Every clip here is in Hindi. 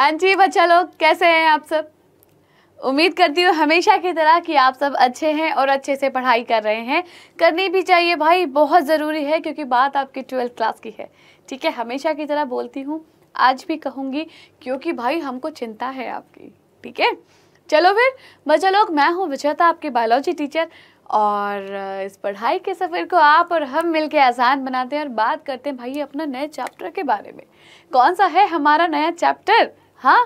हाँ जी बच्चा लोग कैसे हैं आप सब उम्मीद करती हूँ हमेशा की तरह कि आप सब अच्छे हैं और अच्छे से पढ़ाई कर रहे हैं करनी भी चाहिए भाई बहुत ज़रूरी है क्योंकि बात आपकी ट्वेल्थ क्लास की है ठीक है हमेशा की तरह बोलती हूँ आज भी कहूँगी क्योंकि भाई हमको चिंता है आपकी ठीक है चलो फिर बच्चा लोग मैं हूँ विजेता आपकी बायोलॉजी टीचर और इस पढ़ाई के सफ़र को आप और हम मिलके आसान बनाते हैं और बात करते हैं भाई अपना नए चैप्टर के बारे में कौन सा है हमारा नया चैप्टर हाँ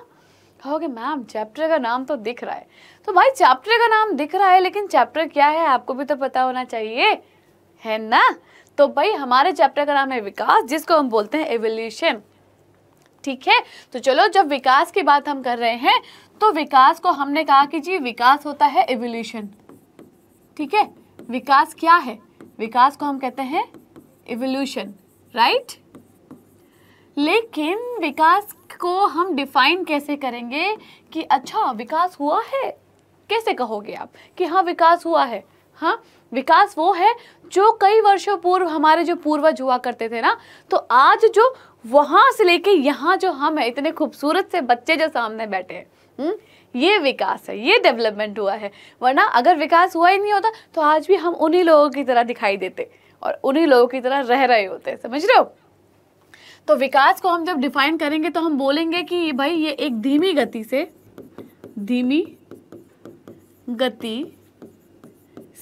कहोगे मैम चैप्टर का नाम तो दिख रहा है तो भाई चैप्टर का नाम दिख रहा है लेकिन चैप्टर क्या है आपको भी तो पता होना चाहिए है ना तो भाई हमारे चैप्टर का नाम है विकास जिसको हम बोलते हैं एवोल्यूशन ठीक है तो चलो जब विकास की बात हम कर रहे हैं तो विकास को हमने कहा कि जी विकास होता है एवोल्यूशन ठीक है विकास क्या है विकास को हम कहते हैं एवोल्यूशन राइट लेकिन विकास को हम डिफाइन कैसे करेंगे कि अच्छा विकास हुआ है कैसे कहोगे आप कि हाँ विकास हुआ है हाँ विकास वो है जो कई वर्षों पूर्व हमारे जो पूर्वज हुआ करते थे ना तो आज जो वहाँ से लेके यहाँ जो हम है इतने खूबसूरत से बच्चे जो सामने बैठे हैं हम्म, ये विकास है ये डेवलपमेंट हुआ है वरना अगर विकास हुआ ही नहीं होता तो आज भी हम उन्हीं लोगों की तरह दिखाई देते और उन्हीं लोगों की तरह रह रहे होते समझ रहे हो तो विकास को हम जब डिफाइन करेंगे तो हम बोलेंगे कि भाई ये एक धीमी गति से धीमी गति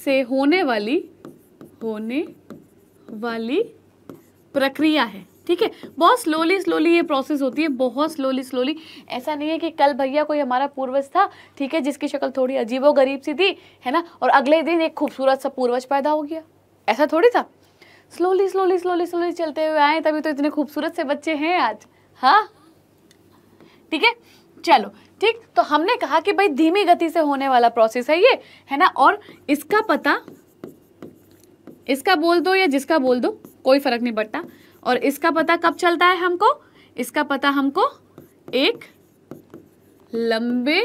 से होने वाली होने वाली प्रक्रिया है ठीक है बहुत स्लोली स्लोली ये प्रोसेस होती है बहुत स्लोली स्लोली ऐसा नहीं है कि कल भैया कोई हमारा पूर्वज था ठीक है जिसकी शक्ल थोड़ी अजीबो गरीब सी थी है ना और अगले दिन एक खूबसूरत सा पूर्वज पैदा हो गया ऐसा थोड़ी था स्लोली स्लोली स्लोली स्लोली चलते हुए आए तभी तो इतने खूबसूरत से बच्चे हैं आज हाँ ठीक है चलो ठीक तो हमने कहा कि भाई धीमी गति से होने वाला प्रोसेस है ये है ना और इसका पता इसका बोल दो या जिसका बोल दो कोई फर्क नहीं पड़ता और इसका पता कब चलता है हमको इसका पता हमको एक लंबे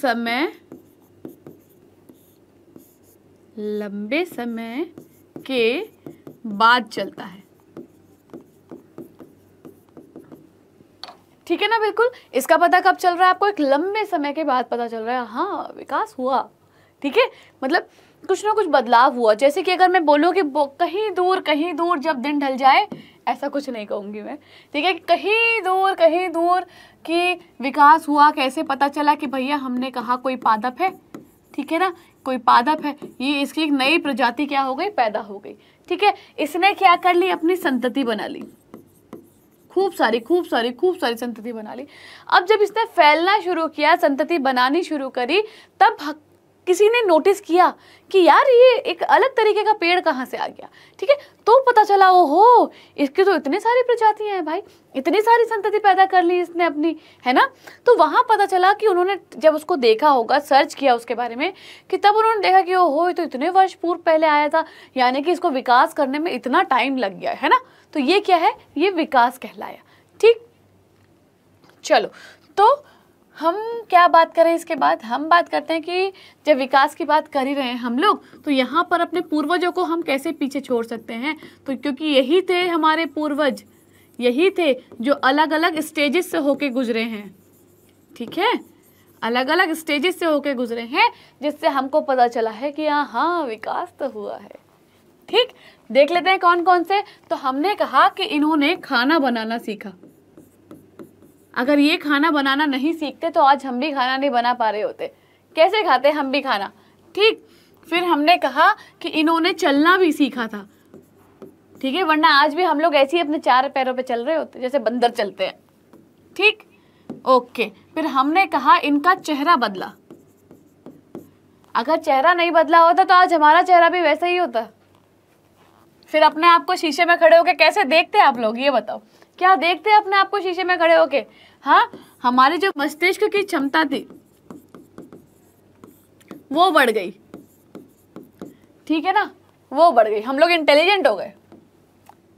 समय लंबे समय के बाद चलता है ठीक है ना बिल्कुल इसका पता कब चल रहा है आपको एक लंबे समय के बाद पता चल रहा है हाँ विकास हुआ ठीक है मतलब कुछ ना कुछ बदलाव हुआ जैसे कि अगर मैं बोलूँ कि कहीं दूर कहीं दूर जब दिन ढल जाए ऐसा कुछ नहीं कहूँगी मैं ठीक है कहीं दूर कहीं दूर कि विकास हुआ कैसे पता चला कि भैया हमने कहा कोई पादप है ठीक है ना कोई पादप है ये इसकी एक नई प्रजाति क्या हो गई पैदा हो गई ठीक है इसने क्या कर ली अपनी संतति बना ली खूब सारी खूब सारी खूब सारी संतति बना ली अब जब इसने फैलना शुरू किया संतति बनानी शुरू करी तब किसी ने नोटिस किया कि यार ये एक अलग तरीके का पेड़ कहाँ से आ गया ठीक है तो पता चला ओ हो इसके तो इतने सारी प्रजातियाँ हैं भाई इतनी सारी संतति पैदा कर ली इसने अपनी है ना तो वहाँ पता चला कि उन्होंने जब उसको देखा होगा सर्च किया उसके बारे में कि तब उन्होंने देखा कि ओ हो ये तो इतने वर्ष पूर्व पहले आया था यानी कि इसको विकास करने में इतना टाइम लग गया है ना तो ये क्या है ये विकास कहलाया ठीक चलो तो हम क्या बात करें इसके बाद हम बात करते हैं कि जब विकास की बात कर ही रहे हैं हम लोग तो यहाँ पर अपने पूर्वजों को हम कैसे पीछे छोड़ सकते हैं तो क्योंकि यही थे हमारे पूर्वज यही थे जो अलग अलग स्टेजेस से होके गुजरे हैं ठीक है अलग अलग स्टेजेस से होके गुजरे हैं जिससे हमको पता चला है कि हाँ हाँ विकास तो हुआ है ठीक देख लेते हैं कौन कौन से तो हमने कहा कि इन्होंने खाना बनाना सीखा अगर ये खाना बनाना नहीं सीखते तो आज हम भी खाना नहीं बना पा रहे होते कैसे खाते हम भी खाना ठीक फिर हमने कहा कि इन्होंने चलना भी सीखा था ठीक है वरना आज भी हम लोग ऐसे ही अपने चार पैरों पे चल रहे होते जैसे बंदर चलते हैं ठीक ओके फिर हमने कहा इनका चेहरा बदला अगर चेहरा नहीं बदला होता तो आज हमारा चेहरा भी वैसा ही होता फिर अपने आप को शीशे में खड़े होके कैसे देखते हैं आप लोग ये बताओ क्या देखते हैं अपने आप को शीशे में खड़े होके हाँ हमारे जो मस्तिष्क की क्षमता थी वो बढ़ गई ठीक है ना वो बढ़ गई हम लोग इंटेलिजेंट हो गए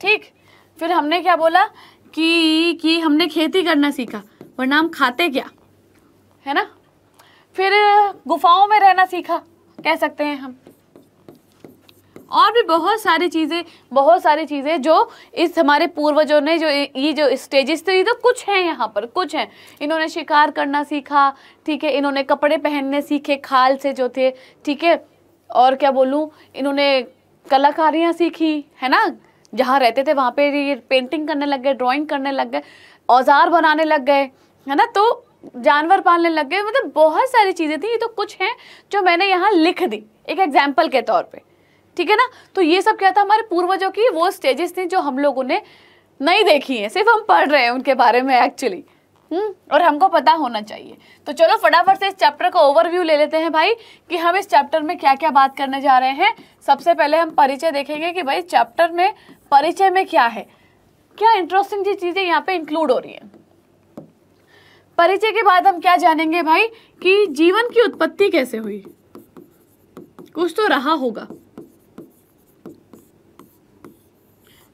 ठीक फिर हमने क्या बोला कि कि हमने खेती करना सीखा वरना हम खाते क्या है ना फिर गुफाओं में रहना सीखा कह सकते हैं हम और भी बहुत सारी चीज़ें बहुत सारी चीज़ें जो इस हमारे पूर्वजों ने जो ये जो स्टेजेस थे तो कुछ हैं यहाँ पर कुछ हैं इन्होंने शिकार करना सीखा ठीक है इन्होंने कपड़े पहनने सीखे खाल से जो थे ठीक है और क्या बोलूँ इन्होंने कलाकारियाँ सीखी है ना जहाँ रहते थे वहाँ पे ये पेंटिंग करने लग गए ड्राइंग करने लग गए औजार बनाने लग गए है ना तो जानवर पालने लग गए मतलब बहुत सारी चीज़ें थी ये तो कुछ हैं जो मैंने यहाँ लिख दी एक एग्जाम्पल के तौर पर ठीक है ना तो ये सब क्या था हमारे पूर्वजों की वो स्टेजेस थी जो हम लोगों ने नहीं देखी है सिर्फ हम पढ़ रहे हैं उनके बारे में एक्चुअली हम्म? और हमको पता होना चाहिए तो चलो फटाफट से इस चैप्टर का ओवरव्यू ले लेते हैं भाई कि हम इस चैप्टर में क्या क्या बात करने जा रहे हैं सबसे पहले हम परिचय देखेंगे कि भाई चैप्टर में परिचय में क्या है क्या इंटरेस्टिंग जी चीज़ें यहाँ पे इंक्लूड हो रही हैं परिचय के बाद हम क्या जानेंगे भाई कि जीवन की उत्पत्ति कैसे हुई कुछ तो रहा होगा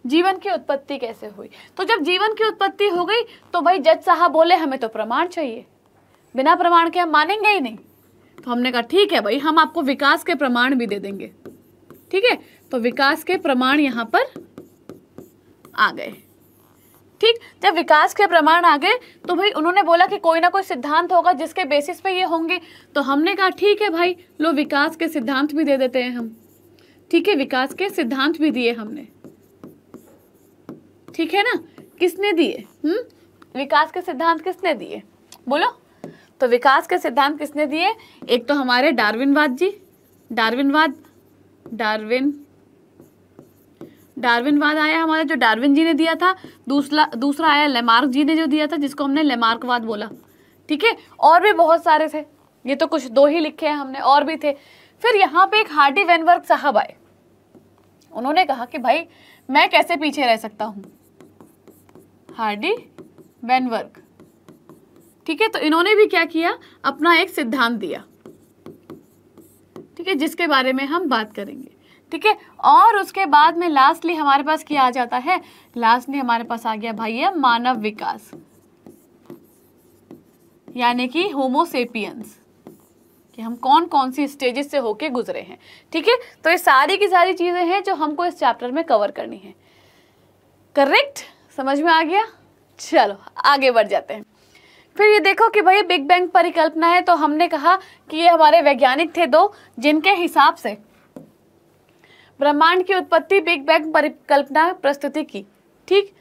जीवन की उत्पत्ति कैसे हुई तो जब जीवन की उत्पत्ति हो गई तो भाई जज साहब बोले हमें तो प्रमाण चाहिए बिना प्रमाण के हम मानेंगे ही नहीं तो हमने कहा ठीक है भाई हम आपको विकास के प्रमाण भी दे देंगे ठीक है तो विकास के प्रमाण यहाँ पर आ गए ठीक जब विकास के प्रमाण आ गए तो भाई उन्होंने बोला कि कोई ना कोई सिद्धांत होगा जिसके बेसिस पे ये होंगे तो हमने कहा ठीक है भाई लो विकास के सिद्धांत भी दे देते हैं हम ठीक है विकास के सिद्धांत भी दिए हमने ठीक है ना किसने दिए हम्म विकास के सिद्धांत किसने दिए बोलो तो विकास के सिद्धांत किसने दिए एक तो हमारे डार्विनवाद जी डार्विनवाद डार्विन डार्विनवाद आया हमारे जो डार्विन जी ने दिया था दूसरा दूसरा आया लेमार्क जी ने जो दिया था जिसको हमने लेमार्कवाद बोला ठीक है और भी बहुत सारे थे ये तो कुछ दो ही लिखे हैं हमने और भी थे फिर यहाँ पे एक हार्टी वेनवर्क साहब आए उन्होंने कहा कि भाई मैं कैसे पीछे रह सकता हूँ हार्डी वेनवर्ग ठीक है तो इन्होंने भी क्या किया अपना एक सिद्धांत दिया ठीक है जिसके बारे में हम बात करेंगे ठीक है और उसके बाद में लास्टली हमारे पास क्या आ जाता है लास्टली हमारे पास आ गया भाई है मानव विकास यानी कि होमोसेपियंस कि हम कौन कौन सी स्टेजेस से होके गुजरे हैं ठीक है तो ये सारी की सारी चीज़ें हैं जो हमको इस चैप्टर में कवर करनी है करेक्ट समझ में आ गया चलो आगे बढ़ जाते हैं फिर ये देखो कि भाई बिग बैंग परिकल्पना है तो हमने कहा कि ये हमारे वैज्ञानिक थे दो जिनके हिसाब से ब्रह्मांड की उत्पत्ति बिग बैंग परिकल्पना प्रस्तुति की ठीक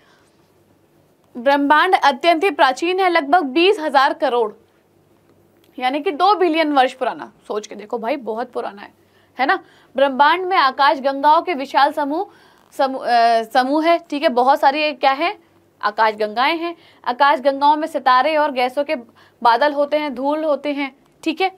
ब्रह्मांड अत्यंत ही प्राचीन है लगभग बीस हजार करोड़ यानी कि दो बिलियन वर्ष पुराना सोच के देखो भाई बहुत पुराना है है ना ब्रह्मांड में आकाश गंगाओं के विशाल समूह समूह है ठीक है बहुत सारी क्या है आकाश गंगाएं हैं आकाश गंगाओं में सितारे और गैसों के बादल होते हैं धूल होते हैं ठीक है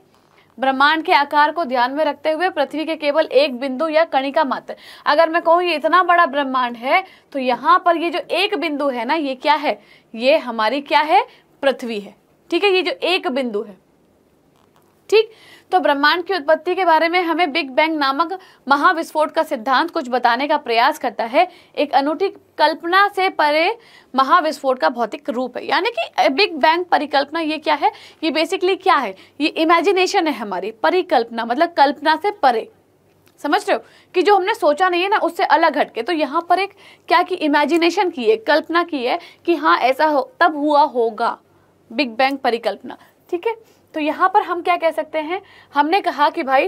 ब्रह्मांड के आकार को ध्यान में रखते हुए पृथ्वी के केवल एक बिंदु या कणिका मात्र अगर मैं कहूँ ये इतना बड़ा ब्रह्मांड है तो यहाँ पर ये जो एक बिंदु है ना ये क्या है ये हमारी क्या है पृथ्वी है ठीक है ये जो एक बिंदु है ठीक तो ब्रह्मांड की उत्पत्ति के बारे में हमें बिग बैंग नामक महाविस्फोट का सिद्धांत कुछ बताने का प्रयास करता है एक अनूठी कल्पना से परे महाविस्फोट का भौतिक रूप है यानी कि बिग बैंग परिकल्पना ये क्या है ये बेसिकली क्या है ये इमेजिनेशन है हमारी परिकल्पना मतलब कल्पना से परे समझ रहे हो कि जो हमने सोचा नहीं है ना उससे अलग हटके तो यहाँ पर एक क्या की इमेजिनेशन की है कल्पना की है कि हाँ ऐसा हो तब हुआ होगा बिग बैंग परिकल्पना ठीक है तो यहां पर हम क्या कह सकते हैं हमने कहा कि भाई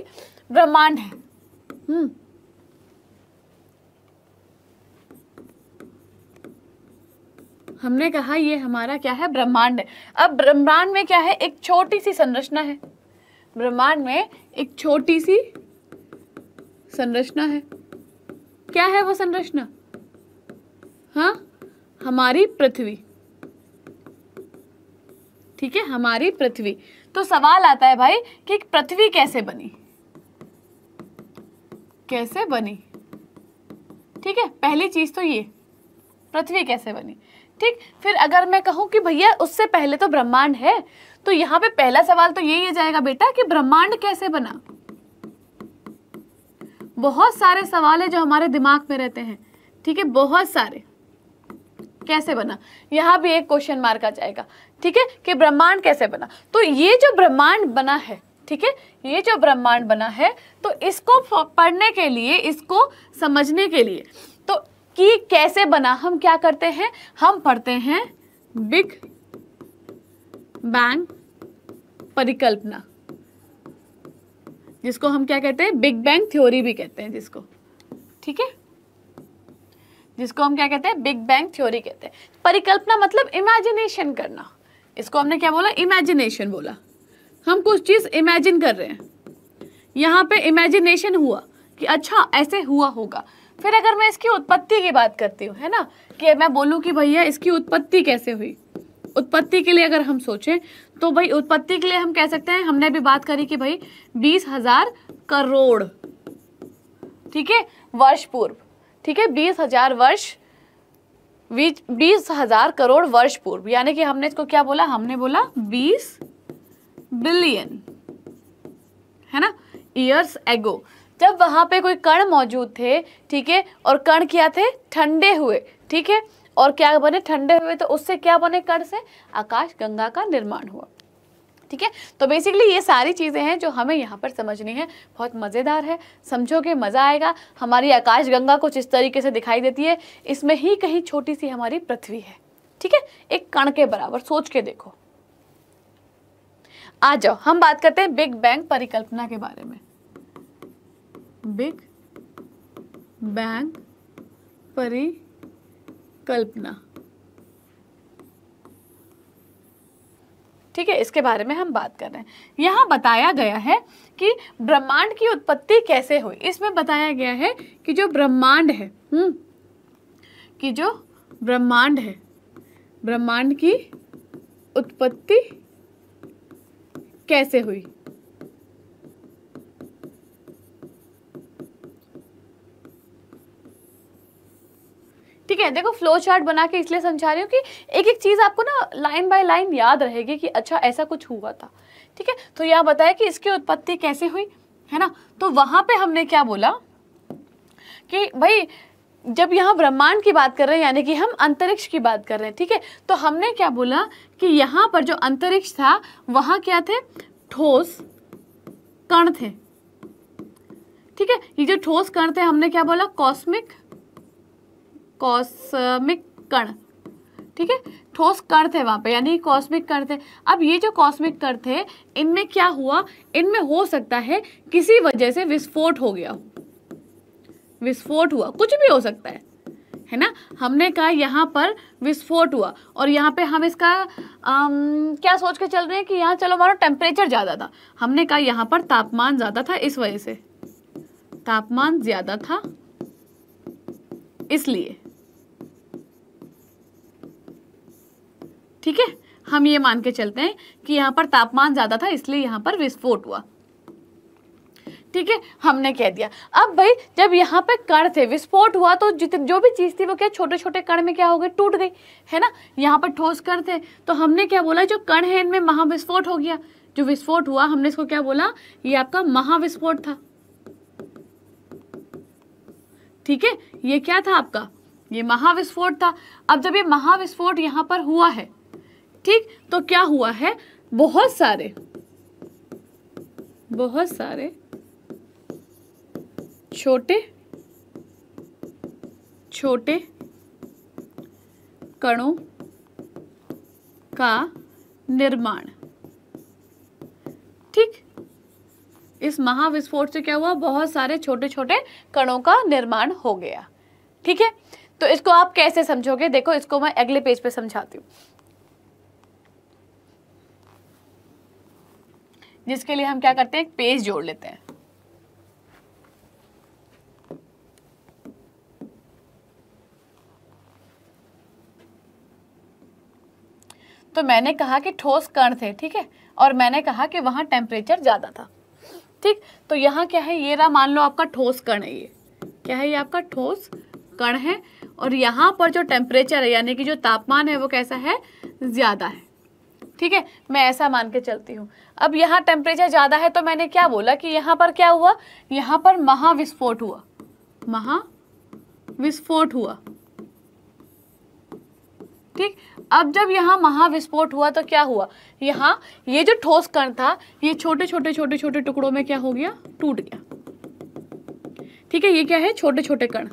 ब्रह्मांड है हम्म। हमने कहा ये हमारा क्या है ब्रह्मांड है अब ब्रह्मांड में क्या है एक छोटी सी संरचना है ब्रह्मांड में एक छोटी सी संरचना है क्या है वो संरचना हाँ हमारी पृथ्वी ठीक है हमारी पृथ्वी तो सवाल आता है भाई कि पृथ्वी कैसे बनी कैसे बनी ठीक है पहली चीज तो ये पृथ्वी कैसे बनी ठीक फिर अगर मैं कहूं कि भैया उससे पहले तो ब्रह्मांड है तो यहां पे पहला सवाल तो यही जाएगा बेटा कि ब्रह्मांड कैसे बना बहुत सारे सवाल है जो हमारे दिमाग में रहते हैं ठीक है बहुत सारे कैसे बना यहाँ भी एक क्वेश्चन मार्क आ जाएगा ठीक है कि ब्रह्मांड कैसे बना तो ये जो ब्रह्मांड बना है ठीक है ये जो ब्रह्मांड बना है तो इसको पढ़ने के लिए इसको समझने के लिए तो कि कैसे बना हम क्या करते हैं हम पढ़ते हैं बिग बैंग परिकल्पना जिसको हम क्या कहते हैं बिग बैंग थ्योरी भी कहते हैं जिसको ठीक है जिसको हम क्या कहते हैं बिग बैंग थ्योरी कहते हैं परिकल्पना मतलब इमेजिनेशन करना इसको हमने क्या बोला इमेजिनेशन बोला हम कुछ चीज़ इमेजिन कर रहे हैं यहाँ पे इमेजिनेशन हुआ कि अच्छा ऐसे हुआ होगा फिर अगर मैं इसकी उत्पत्ति की बात करती हूँ है ना कि मैं बोलूँ कि भैया इसकी उत्पत्ति कैसे हुई उत्पत्ति के लिए अगर हम सोचें तो भाई उत्पत्ति के लिए हम कह सकते हैं हमने भी बात करी कि भाई बीस हजार करोड़ ठीक है वर्ष पूर्व ठीक है बीस हजार वर्ष बीस हजार करोड़ वर्ष पूर्व यानी कि हमने इसको क्या बोला हमने बोला बीस बिलियन है ना इयर्स एगो जब वहां पे कोई कण मौजूद थे ठीक है और कण क्या थे ठंडे हुए ठीक है और क्या बने ठंडे हुए तो उससे क्या बने कण से आकाश गंगा का निर्माण हुआ ठीक है तो बेसिकली ये सारी चीज़ें हैं जो हमें यहाँ पर समझनी है बहुत मज़ेदार है समझोगे मज़ा आएगा हमारी आकाश गंगा कुछ इस तरीके से दिखाई देती है इसमें ही कहीं छोटी सी हमारी पृथ्वी है ठीक है एक कण के बराबर सोच के देखो आ जाओ हम बात करते हैं बिग बैंग परिकल्पना के बारे में बिग बैंग परिकल्पना ठीक है इसके बारे में हम बात कर रहे हैं यहाँ बताया गया है कि ब्रह्मांड की उत्पत्ति कैसे हुई इसमें बताया गया है कि जो ब्रह्मांड है हुँ? हम्म, कि जो ब्रह्मांड है ब्रह्मांड की उत्पत्ति कैसे हुई ठीक है देखो फ्लो चार्ट बना के इसलिए समझा रही हूँ कि एक एक चीज़ आपको ना लाइन बाय लाइन याद रहेगी कि अच्छा ऐसा कुछ हुआ था ठीक है तो यह बताया कि इसकी उत्पत्ति कैसे हुई है ना तो वहाँ पर हमने क्या बोला कि भाई जब यहाँ ब्रह्मांड की बात कर रहे हैं यानी कि हम अंतरिक्ष की बात कर रहे हैं ठीक है तो हमने क्या बोला कि यहाँ पर जो अंतरिक्ष था वहाँ क्या थे ठोस कण थे ठीक है ये जो ठोस कण थे हमने क्या बोला कॉस्मिक कॉस्मिक कण ठीक है ठोस कण थे वहाँ पे यानी कॉस्मिक कण थे अब ये जो कॉस्मिक कण थे इनमें क्या हुआ इनमें हो सकता है किसी वजह से विस्फोट हो गया विस्फोट हुआ कुछ भी हो सकता है है ना हमने कहा यहाँ पर विस्फोट हुआ और यहाँ पे हम इसका आम, क्या सोच के चल रहे हैं कि यहाँ चलो हमारा टेम्परेचर ज़्यादा था हमने कहा यहाँ पर तापमान ज़्यादा था इस वजह से तापमान ज़्यादा था इसलिए ठीक है हम ये मान के चलते हैं कि यहाँ पर तापमान ज़्यादा था इसलिए यहाँ पर विस्फोट हुआ ठीक है हमने कह दिया अब भाई जब यहाँ पे कण थे विस्फोट हुआ तो जित जो भी चीज़ थी वो क्या छोटे छोटे कण में क्या हो गए टूट गई है ना यहाँ पर ठोस कण थे तो हमने क्या बोला जो कण है इनमें महाविस्फोट हो गया जो विस्फोट हुआ हमने इसको क्या बोला ये आपका महाविस्फोट था ठीक है ये क्या था आपका ये महाविस्फोट था अब जब ये महाविस्फोट यहाँ पर हुआ है ठीक तो क्या हुआ है बहुत सारे बहुत सारे छोटे छोटे कणों का निर्माण ठीक इस महाविस्फोट से क्या हुआ बहुत सारे छोटे छोटे कणों का निर्माण हो गया ठीक है तो इसको आप कैसे समझोगे देखो इसको मैं अगले पेज पे समझाती हूँ जिसके लिए हम क्या करते हैं एक पेज जोड़ लेते हैं तो मैंने कहा कि ठोस कण थे ठीक है और मैंने कहा कि वहां टेम्परेचर ज़्यादा था ठीक तो यहाँ क्या है ये रहा मान लो आपका ठोस कण है ये क्या है ये आपका ठोस कण है और यहाँ पर जो टेम्परेचर है यानी कि जो तापमान है वो कैसा है ज़्यादा है ठीक है मैं ऐसा मान के चलती हूँ अब यहाँ टेम्परेचर ज़्यादा है तो मैंने क्या बोला कि यहाँ पर क्या हुआ यहाँ पर महाविस्फोट हुआ महाविस्फोट हुआ ठीक अब जब यहाँ महाविस्फोट हुआ तो क्या हुआ यहाँ ये जो ठोस कण था ये छोटे छोटे छोटे छोटे टुकड़ों में क्या हो गया टूट गया ठीक है ये क्या है छोटे छोटे कण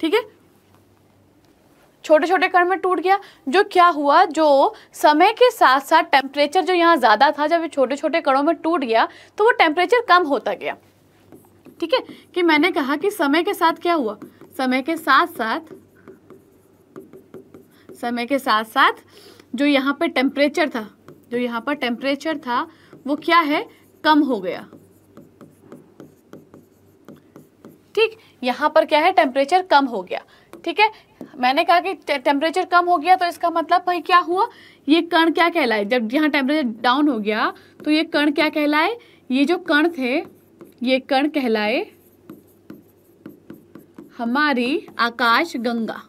ठीक है छोटे छोटे कण में टूट गया जो क्या हुआ जो समय के साथ साथ टेम्परेचर जो यहाँ ज़्यादा था जब ये छोटे छोटे कणों में टूट गया तो वो टेम्परेचर कम होता गया ठीक है कि मैंने कहा कि समय के साथ क्या हुआ समय के साथ साथ समय के साथ साथ जो यहाँ पर टेम्परेचर था जो यहाँ पर टेम्परेचर था वो क्या है कम हो गया ठीक यहाँ पर क्या है टेम्परेचर कम हो गया ठीक है मैंने कहा कि टेम्परेचर कम हो गया तो इसका मतलब भाई क्या हुआ ये कण क्या कहलाए जब यहाँ टेम्परेचर डाउन हो गया तो ये कण क्या कहलाए ये जो कण थे ये कण कहलाए हमारी आकाश गंगा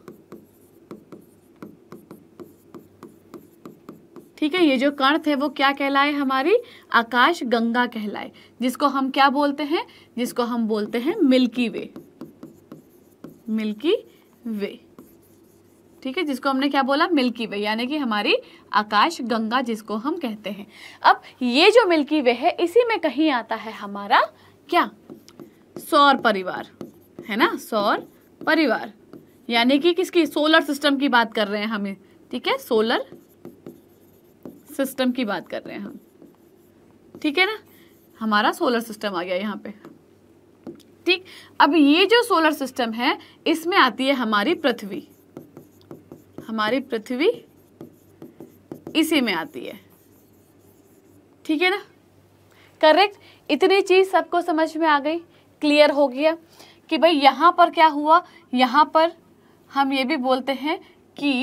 ठीक है ये जो कण थे वो क्या कहलाए हमारी आकाश गंगा कहलाए जिसको हम क्या बोलते हैं जिसको हम बोलते हैं मिल्की वे मिल्की वे ठीक है जिसको हमने क्या बोला मिल्की वे यानी कि हमारी आकाश गंगा जिसको हम कहते हैं अब ये जो मिल्की वे है इसी में कहीं आता है हमारा क्या सौर परिवार है ना सौर परिवार यानी कि किसकी सोलर सिस्टम की बात कर रहे हैं हमें ठीक है सोलर सिस्टम की बात कर रहे हैं हम ठीक है ना हमारा सोलर सिस्टम आ गया यहाँ पे ठीक अब ये जो सोलर सिस्टम है इसमें आती है हमारी पृथ्वी हमारी पृथ्वी इसी में आती है ठीक है ना करेक्ट इतनी चीज़ सबको समझ में आ गई क्लियर हो गया कि भाई यहां पर क्या हुआ यहां पर हम ये भी बोलते हैं कि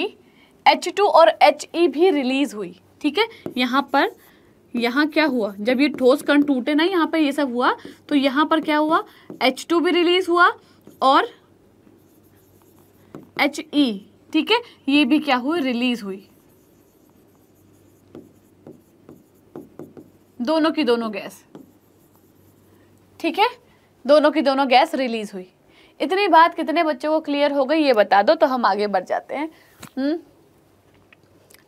H2 और He भी रिलीज़ हुई ठीक है यहाँ पर यहाँ क्या हुआ जब ये ठोस कण टूटे ना यहाँ पर ये सब हुआ तो यहाँ पर क्या हुआ एच टू भी रिलीज हुआ और एच ई e, ठीक है ये भी क्या हुई रिलीज हुई दोनों की दोनों गैस ठीक है दोनों की दोनों गैस रिलीज हुई इतनी बात कितने बच्चों को क्लियर हो गई ये बता दो तो हम आगे बढ़ जाते हैं हम्म?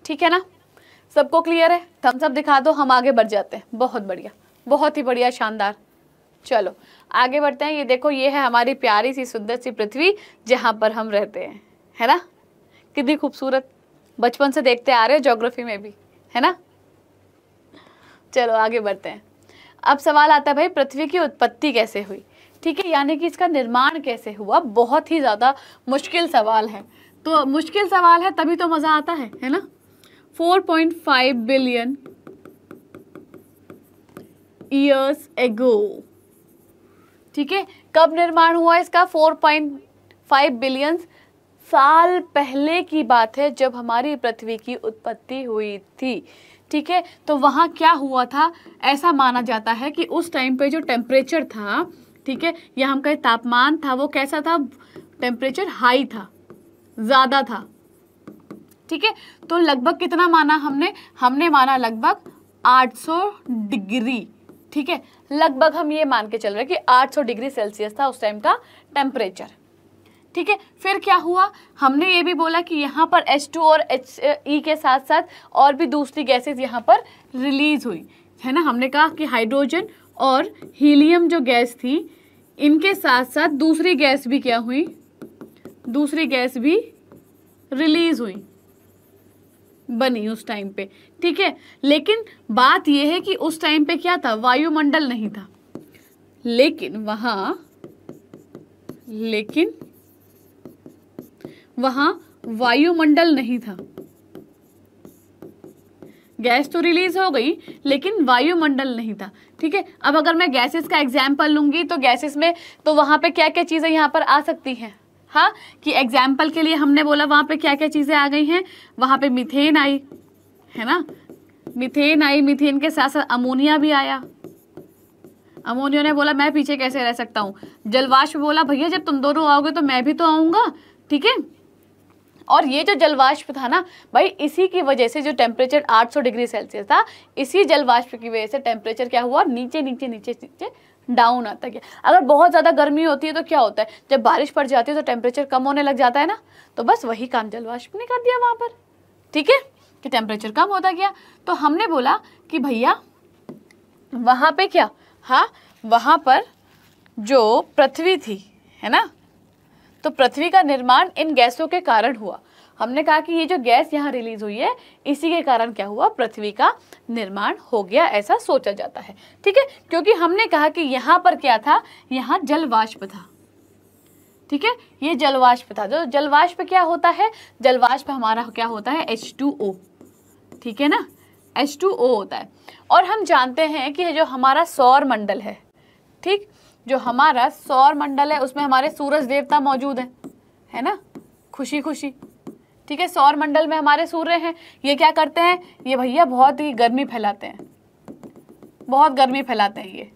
ठीक है ना सबको क्लियर है थम्स अप दिखा दो हम आगे बढ़ जाते हैं बहुत बढ़िया बहुत ही बढ़िया शानदार चलो आगे बढ़ते हैं ये देखो ये है हमारी प्यारी सी सुंदर सी पृथ्वी जहाँ पर हम रहते हैं है ना कितनी खूबसूरत बचपन से देखते आ रहे हो जोग्राफी में भी है ना चलो आगे बढ़ते हैं अब सवाल आता है भाई पृथ्वी की उत्पत्ति कैसे हुई ठीक है यानी कि इसका निर्माण कैसे हुआ बहुत ही ज़्यादा मुश्किल सवाल है तो मुश्किल सवाल है तभी तो मज़ा आता है है ना 4.5 billion years ago ठीक है कब निर्माण हुआ इसका 4.5 बिलियन साल पहले की बात है जब हमारी पृथ्वी की उत्पत्ति हुई थी ठीक है तो वहाँ क्या हुआ था ऐसा माना जाता है कि उस टाइम पे जो टेम्परेचर था ठीक है या हम कहें तापमान था वो कैसा था टेम्परेचर हाई था ज़्यादा था ठीक है तो लगभग कितना माना हमने हमने माना लगभग 800 डिग्री ठीक है लगभग हम ये मान के चल रहे कि 800 डिग्री सेल्सियस था उस टाइम का टेम्परेचर ठीक है फिर क्या हुआ हमने ये भी बोला कि यहाँ पर H2 और एच E के साथ साथ और भी दूसरी गैसेज यहाँ पर रिलीज हुई है ना हमने कहा कि हाइड्रोजन और हीलियम जो गैस थी इनके साथ साथ दूसरी गैस भी क्या हुई दूसरी गैस भी रिलीज हुई बनी उस टाइम पे ठीक है लेकिन बात यह है कि उस टाइम पे क्या था वायुमंडल नहीं था लेकिन वहां लेकिन वहां वायुमंडल नहीं था गैस तो रिलीज हो गई लेकिन वायुमंडल नहीं था ठीक है अब अगर मैं गैसेस का एग्जाम्पल लूंगी तो गैसेस में तो वहां पे क्या क्या चीजें यहां पर आ सकती हैं था कि एग्जाम्पल के लिए हमने बोला वहां पे क्या क्या चीज़ें आ गई हैं वहां पे मिथेन आई है ना मिथेन आई मिथेन के साथ साथ अमोनिया भी आया अमोनिया ने बोला मैं पीछे कैसे रह सकता हूँ जलवाष्प बोला भैया जब तुम दोनों आओगे तो मैं भी तो आऊंगा ठीक है और ये जो जलवाष्प था ना भाई इसी की वजह से जो टेम्परेचर 800 डिग्री सेल्सियस था इसी जलवाष्प की वजह से टेम्परेचर क्या हुआ नीचे नीचे नीचे नीचे डाउन आता गया अगर बहुत ज़्यादा गर्मी होती है तो क्या होता है जब बारिश पड़ जाती है तो टेम्परेचर कम होने लग जाता है ना तो बस वही काम जलवाष्प ने कर दिया वहाँ पर ठीक है कि टेम्परेचर कम होता गया तो हमने बोला कि भैया वहाँ पे क्या हाँ वहाँ पर जो पृथ्वी थी है ना तो पृथ्वी का निर्माण इन गैसों के कारण हुआ हमने कहा कि ये जो गैस यहाँ रिलीज हुई है इसी के कारण क्या हुआ पृथ्वी का निर्माण हो गया ऐसा सोचा जाता है ठीक है क्योंकि हमने कहा कि यहाँ पर क्या था यहाँ जलवाष्प था ठीक है ये जलवाष्प था जो तो जलवाष्प क्या होता है जलवाष्प हमारा क्या होता है एच टू ओ ठीक है ना एच टू ओ होता है और हम जानते हैं कि जो हमारा सौर मंडल है ठीक जो हमारा सौर मंडल है उसमें हमारे सूरज देवता मौजूद है है ना खुशी खुशी ठीक है सौर मंडल में हमारे सूर्य हैं ये क्या करते हैं ये भैया बहुत ही गर्मी फैलाते हैं बहुत गर्मी फैलाते हैं ये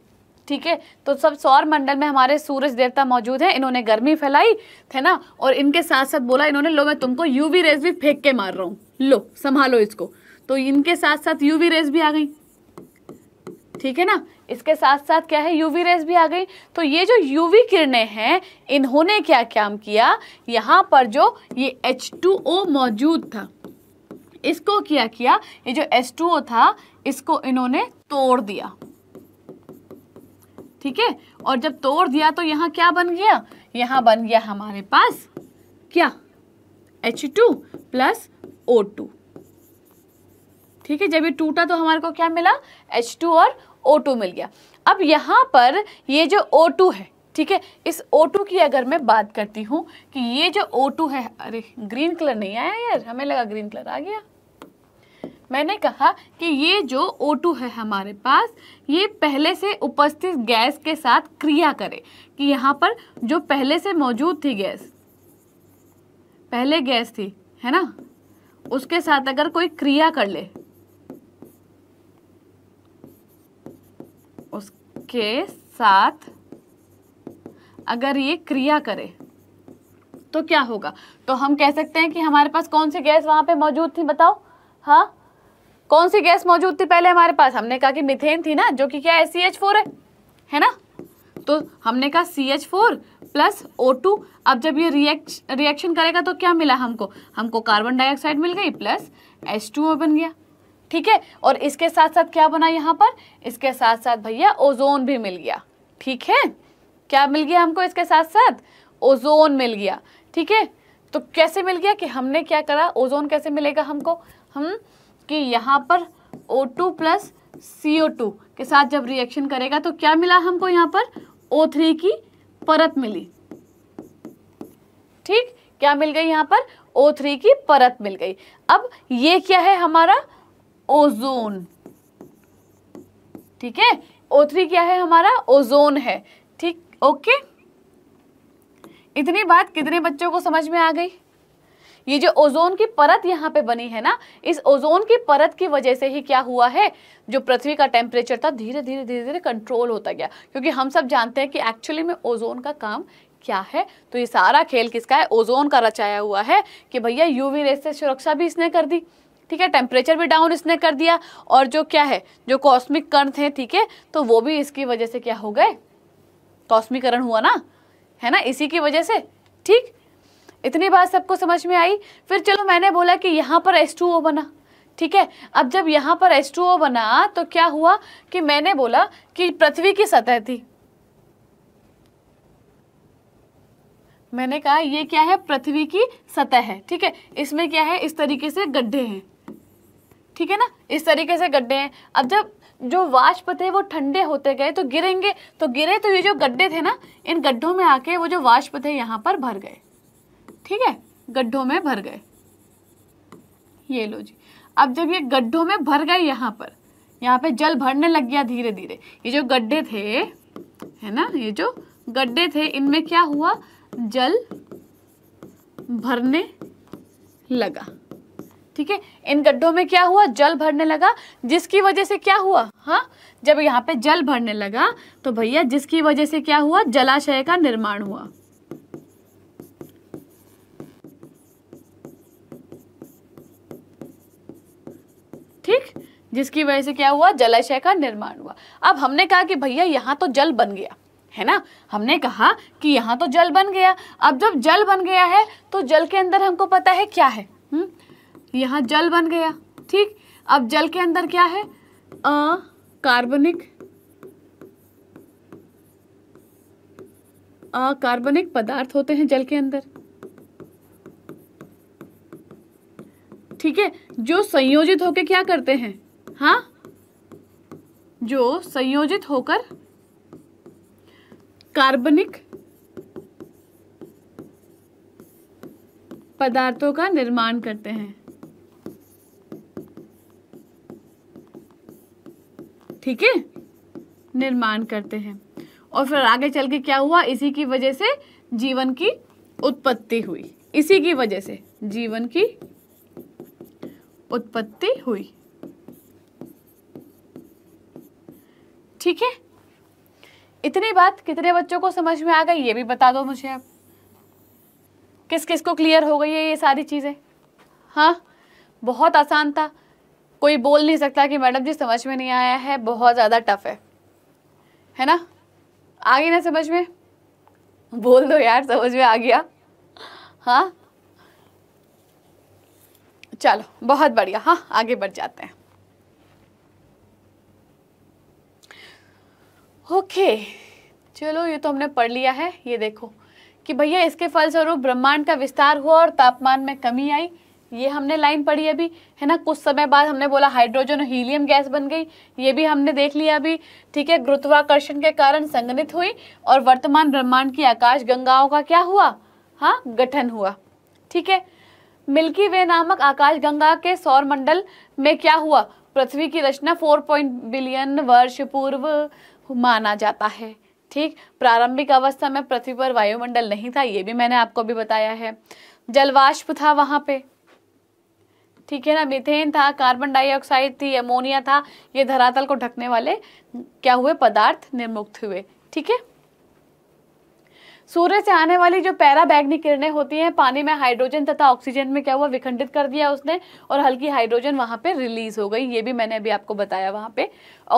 ठीक है तो सब सौर मंडल में हमारे सूरज देवता मौजूद हैं इन्होंने गर्मी फैलाई थे ना और इनके साथ साथ बोला इन्होंने लो मैं तुमको यूवी रेज भी फेंक के मार रहा हूँ लो संभालो इसको तो इनके साथ साथ यूवी रेज भी आ गई ठीक है ना इसके साथ साथ क्या है यूवी रेस भी आ गई तो ये जो यूवी किरणें हैं इन्होंने क्या काम किया यहाँ पर जो ये ओ मौजूद था इसको क्या किया ये जो H2O था इसको इन्होंने तोड़ दिया ठीक है और जब तोड़ दिया तो यहाँ क्या बन गया यहाँ बन गया हमारे पास क्या एच टू प्लस ओ ठीक है जब ये टूटा तो हमारे को क्या मिला H2 और O2 मिल गया अब यहाँ पर ये जो O2 है ठीक है इस O2 की अगर मैं बात करती हूँ कि ये जो O2 है अरे ग्रीन कलर नहीं आया यार हमें लगा ग्रीन कलर आ गया मैंने कहा कि ये जो O2 है हमारे पास ये पहले से उपस्थित गैस के साथ क्रिया करे कि यहाँ पर जो पहले से मौजूद थी गैस पहले गैस थी है ना उसके साथ अगर कोई क्रिया कर ले के साथ अगर ये क्रिया करे तो क्या होगा तो हम कह सकते हैं कि हमारे पास कौन सी गैस वहां पे मौजूद थी बताओ हाँ कौन सी गैस मौजूद थी पहले हमारे पास हमने कहा कि मिथेन थी ना जो कि क्या है सी एच फोर है है ना तो हमने कहा C H four plus O two अब जब ये रिएक्शन करेगा तो क्या मिला हमको हमको कार्बन डाइऑक्साइड मिल गई प्लस एच टू ओ बन गया ठीक है और इसके साथ साथ क्या बना यहाँ पर इसके साथ साथ भैया ओजोन भी मिल गया ठीक है क्या मिल गया हमको इसके साथ साथ ओजोन मिल गया ठीक है तो कैसे मिल गया कि हमने क्या करा ओजोन कैसे मिलेगा हमको हम कि यहाँ पर O two plus C O two के साथ जब रिएक्शन करेगा तो क्या मिला हमको यहाँ पर ओ थ्री की परत मिली ठीक क्या मिल गई यहाँ पर ओ थ्री की परत मिल गई अब ये क्या है हमारा ओजोन ठीक है ओ थ्री क्या है हमारा ओजोन है ठीक ओके इतनी बात कितने बच्चों को समझ में आ गई ये जो ओजोन की परत यहाँ पे बनी है ना इस ओजोन की परत की वजह से ही क्या हुआ है जो पृथ्वी का टेम्परेचर था धीरे धीरे धीरे धीरे कंट्रोल होता गया क्योंकि हम सब जानते हैं कि एक्चुअली में ओजोन का काम क्या है तो ये सारा खेल किसका है ओजोन का रचाया हुआ है कि भैया यूवी रेस से सुरक्षा भी इसने कर दी ठीक है टेम्परेचर भी डाउन इसने कर दिया और जो क्या है जो कॉस्मिक कर्ण थे ठीक है तो वो भी इसकी वजह से क्या हो गए कॉस्मिकरण हुआ ना है ना इसी की वजह से ठीक इतनी बात सबको समझ में आई फिर चलो मैंने बोला कि यहाँ पर ओ बना ठीक है अब जब यहाँ पर ओ बना तो क्या हुआ कि मैंने बोला कि पृथ्वी की सतह थी मैंने कहा ये क्या है पृथ्वी की सतह है ठीक है इसमें क्या है इस तरीके से गड्ढे हैं ठीक है ना इस तरीके से गड्ढे हैं अब जब जो वाष्प थे वो ठंडे होते गए तो गिरेंगे तो गिरे तो ये जो गड्ढे थे ना इन गड्ढों में आके वो जो वाष्प थे यहाँ पर भर गए ठीक है गड्ढों में भर गए ये लो जी अब जब ये गड्ढों में भर गए यहाँ पर यहाँ पे जल भरने लग गया धीरे धीरे ये जो गड्ढे थे है ना ये जो गड्ढे थे इनमें क्या हुआ जल भरने लगा ठीक है इन गड्ढों में क्या हुआ जल भरने लगा जिसकी वजह से क्या हुआ हाँ जब यहाँ पे जल भरने लगा तो भैया जिसकी वजह से क्या हुआ जलाशय का निर्माण हुआ ठीक जिसकी वजह से क्या हुआ जलाशय का निर्माण हुआ अब हमने कहा कि भैया यहाँ तो जल बन गया है ना हमने कहा कि यहाँ तो जल बन गया अब जब जल बन गया है तो जल के अंदर हमको पता है क्या है हुँ? हम्म? यहाँ जल बन गया ठीक अब जल के अंदर क्या है अ कार्बनिक कार्बनिक पदार्थ होते हैं जल के अंदर ठीक है जो संयोजित होकर क्या करते हैं हाँ जो संयोजित होकर कार्बनिक पदार्थों का निर्माण करते हैं ठीक है निर्माण करते हैं और फिर आगे चल के क्या हुआ इसी की वजह से जीवन की उत्पत्ति हुई इसी की वजह से जीवन की उत्पत्ति हुई ठीक है इतनी बात कितने बच्चों को समझ में आ गई ये भी बता दो मुझे आप किस किस को क्लियर हो गई है ये सारी चीज़ें हाँ बहुत आसान था कोई बोल नहीं सकता कि मैडम जी समझ में नहीं आया है बहुत ज़्यादा टफ है है ना आ गई ना समझ में बोल दो यार समझ में आ गया हाँ चलो बहुत बढ़िया हाँ आगे बढ़ जाते हैं ओके चलो ये तो हमने पढ़ लिया है ये देखो कि भैया इसके फलस्वरूप ब्रह्मांड का विस्तार हुआ और तापमान में कमी आई ये हमने लाइन पढ़ी अभी है ना कुछ समय बाद हमने बोला हाइड्रोजन और हीलियम गैस बन गई ये भी हमने देख लिया अभी ठीक है गुरुत्वाकर्षण के कारण संगनित हुई और वर्तमान ब्रह्मांड की आकाश गंगाओं का क्या हुआ हाँ गठन हुआ ठीक है मिल्की वे नामक आकाश गंगा के सौर मंडल में क्या हुआ पृथ्वी की रचना पॉइंट बिलियन वर्ष पूर्व माना जाता है ठीक प्रारंभिक अवस्था में पृथ्वी पर वायुमंडल नहीं था ये भी मैंने आपको भी बताया है जलवाष्प था वहाँ पे ठीक है ना मिथेन था कार्बन डाइऑक्साइड थी अमोनिया था ये धरातल को ढकने वाले क्या हुए पदार्थ निर्मुक्त हुए ठीक है सूर्य से आने वाली जो पैराबैग्नी किरणें होती हैं पानी में हाइड्रोजन तथा ऑक्सीजन में क्या हुआ विखंडित कर दिया उसने और हल्की हाइड्रोजन वहाँ पे रिलीज हो गई ये भी मैंने अभी आपको बताया वहाँ पे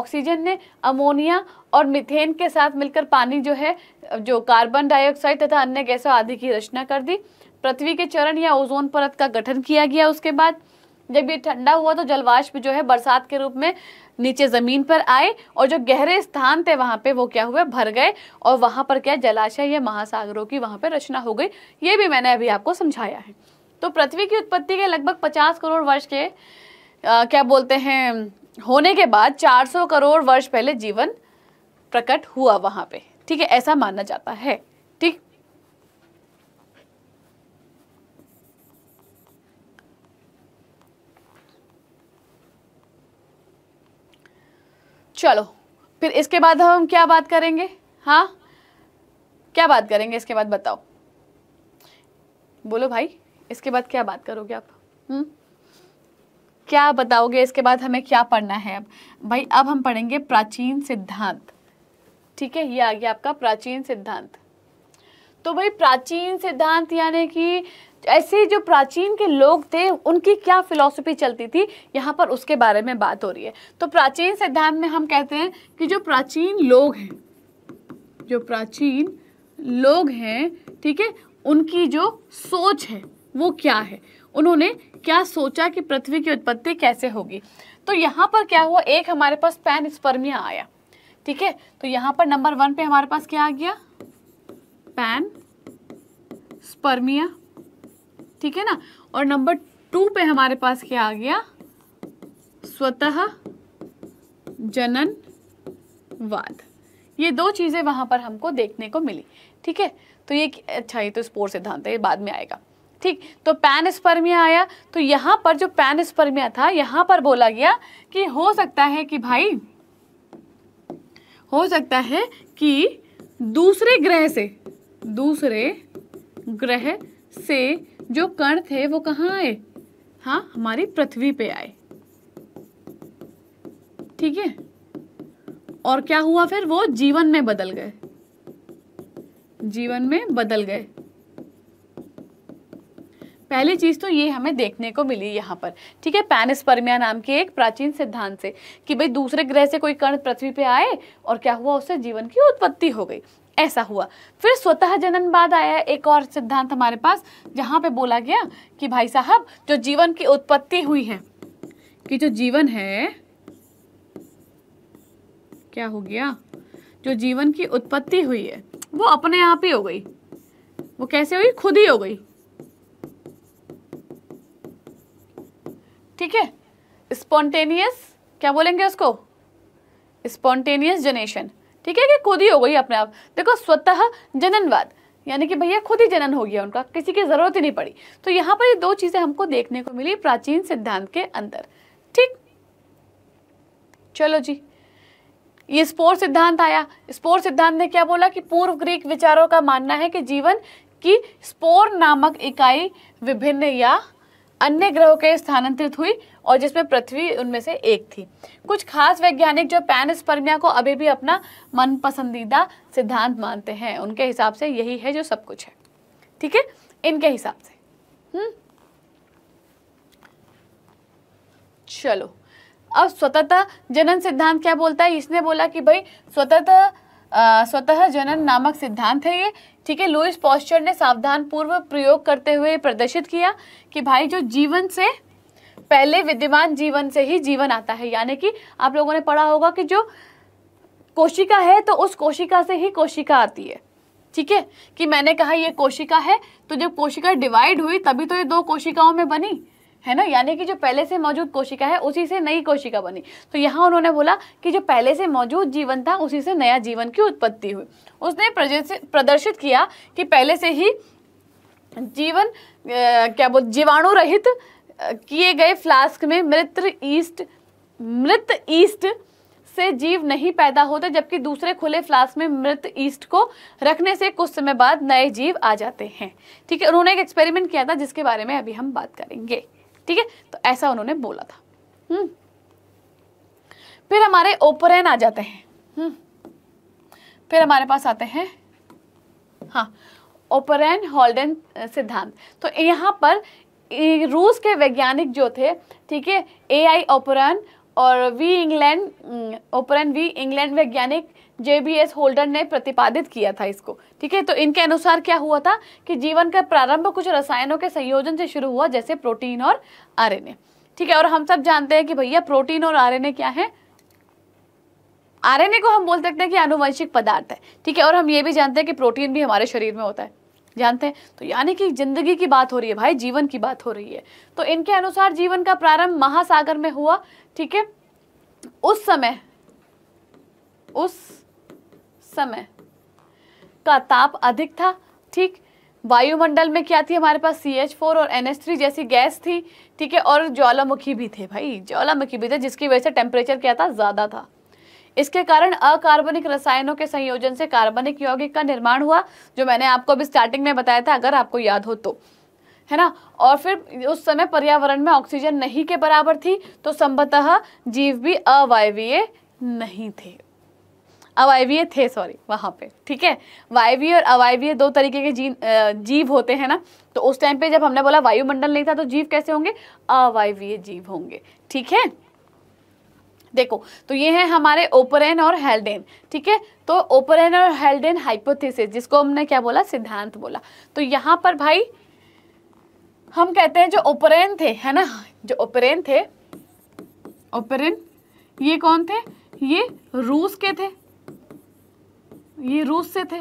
ऑक्सीजन ने अमोनिया और मिथेन के साथ मिलकर पानी जो है जो कार्बन डाइऑक्साइड तथा अन्य गैसों आदि की रचना कर दी पृथ्वी के चरण या ओजोन परत का गठन किया गया उसके बाद जब ये ठंडा हुआ तो जलवाष्प जो है बरसात के रूप में नीचे ज़मीन पर आए और जो गहरे स्थान थे वहाँ पे वो क्या हुए भर गए और वहाँ पर क्या जलाशय या महासागरों की वहाँ पर रचना हो गई ये भी मैंने अभी आपको समझाया है तो पृथ्वी की उत्पत्ति के लगभग 50 करोड़ वर्ष के आ, क्या बोलते हैं होने के बाद 400 करोड़ वर्ष पहले जीवन प्रकट हुआ वहाँ पे ठीक है ऐसा माना जाता है चलो फिर इसके बाद हम क्या बात करेंगे हाँ क्या बात करेंगे इसके बाद बताओ बोलो भाई इसके बाद क्या बात करोगे आप हुँ? हम्म? क्या बताओगे इसके बाद हमें क्या पढ़ना है अब भाई अब हम पढ़ेंगे प्राचीन सिद्धांत ठीक है ये आ गया आपका प्राचीन सिद्धांत तो भाई प्राचीन सिद्धांत यानी कि ऐसे जो प्राचीन के लोग थे उनकी क्या फिलॉसफी चलती थी यहाँ पर उसके बारे में बात हो रही है तो प्राचीन सिद्धांत में हम कहते हैं कि जो प्राचीन लोग हैं जो प्राचीन लोग हैं ठीक है उनकी जो सोच है वो क्या है उन्होंने क्या सोचा कि पृथ्वी की उत्पत्ति कैसे होगी तो यहाँ पर क्या हुआ एक हमारे पास पैन स्पर्मिया आया ठीक है तो यहाँ पर नंबर वन पे हमारे पास क्या आ गया पैन स्पर्मिया ठीक है ना और नंबर टू पे हमारे पास क्या आ गया स्वतः जनन वाद ये दो चीज़ें वहाँ पर हमको देखने को मिली ठीक है तो ये अच्छा ये तो स्पोर सिद्धांत है ये बाद में आएगा ठीक तो पैन स्पर्मिया आया तो यहाँ पर जो पैन स्पर्मिया था यहाँ पर बोला गया कि हो सकता है कि भाई हो सकता है कि दूसरे ग्रह से दूसरे ग्रह से जो कण थे वो कहाँ आए हाँ हमारी पृथ्वी पे आए ठीक है और क्या हुआ फिर वो जीवन में बदल गए जीवन में बदल गए पहली चीज तो ये हमें देखने को मिली यहाँ पर ठीक है पैनस्पर्मिया नाम के एक प्राचीन सिद्धांत से कि भाई दूसरे ग्रह से कोई कण पृथ्वी पे आए और क्या हुआ उससे जीवन की उत्पत्ति हो गई ऐसा हुआ फिर स्वतः जनन बाद आया एक और सिद्धांत हमारे पास जहां पे बोला गया कि भाई साहब जो जीवन की उत्पत्ति हुई है कि जो जीवन है क्या हो गया जो जीवन की उत्पत्ति हुई है वो अपने आप ही हो गई वो कैसे हुई खुद ही हो गई ठीक है स्पॉन्टेनियस क्या बोलेंगे उसको स्पॉन्टेनियस जनरेशन ठीक है कि खुद ही हो गई अपने आप देखो स्वतः जननवाद यानी कि भैया खुद ही जनन हो गया उनका किसी की ज़रूरत ही नहीं पड़ी तो यहाँ पर ये दो चीज़ें हमको देखने को मिली प्राचीन सिद्धांत के अंदर ठीक चलो जी ये स्पोर सिद्धांत आया स्पोर सिद्धांत ने क्या बोला कि पूर्व ग्रीक विचारों का मानना है कि जीवन की स्पोर नामक इकाई विभिन्न या अन्य ग्रहों के स्थानांतरित हुई और जिसमें पृथ्वी उनमें से एक थी कुछ खास वैज्ञानिक जो पैन स्पर्मिया को अभी भी अपना मन पसंदीदा सिद्धांत मानते हैं उनके हिसाब से यही है जो सब कुछ है ठीक है इनके हिसाब से हम्म चलो अब स्वतः जनन सिद्धांत क्या बोलता है इसने बोला कि भाई स्वतः स्वतः जनन नामक सिद्धांत है ये ठीक है लुइस पॉस्चर ने सावधान पूर्व प्रयोग करते हुए प्रदर्शित किया कि भाई जो जीवन से पहले विद्यमान जीवन से ही जीवन आता है यानी कि आप लोगों ने पढ़ा होगा कि जो कोशिका है तो उस कोशिका से ही कोशिका आती है ठीक है कि मैंने कहा ये कोशिका है तो जब कोशिका डिवाइड हुई तभी तो ये दो कोशिकाओं में बनी है ना यानी कि जो पहले से मौजूद कोशिका है उसी से नई कोशिका बनी तो यहाँ उन्होंने बोला कि जो पहले से मौजूद जीवन था उसी से नया जीवन की उत्पत्ति हुई उसने प्रदर्शित किया कि पहले से ही जीवन क्या बोल जीवाणु रहित किए गए फ्लास्क में मृत ईस्ट मृत ईस्ट से जीव नहीं पैदा होते जबकि दूसरे खुले फ्लास्क में मृत ईस्ट को रखने से कुछ समय बाद नए जीव आ जाते हैं ठीक है उन्होंने एक एक्सपेरिमेंट किया था जिसके बारे में अभी हम बात करेंगे ठीक है तो ऐसा उन्होंने बोला था हम्म। फिर हमारे ओपरेन आ जाते हैं हम्म। फिर हमारे पास आते हैं हाँ ओपरेन हॉल्डन सिद्धांत तो यहाँ पर रूस के वैज्ञानिक जो थे ठीक है ए आई ओपरन और वी इंग्लैंड ओपरन वी इंग्लैंड वैज्ञानिक जेबीएस होल्डर ने प्रतिपादित किया था इसको ठीक है तो इनके अनुसार क्या हुआ था कि जीवन का प्रारंभ कुछ रसायनों के संयोजन से शुरू हुआ जैसे प्रोटीन और आरएनए ठीक है और हम सब जानते हैं कि भैया प्रोटीन और आरएनए क्या है आरएनए को हम बोल सकते हैं कि आनुवंशिक पदार्थ है ठीक है और हम ये भी जानते हैं कि प्रोटीन भी हमारे शरीर में होता है जानते हैं तो यानी कि जिंदगी की बात हो रही है भाई जीवन की बात हो रही है तो इनके अनुसार जीवन का प्रारंभ महासागर में हुआ ठीक है उस समय उस समय का ताप अधिक था ठीक वायुमंडल में क्या थी हमारे पास सी एच फोर और एन एच थ्री जैसी गैस थी ठीक है और ज्वालामुखी भी थे भाई ज्वालामुखी भी थे जिसकी वजह से टेम्परेचर क्या था ज़्यादा था इसके कारण अकार्बनिक रसायनों के संयोजन से कार्बनिक यौगिक का निर्माण हुआ जो मैंने आपको अभी स्टार्टिंग में बताया था अगर आपको याद हो तो है ना और फिर उस समय पर्यावरण में ऑक्सीजन नहीं के बराबर थी तो संभवतः जीव भी अवायवीय नहीं थे अवायवीय थे सॉरी वहाँ पे ठीक है वायवीय और अवायवीय दो तरीके के जी जीव होते हैं ना तो उस टाइम पे जब हमने बोला वायुमंडल नहीं था तो जीव कैसे होंगे अवायवीय जीव होंगे ठीक है देखो तो ये है हमारे ओपरेन और हेल्डेन ठीक है तो ओपरेन और हेल्डेन हाइपोथेसिस जिसको हमने क्या बोला सिद्धांत बोला तो यहाँ पर भाई हम कहते हैं जो ओपरेन थे है ना जो ओपरेन थे ओपरेन ये कौन थे ये रूस के थे ये रूस से थे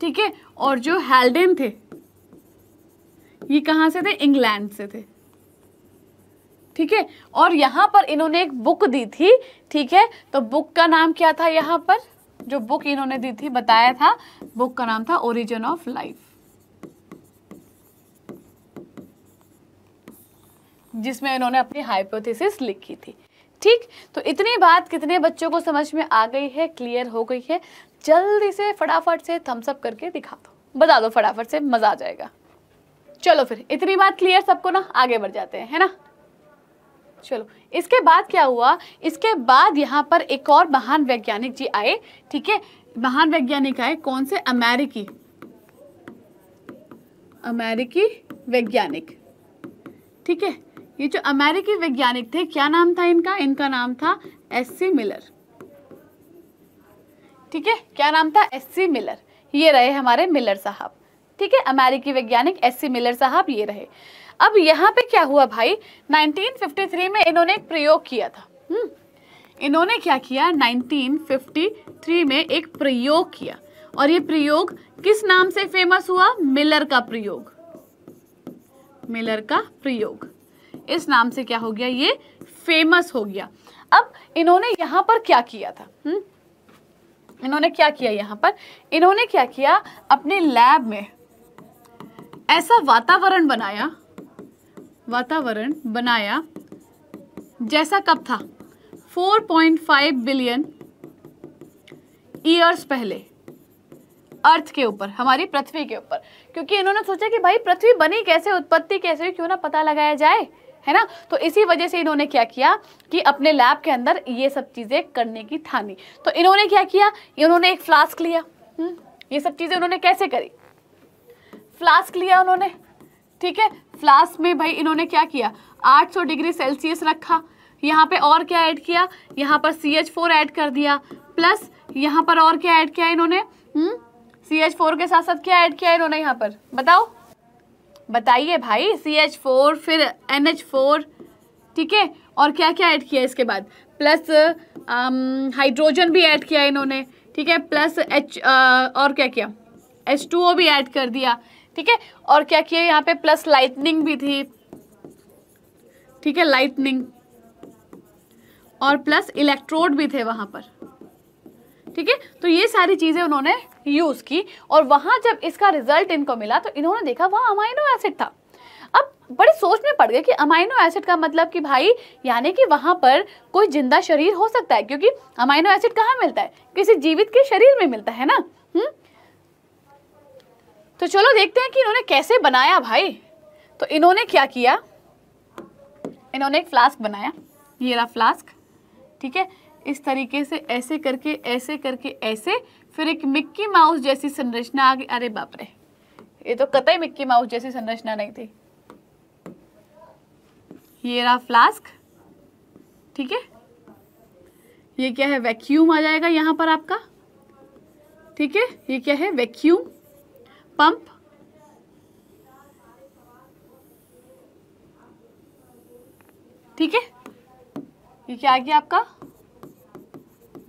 ठीक है और जो हेल्डेन थे ये कहाँ से थे इंग्लैंड से थे ठीक है और यहाँ पर इन्होंने एक बुक दी थी ठीक है तो बुक का नाम क्या था यहाँ पर जो बुक इन्होंने दी थी बताया था बुक का नाम था ओरिजिन ऑफ लाइफ जिसमें इन्होंने अपनी हाइपोथेसिस लिखी थी ठीक तो इतनी बात कितने बच्चों को समझ में आ गई है क्लियर हो गई है जल्दी से फटाफट से थम्सअप करके दिखा दो बता दो फटाफट से मज़ा आ जाएगा चलो फिर इतनी बात क्लियर सबको ना आगे बढ़ जाते हैं है ना चलो इसके बाद क्या हुआ इसके बाद यहाँ पर एक और महान वैज्ञानिक जी आए ठीक है महान वैज्ञानिक आए कौन से अमेरिकी अमेरिकी वैज्ञानिक ठीक है ये जो अमेरिकी वैज्ञानिक थे क्या नाम था इनका इनका नाम था एस सी मिलर ठीक है क्या नाम था एस सी मिलर ये रहे हमारे मिलर साहब ठीक है अमेरिकी वैज्ञानिक एस सी मिलर साहब ये रहे अब यहाँ पे क्या हुआ भाई 1953 में इन्होंने एक प्रयोग किया था हम्म इन्होंने क्या किया 1953 में एक प्रयोग किया और ये प्रयोग किस नाम से फेमस हुआ मिलर का प्रयोग मिलर का प्रयोग इस नाम से क्या हो गया ये फेमस हो गया अब इन्होंने यहाँ पर क्या किया था हम्म इन्होंने क्या किया यहाँ पर इन्होंने क्या किया अपने लैब में ऐसा वातावरण बनाया वातावरण बनाया जैसा कब था 4.5 बिलियन ईयर्स पहले अर्थ के ऊपर हमारी पृथ्वी के ऊपर क्योंकि इन्होंने सोचा कि भाई पृथ्वी बनी कैसे उत्पत्ति कैसे क्यों ना पता लगाया जाए है ना तो इसी वजह से इन्होंने क्या किया कि अपने लैब के अंदर ये सब चीज़ें करने की ठानी तो इन्होंने क्या किया इन्होंने एक फ्लास्क लिया हुँ? हम्म? ये सब चीज़ें उन्होंने कैसे करी फ्लास्क लिया उन्होंने ठीक है फ्लास्क में भाई इन्होंने क्या किया 800 डिग्री सेल्सियस रखा यहाँ पे और क्या ऐड किया यहाँ पर सी एच फोर ऐड कर दिया प्लस यहाँ पर और क्या ऐड किया इन्होंने सी एच फोर के साथ साथ क्या ऐड किया इन्होंने यहाँ पर बताओ बताइए भाई सी एच फोर फिर एन एच फोर ठीक है और क्या क्या ऐड किया इसके बाद प्लस हाइड्रोजन um, भी ऐड किया इन्होंने ठीक है प्लस एच uh, और क्या किया एच टू ओ भी ऐड कर दिया ठीक है और क्या किया यहाँ पे प्लस लाइटनिंग भी थी ठीक है लाइटनिंग और प्लस इलेक्ट्रोड भी थे वहाँ पर ठीक है तो ये सारी चीज़ें उन्होंने यूज़ की और वहां जब इसका रिजल्ट इनको मिला तो इन्होंने देखा वहां अमाइनो एसिड था अब बड़े सोच में पड़ गए कि अमाइनो एसिड का मतलब कि भाई यानी कि वहां पर कोई जिंदा शरीर हो सकता है क्योंकि अमाइनो एसिड कहाँ मिलता है किसी जीवित के शरीर में मिलता है ना हम्म तो चलो देखते हैं कि इन्होंने कैसे बनाया भाई तो इन्होंने क्या किया इन्होंने एक फ्लास्क बनाया ये रहा फ्लास्क ठीक है इस तरीके से ऐसे करके ऐसे करके ऐसे फिर एक मिक्की माउस जैसी संरचना आ गई अरे बाप रे ये तो कतई मिक्की माउस जैसी संरचना नहीं थी ये रहा फ्लास्क ठीक है ये क्या है वैक्यूम आ जाएगा यहां पर आपका ठीक है ये क्या है वैक्यूम पंप ठीक है ये क्या आ गया आपका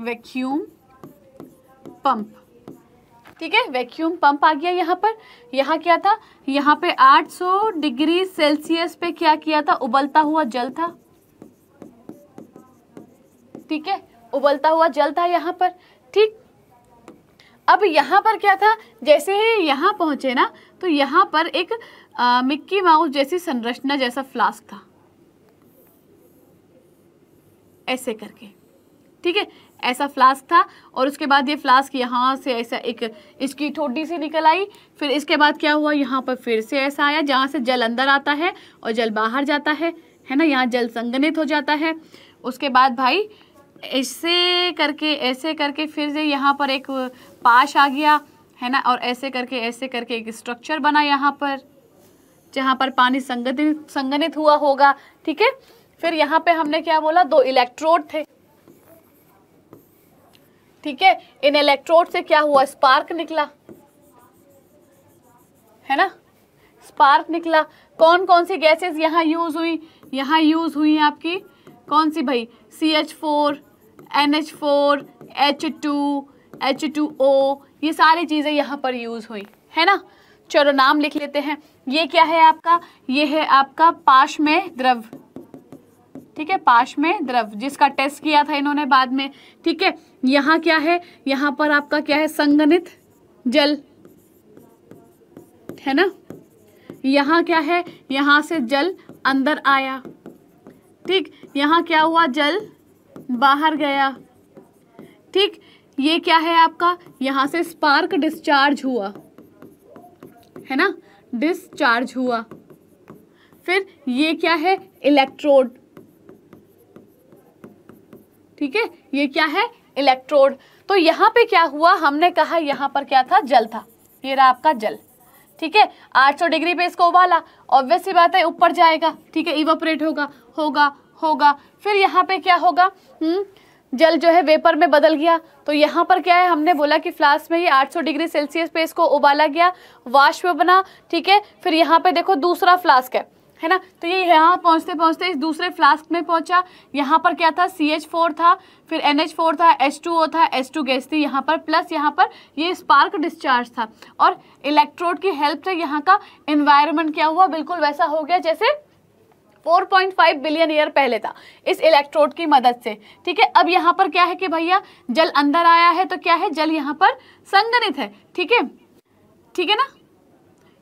वैक्यूम पंप ठीक है वैक्यूम पंप आ गया यहाँ पर यहाँ क्या था यहाँ पे 800 डिग्री सेल्सियस पे क्या किया था उबलता हुआ जल था ठीक है उबलता हुआ जल था यहाँ पर ठीक अब यहाँ पर क्या था जैसे ही यहाँ पहुंचे ना तो यहाँ पर एक आ, मिक्की माउस जैसी संरचना जैसा फ्लास्क था ऐसे करके ठीक है ऐसा फ्लास्क था और उसके बाद ये फ्लास्क यहाँ से ऐसा एक इसकी ठोडी सी निकल आई फिर इसके बाद क्या हुआ यहाँ पर फिर से ऐसा आया जहाँ से जल अंदर आता है और जल बाहर जाता है है ना यहाँ जल संगनित हो जाता है उसके बाद भाई ऐसे करके ऐसे करके फिर से यहाँ पर एक पाश आ गया है ना और ऐसे करके ऐसे करके एक स्ट्रक्चर बना यहाँ पर जहाँ पर पानी संगठित संगनित हुआ होगा ठीक है फिर यहाँ पे हमने क्या बोला दो इलेक्ट्रोड थे ठीक है इन इलेक्ट्रोड से क्या हुआ स्पार्क निकला है ना स्पार्क निकला कौन कौन सी गैसेस यहाँ यूज हुई यहाँ यूज हुई आपकी कौन सी भाई C H four N H four H two H two O ये सारी चीज़ें यहाँ पर यूज हुई है ना चलो नाम लिख लेते हैं ये क्या है आपका ये है आपका पाश में द्रव ठीक है पाश में द्रव जिसका टेस्ट किया था इन्होंने बाद में ठीक है यहाँ क्या है यहाँ पर आपका क्या है संगणित जल है ना यहाँ क्या है यहाँ से जल अंदर आया ठीक यहाँ क्या हुआ जल बाहर गया ठीक ये क्या है आपका यहाँ से स्पार्क डिस्चार्ज हुआ है ना डिस्चार्ज हुआ फिर ये क्या है इलेक्ट्रोड ठीक है ये क्या है इलेक्ट्रोड तो यहाँ पे क्या हुआ हमने कहा यहाँ पर क्या था जल था ये रहा आपका जल ठीक है 800 डिग्री पे इसको उबाला ऑब्वियस बात है ऊपर जाएगा ठीक है इवोपरेट होगा होगा होगा फिर यहाँ पे क्या होगा हम्म जल जो है वेपर में बदल गया तो यहाँ पर क्या है हमने बोला कि फ्लास्क में ही 800 डिग्री सेल्सियस पे इसको उबाला गया वाष्प बना ठीक है फिर यहाँ पे देखो दूसरा फ्लास्क है है ना तो ये यहाँ पहुँचते पहुँचते इस दूसरे फ्लास्क में पहुँचा यहाँ पर क्या था सी था फिर एन था एच था एच टू गैस थी यहाँ पर प्लस यहाँ पर ये स्पार्क डिस्चार्ज था और इलेक्ट्रोड की हेल्प से यहाँ का इन्वायरमेंट क्या हुआ बिल्कुल वैसा हो गया जैसे 4.5 बिलियन ईयर पहले था इस इलेक्ट्रोड की मदद से ठीक है अब यहाँ पर क्या है कि भैया जल अंदर आया है तो क्या है जल यहाँ पर संगणित है ठीक है ठीक है ना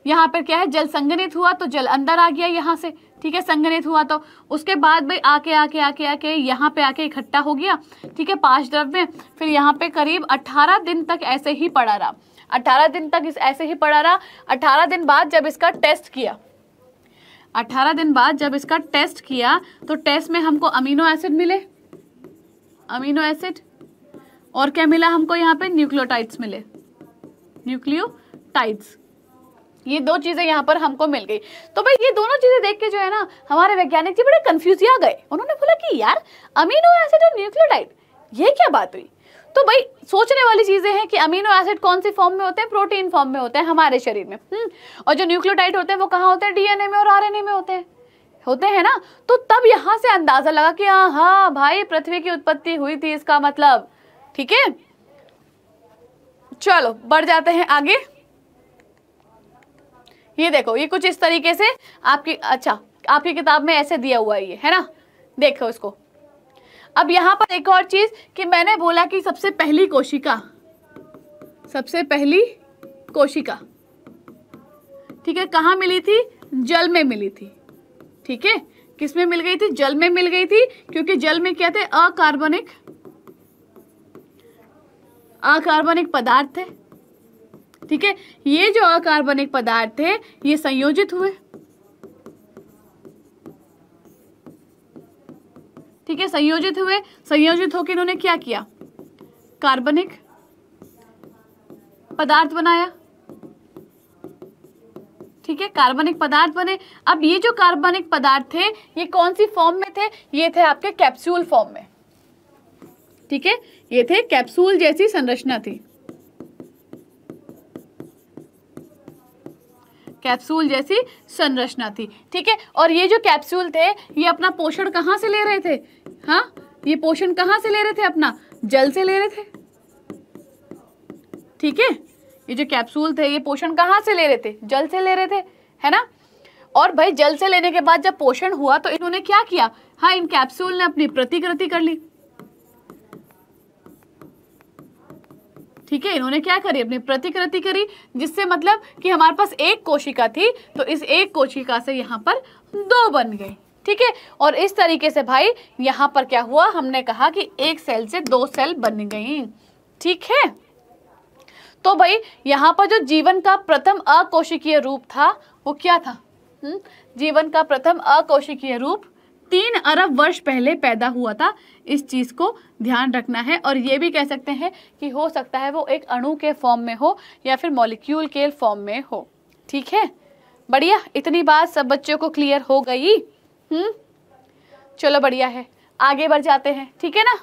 यहाँ पर क्या है जल संगनित हुआ तो जल अंदर आ गया यहाँ से ठीक है संगनित हुआ तो उसके बाद भाई आके आके आके आके यहाँ पे आके इकट्ठा हो गया ठीक है पांच द्रव्य फिर यहाँ पे करीब अट्ठारह दिन तक ऐसे ही पड़ा रहा अट्ठारह दिन तक इस ऐसे ही पड़ा रहा अट्ठारह दिन बाद जब इसका टेस्ट किया अट्ठारह दिन बाद जब इसका टेस्ट किया तो टेस्ट में हमको अमीनो एसिड मिले अमीनो एसिड और क्या मिला हमको यहाँ पे न्यूक्लियोटाइड्स मिले न्यूक्लियोटाइड्स ये दो चीज़ें यहाँ पर हमको मिल गई तो भाई ये दोनों चीज़ें देख के जो है ना हमारे वैज्ञानिक जी बड़े कंफ्यूज आ गए उन्होंने बोला कि यार अमीनो एसिड और न्यूक्लियोटाइड ये क्या बात हुई तो भाई सोचने वाली चीजें हैं कि अमीनो एसिड कौन सी फॉर्म में होते हैं प्रोटीन फॉर्म में होते हैं हमारे शरीर में हम्म, और जो न्यूक्लियोटाइड होते हैं वो कहाँ होते हैं डीएनए में और आर में होते हैं होते हैं ना तो तब यहाँ से अंदाजा लगा कि हाँ हाँ भाई पृथ्वी की उत्पत्ति हुई थी इसका मतलब ठीक है चलो बढ़ जाते हैं आगे ये देखो ये कुछ इस तरीके से आपकी अच्छा आपकी किताब में ऐसे दिया हुआ है ये है ना देखो इसको अब यहाँ पर एक और चीज़ कि मैंने बोला कि सबसे पहली कोशिका सबसे पहली कोशिका ठीक है कहाँ मिली थी जल में मिली थी ठीक है किस में मिल गई थी जल में मिल गई थी क्योंकि जल में क्या थे अकार्बनिक अकार्बनिक पदार्थ थे ठीक है ये जो अकार्बनिक पदार्थ थे ये संयोजित हुए ठीक है संयोजित हुए संयोजित होकर इन्होंने क्या किया कार्बनिक पदार्थ बनाया ठीक है कार्बनिक पदार्थ बने अब ये जो कार्बनिक पदार्थ थे ये कौन सी फॉर्म में थे ये थे आपके कैप्सूल फॉर्म में ठीक है ये थे कैप्सूल जैसी संरचना थी कैप्सूल जैसी संरचना थी ठीक है और ये जो कैप्सूल थे ये अपना पोषण कहाँ से ले रहे थे हाँ ये पोषण कहाँ से ले रहे थे अपना जल से ले रहे थे ठीक है ये जो कैप्सूल थे ये पोषण कहाँ से ले रहे थे जल से ले रहे थे है ना और भाई जल से लेने के बाद जब पोषण हुआ तो इन्होंने क्या किया हाँ इन कैप्सूल ने अपनी प्रतिकृति कर ली ठीक है इन्होंने क्या करी अपनी प्रतिकृति करी जिससे मतलब कि हमारे पास एक कोशिका थी तो इस एक कोशिका से यहाँ पर दो बन गई ठीक है और इस तरीके से भाई यहाँ पर क्या हुआ हमने कहा कि एक सेल से दो सेल बन गई ठीक है तो भाई यहाँ पर जो जीवन का प्रथम अकोशिकीय रूप था वो क्या था हुँ? हम्म, जीवन का प्रथम अकोशिकीय रूप तीन अरब वर्ष पहले पैदा हुआ था इस चीज़ को ध्यान रखना है और ये भी कह सकते हैं कि हो सकता है वो एक अणु के फॉर्म में हो या फिर मॉलिक्यूल के फॉर्म में हो ठीक है बढ़िया इतनी बात सब बच्चों को क्लियर हो गई हम्म चलो बढ़िया है आगे बढ़ जाते हैं ठीक है ना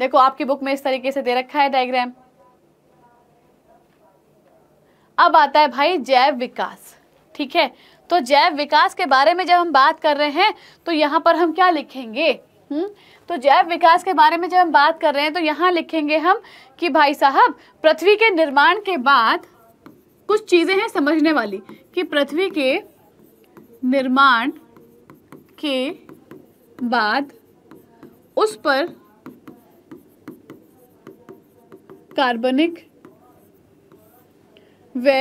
देखो आपकी बुक में इस तरीके से दे रखा है डायग्राम अब आता है भाई जैव विकास ठीक है तो जैव विकास के बारे में जब हम बात कर रहे हैं तो यहाँ पर हम क्या लिखेंगे हुँ? तो जैव विकास के बारे में जब हम बात कर रहे हैं तो यहाँ लिखेंगे हम कि भाई साहब पृथ्वी के निर्माण के बाद कुछ चीज़ें हैं समझने वाली कि पृथ्वी के निर्माण के बाद उस पर कार्बनिक व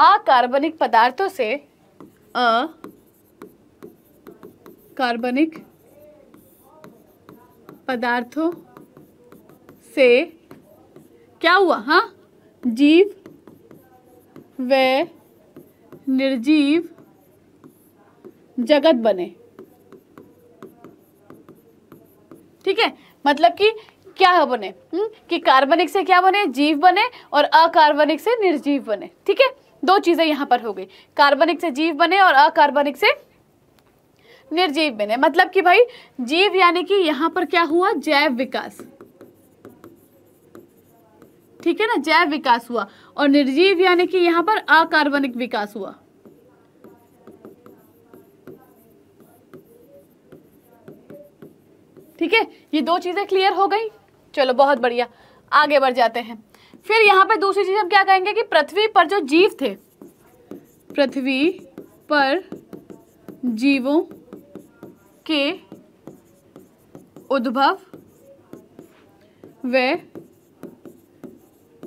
अकार्बनिक पदार्थों से अ कार्बनिक पदार्थों से क्या हुआ हाँ जीव व निर्जीव जगत बने ठीक है मतलब कि क्या बने हुँ? हम्म? कि कार्बनिक से क्या बने जीव बने और अकार्बनिक से निर्जीव बने ठीक है दो चीज़ें यहां पर हो गई कार्बनिक से जीव बने और अकार्बनिक से निर्जीव बने मतलब कि भाई जीव यानी कि यहां पर क्या हुआ जैव विकास ठीक है ना जैव विकास हुआ और निर्जीव यानी कि यहां पर अकार्बनिक विकास हुआ ठीक है ये दो चीज़ें क्लियर हो गई चलो बहुत बढ़िया आगे बढ़ जाते हैं फिर यहाँ पे दूसरी चीज हम क्या कहेंगे कि पृथ्वी पर जो जीव थे पृथ्वी पर जीवों के उद्भव वे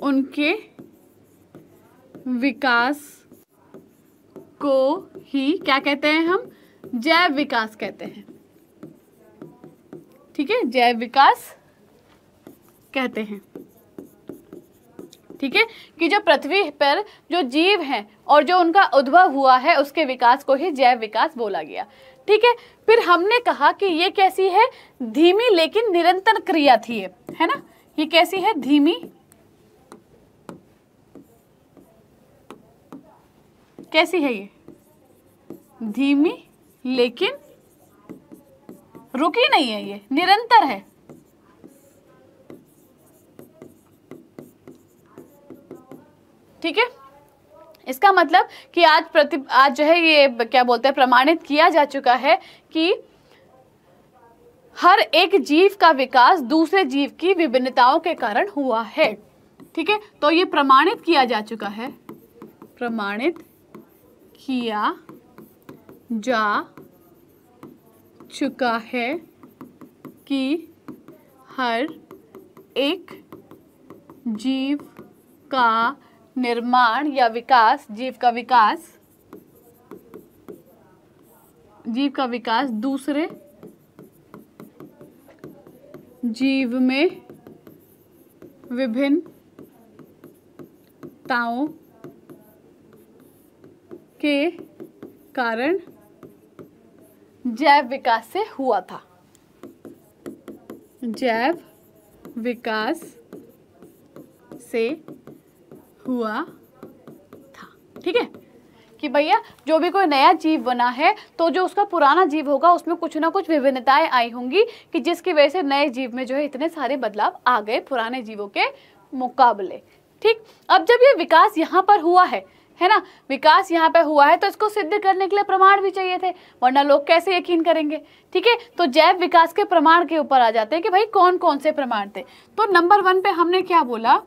उनके विकास को ही क्या कहते हैं हम जैव विकास कहते हैं ठीक है जैव विकास कहते हैं ठीक है कि जो पृथ्वी पर जो जीव हैं और जो उनका उद्भव हुआ है उसके विकास को ही जैव विकास बोला गया ठीक है फिर हमने कहा कि ये कैसी है धीमी लेकिन निरंतर क्रिया थी है, है ना ये कैसी है धीमी कैसी है ये धीमी लेकिन रुकी नहीं है ये निरंतर है ठीक है इसका मतलब कि आज प्रति आज जो है ये क्या बोलते हैं प्रमाणित किया जा चुका है कि हर एक जीव का विकास दूसरे जीव की विभिन्नताओं के कारण हुआ है ठीक है तो ये प्रमाणित किया जा चुका है प्रमाणित किया जा चुका है कि हर एक जीव का निर्माण या विकास जीव का विकास जीव का विकास दूसरे जीव में विभिन्न ताओं के कारण जैव विकास से हुआ था जैव विकास से हुआ था ठीक है कि भैया जो भी कोई नया जीव बना है तो जो उसका पुराना जीव होगा उसमें कुछ ना कुछ विभिन्नताएं आई होंगी कि जिसकी वजह से नए जीव में जो है इतने सारे बदलाव आ गए पुराने जीवों के मुकाबले ठीक अब जब ये विकास यहाँ पर हुआ है है ना विकास यहाँ पर हुआ है तो इसको सिद्ध करने के लिए प्रमाण भी चाहिए थे वरना लोग कैसे यकीन करेंगे ठीक है तो जैव विकास के प्रमाण के ऊपर आ जाते हैं कि भाई कौन कौन से प्रमाण थे तो नंबर वन पे हमने क्या बोला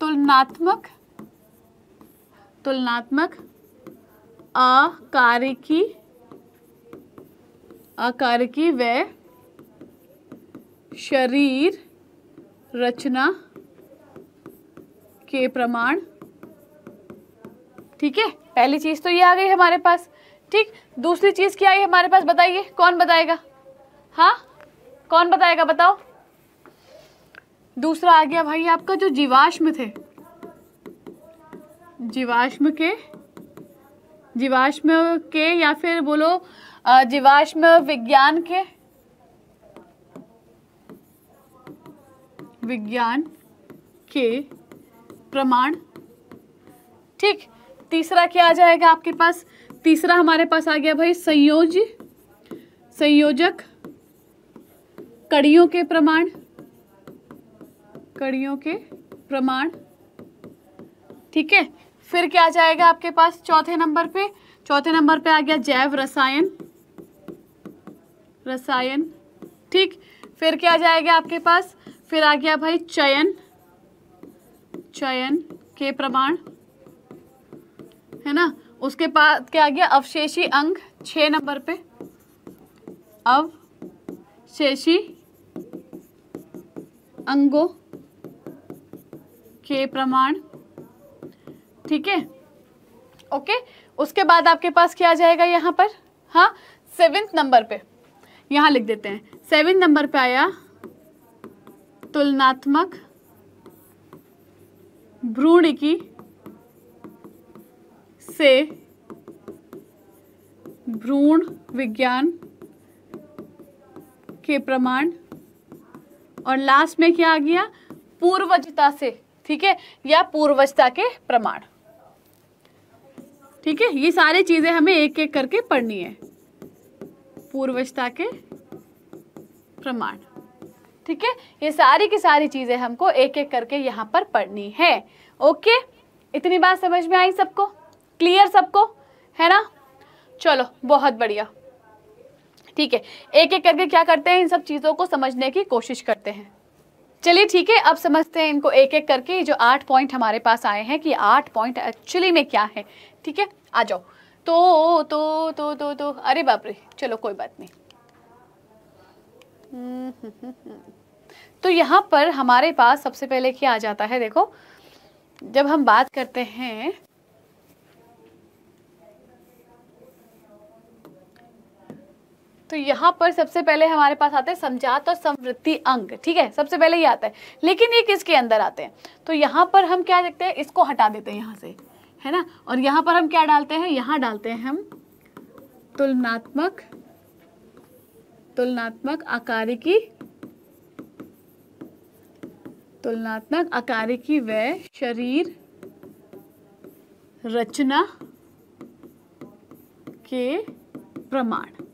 तुलनात्मक तुलनात्मक अकारिकी अकारिकी व शरीर रचना के प्रमाण ठीक है पहली चीज तो ये आ गई हमारे पास ठीक दूसरी चीज क्या आई हमारे पास बताइए कौन बताएगा हाँ कौन बताएगा बताओ दूसरा आ गया भाई आपका जो जीवाश्म थे जीवाश्म के जीवाश्म के या फिर बोलो जीवाश्म विज्ञान के विज्ञान के प्रमाण ठीक तीसरा क्या आ जाएगा आपके पास तीसरा हमारे पास आ गया भाई संयोज संयोजक कड़ियों के प्रमाण कड़ियों के प्रमाण ठीक है फिर क्या जाएगा आपके पास चौथे नंबर पे चौथे नंबर पे आ गया जैव रसायन रसायन ठीक फिर क्या जाएगा आपके पास फिर आ गया भाई चयन चयन के प्रमाण है ना उसके बाद क्या आ गया अवशेषी अंग छ नंबर पे अवशेषी अंगों के प्रमाण ठीक है ओके उसके बाद आपके पास क्या आ जाएगा यहां पर हा सेवेंथ नंबर पे यहां लिख देते हैं सेवेंथ नंबर पे आया तुलनात्मक भ्रूण की से भ्रूण विज्ञान के प्रमाण और लास्ट में क्या आ गया पूर्वजता से ठीक है या पूर्वजता के प्रमाण ठीक है ये सारी चीज़ें हमें एक एक करके पढ़नी है पूर्वजता के प्रमाण ठीक है ये सारी की सारी चीज़ें हमको एक एक करके यहाँ पर पढ़नी है ओके इतनी बात समझ में आई सबको क्लियर सबको है ना चलो बहुत बढ़िया ठीक है एक एक करके क्या करते हैं इन सब चीज़ों को समझने की कोशिश करते हैं चलिए ठीक है अब समझते हैं इनको एक एक करके जो आठ पॉइंट हमारे पास आए हैं कि आठ पॉइंट एक्चुअली में क्या है ठीक है आ जाओ तो तो तो तो तो अरे बाप रे चलो कोई बात नहीं तो यहाँ पर हमारे पास सबसे पहले क्या आ जाता है देखो जब हम बात करते हैं तो यहाँ पर सबसे पहले हमारे पास आते हैं समझात और समवृत्ति अंग ठीक है सबसे पहले ये आता है लेकिन ये किसके अंदर आते हैं तो यहाँ पर हम क्या देखते हैं इसको हटा देते हैं यहाँ से है ना और यहाँ पर हम क्या डालते हैं यहाँ डालते हैं हम तुलनात्मक तुलनात्मक आकार की तुलनात्मक आकार की वह शरीर रचना के प्रमाण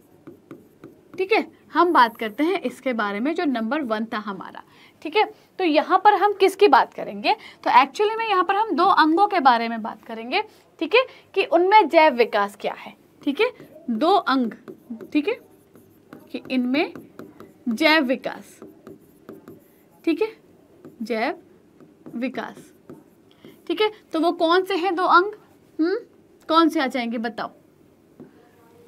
ठीक है हम बात करते हैं इसके बारे में जो नंबर वन था हमारा ठीक है तो यहाँ पर हम किसकी बात करेंगे तो एक्चुअली में यहाँ पर हम दो अंगों के बारे में बात करेंगे ठीक है कि उनमें जैव विकास क्या है ठीक है दो अंग ठीक है कि इनमें जैव विकास ठीक है जैव विकास ठीक है तो वो कौन से हैं दो अंग हम्म कौन से आ जाएंगे बताओ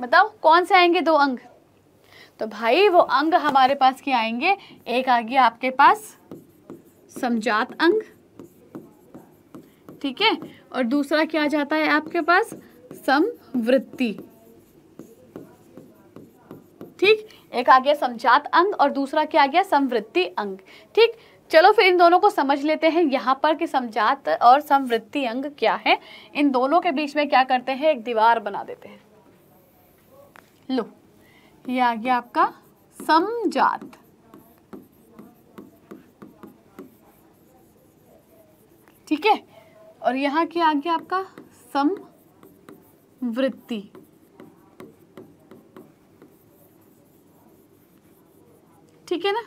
बताओ कौन से आएंगे दो अंग तो भाई वो अंग हमारे पास क्या आएंगे एक आ गया आपके पास समझात अंग ठीक है और दूसरा क्या जाता है आपके पास समवृत्ति ठीक एक आ गया समझात अंग और दूसरा क्या आ गया समवृत्ति अंग ठीक चलो फिर इन दोनों को समझ लेते हैं यहाँ पर कि समझात और समवृत्ति अंग क्या है इन दोनों के बीच में क्या करते हैं एक दीवार बना देते हैं लो ये आ गया आपका समजात ठीक है और यहां क्या आ गया आपका समवृत्ति ठीक है ना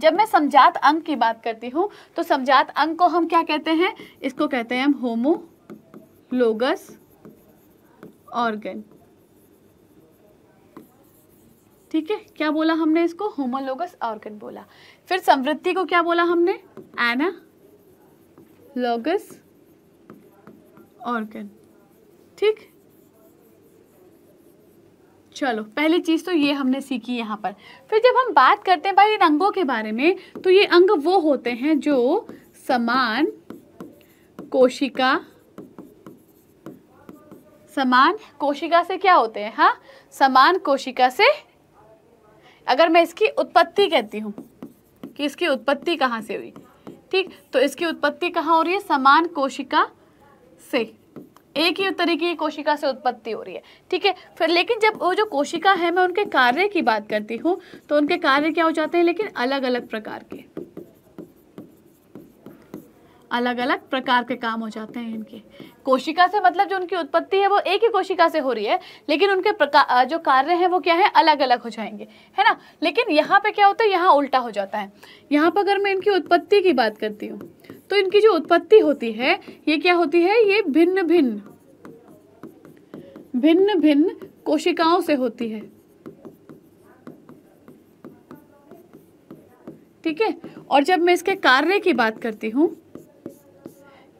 जब मैं समझात अंग की बात करती हूं तो समझात अंग को हम क्या कहते हैं इसको कहते हैं हम होमोलोगस ऑर्गन ठीक है क्या बोला हमने इसको होमोलोगस ऑर्गन बोला फिर समृद्धि को क्या बोला हमने एना लोगस ऑर्गन ठीक चलो पहली चीज़ तो ये हमने सीखी यहाँ पर फिर जब हम बात करते हैं भाई इन अंगों के बारे में तो ये अंग वो होते हैं जो समान कोशिका समान कोशिका से क्या होते हैं हाँ समान कोशिका से अगर मैं इसकी उत्पत्ति कहती हूँ कि इसकी उत्पत्ति कहाँ से हुई ठीक तो इसकी उत्पत्ति कहाँ हो रही है समान कोशिका से एक ही तरीके की कोशिका से उत्पत्ति हो रही है ठीक है फिर लेकिन जब वो जो कोशिका है मैं उनके कार्य की बात करती हूँ तो उनके कार्य क्या हो जाते हैं लेकिन अलग अलग प्रकार के अलग अलग प्रकार के काम हो जाते हैं इनके कोशिका से मतलब जो उनकी उत्पत्ति है वो एक ही कोशिका से हो रही है लेकिन उनके प्रकार जो कार्य हैं वो क्या है अलग अलग हो जाएंगे है ना लेकिन यहाँ पे क्या होता है यहाँ उल्टा हो जाता है यहाँ पर अगर मैं इनकी उत्पत्ति की बात करती हूँ तो इनकी जो उत्पत्ति होती है ये क्या होती है ये भिन्न भिन्न भिन्न भिन्न कोशिकाओं से होती है ठीक है और जब मैं इसके कार्य की बात करती हूँ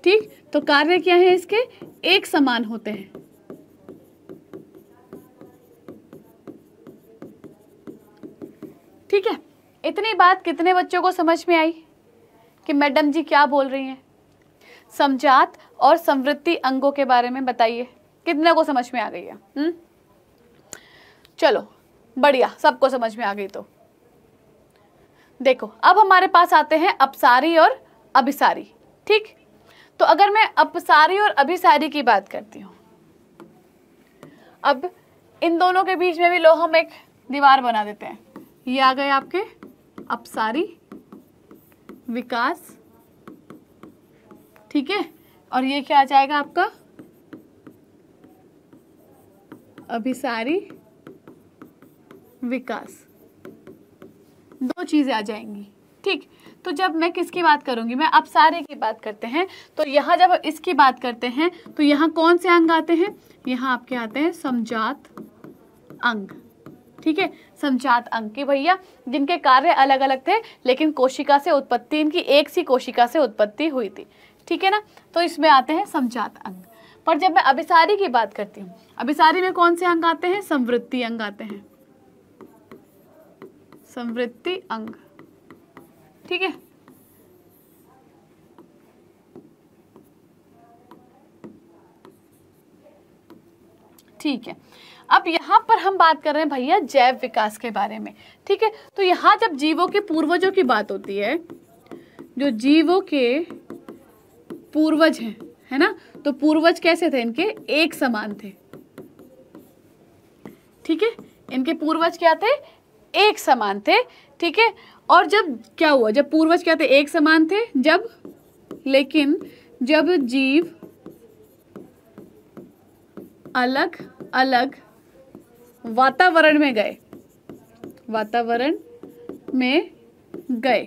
ठीक तो कार्य क्या है इसके एक समान होते हैं ठीक है इतनी बात कितने बच्चों को समझ में आई कि मैडम जी क्या बोल रही हैं समझात और समृद्धि अंगों के बारे में बताइए कितने को समझ में आ गई है हुँ? हम्म? चलो बढ़िया सबको समझ में आ गई तो देखो अब हमारे पास आते हैं अपसारी और अभिसारी ठीक तो अगर मैं अपसारी और अभिसारी की बात करती हूँ अब इन दोनों के बीच में भी लोग हम एक दीवार बना देते हैं ये आ गए आपके अपसारी विकास ठीक है और ये क्या आ जाएगा आपका अभिसारी विकास दो चीज़ें आ जाएंगी ठीक तो जब मैं किसकी बात करूंगी मैं अब सारे की बात करते हैं तो यहाँ जब इसकी बात करते हैं तो यहाँ कौन से अंग आते हैं यहाँ आपके आते हैं समझात अंग ठीक है समझात अंग के भैया जिनके कार्य अलग अलग थे लेकिन कोशिका से उत्पत्ति इनकी एक सी कोशिका से उत्पत्ति हुई थी ठीक है ना तो इसमें आते हैं समझात अंग पर जब मैं अभिसारी की बात करती हूँ अभिसारी में कौन से अंग आते हैं समवृत्ति अंग आते हैं समवृत्ति अंग ठीक है ठीक है अब यहाँ पर हम बात कर रहे हैं भैया जैव विकास के बारे में ठीक है तो यहाँ जब जीवों के पूर्वजों की बात होती है जो जीवों के पूर्वज हैं है ना तो पूर्वज कैसे थे इनके एक समान थे ठीक है इनके पूर्वज क्या थे एक समान थे ठीक है और जब क्या हुआ जब पूर्वज क्या थे एक समान थे जब लेकिन जब जीव अलग अलग वातावरण में गए वातावरण में गए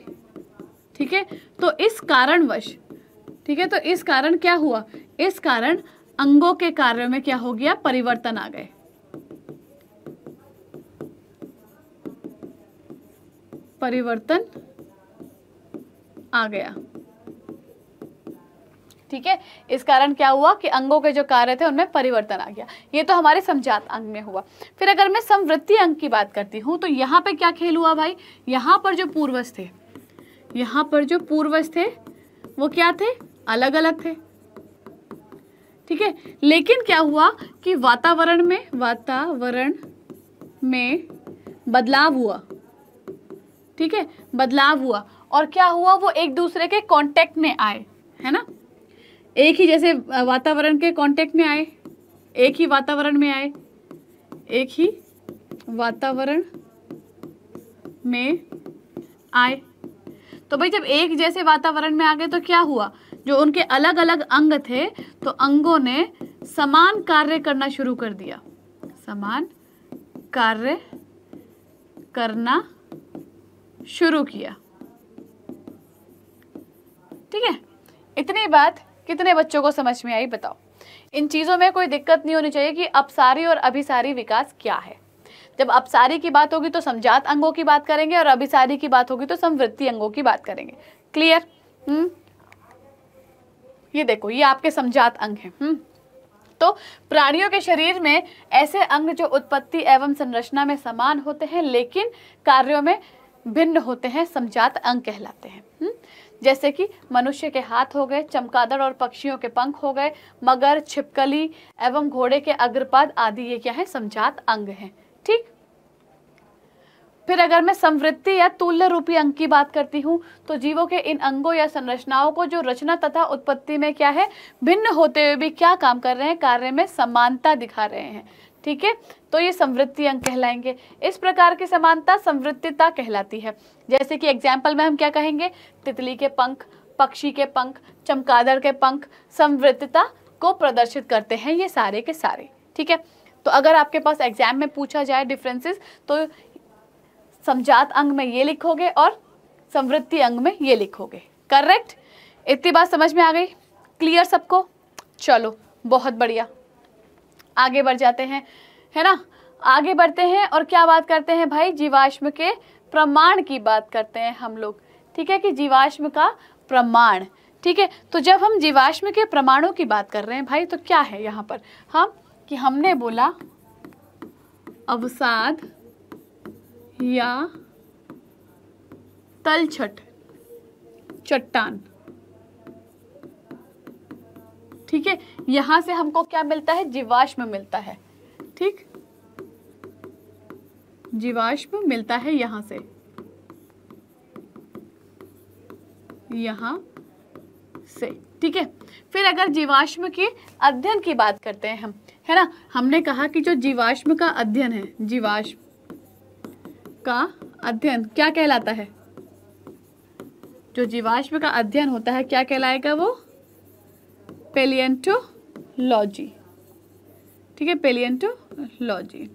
ठीक है तो इस कारणवश ठीक है तो इस कारण क्या हुआ इस कारण अंगों के कार्य में क्या हो गया परिवर्तन आ गए परिवर्तन आ गया ठीक है इस कारण क्या हुआ कि अंगों के जो कार्य थे उनमें परिवर्तन आ गया ये तो हमारे समझात अंग में हुआ फिर अगर मैं समवृत्ति अंग की बात करती हूं तो यहाँ पे क्या खेल हुआ भाई यहां पर जो पूर्वज थे यहां पर जो पूर्वज थे वो क्या थे अलग अलग थे ठीक है लेकिन क्या हुआ कि वातावरण में वातावरण में बदलाव हुआ ठीक है बदलाव हुआ और क्या हुआ वो एक दूसरे के कांटेक्ट में आए है ना एक ही जैसे वातावरण के कांटेक्ट में आए एक ही वातावरण में आए एक ही वातावरण में आए तो भाई जब एक जैसे वातावरण में आ गए तो क्या हुआ जो उनके अलग अलग अंग थे तो अंगों ने समान कार्य करना शुरू कर दिया समान कार्य करना शुरू किया ठीक है इतनी बात कितने बच्चों को समझ में आई बताओ इन चीज़ों में कोई दिक्कत नहीं होनी चाहिए कि अपसारी और अभिसारी विकास क्या है जब अपसारी की बात होगी तो समझात अंगों की बात करेंगे और अभिसारी की बात होगी तो समवृत्ति अंगों की बात करेंगे क्लियर हम्म ये देखो ये आपके समझात अंग हैं हम्म तो प्राणियों के शरीर में ऐसे अंग जो उत्पत्ति एवं संरचना में समान होते हैं लेकिन कार्यों में भिन्न होते हैं समझात अंग कहलाते हैं हम्म? जैसे कि मनुष्य के हाथ हो गए चमकादड़ और पक्षियों के पंख हो गए मगर छिपकली एवं घोड़े के अग्रपाद आदि ये क्या है समझात अंग हैं ठीक फिर अगर मैं संवृत्ति या तुल्य रूपी अंग की बात करती हूँ तो जीवों के इन अंगों या संरचनाओं को जो रचना तथा उत्पत्ति में क्या है भिन्न होते हुए भी क्या काम कर रहे हैं कार्य में समानता दिखा रहे हैं ठीक है तो ये समृद्धि अंग कहलाएंगे इस प्रकार की समानता संवृत्तिता कहलाती है जैसे कि एग्जाम्पल में हम क्या कहेंगे तितली के पंख पक्षी के पंख चमकादड़ के पंख समृद्धता को प्रदर्शित करते हैं ये सारे के सारे ठीक है तो अगर आपके पास एग्जाम में पूछा जाए डिफरेंसेस तो समझात अंग में ये लिखोगे और समृद्धि अंग में ये लिखोगे करेक्ट इतनी बात समझ में आ गई क्लियर सबको चलो बहुत बढ़िया आगे बढ़ जाते हैं है ना आगे बढ़ते हैं और क्या बात करते हैं भाई जीवाश्म के प्रमाण की बात करते हैं हम लोग ठीक है कि जीवाश्म का प्रमाण ठीक है तो जब हम जीवाश्म के प्रमाणों की बात कर रहे हैं भाई तो क्या है यहाँ पर हम कि हमने बोला अवसाद या तलछट चट्टान ठीक है यहां से हमको क्या मिलता है जीवाश्म मिलता है ठीक जीवाश्म मिलता है यहां से यहां से ठीक है फिर अगर जीवाश्म के अध्ययन की बात करते हैं हम है ना हमने कहा कि जो जीवाश्म का अध्ययन है जीवाश्म का अध्ययन क्या कहलाता है जो जीवाश्म का अध्ययन होता है क्या कहलाएगा वो पेलियंटोलॉजी ठीक है पेलियंटोलॉजी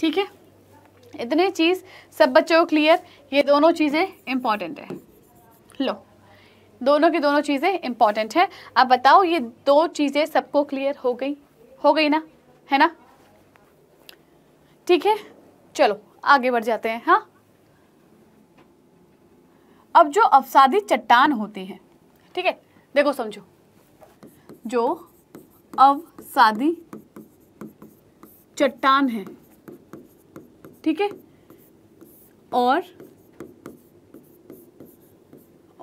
ठीक है इतने चीज़ सब बच्चों को क्लियर ये दोनों चीज़ें इंपॉर्टेंट है लो दोनों की दोनों चीज़ें इंपॉर्टेंट है अब बताओ ये दो चीज़ें सबको क्लियर हो गई हो गई ना है ना ठीक है चलो आगे बढ़ जाते हैं हाँ अब जो अवसादी चट्टान होती हैं ठीक है देखो समझो जो अवसादी चट्टान है ठीक है और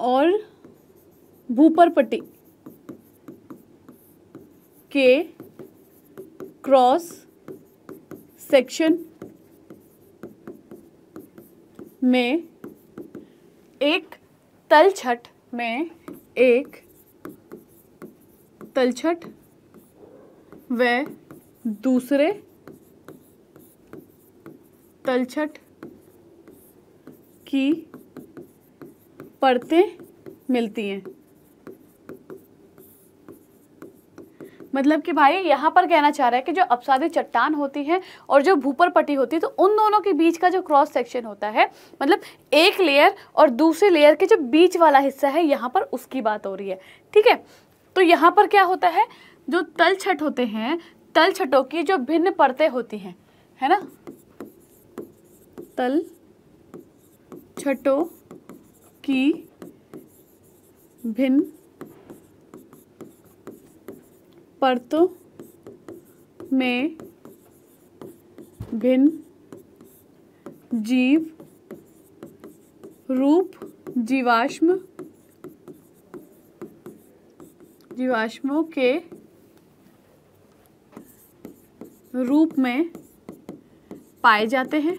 और भूपरपट्टी के क्रॉस सेक्शन में एक तलछट में एक तलछट व दूसरे तलछट की परतें मिलती हैं मतलब कि भाई यहाँ पर कहना चाह रहा है कि जो अपसादी चट्टान होती है और जो भूपर पट्टी होती है तो उन दोनों के बीच का जो क्रॉस सेक्शन होता है मतलब एक लेयर और दूसरे लेयर के जो बीच वाला हिस्सा है यहाँ पर उसकी बात हो रही है ठीक है तो यहाँ पर क्या होता है जो तल छट होते हैं तल छटों की जो भिन्न परतें होती हैं है ना तल छटों की भिन्न परतों में भिन्न जीव रूप जीवाश्म जीवाश्मों के रूप में पाए जाते हैं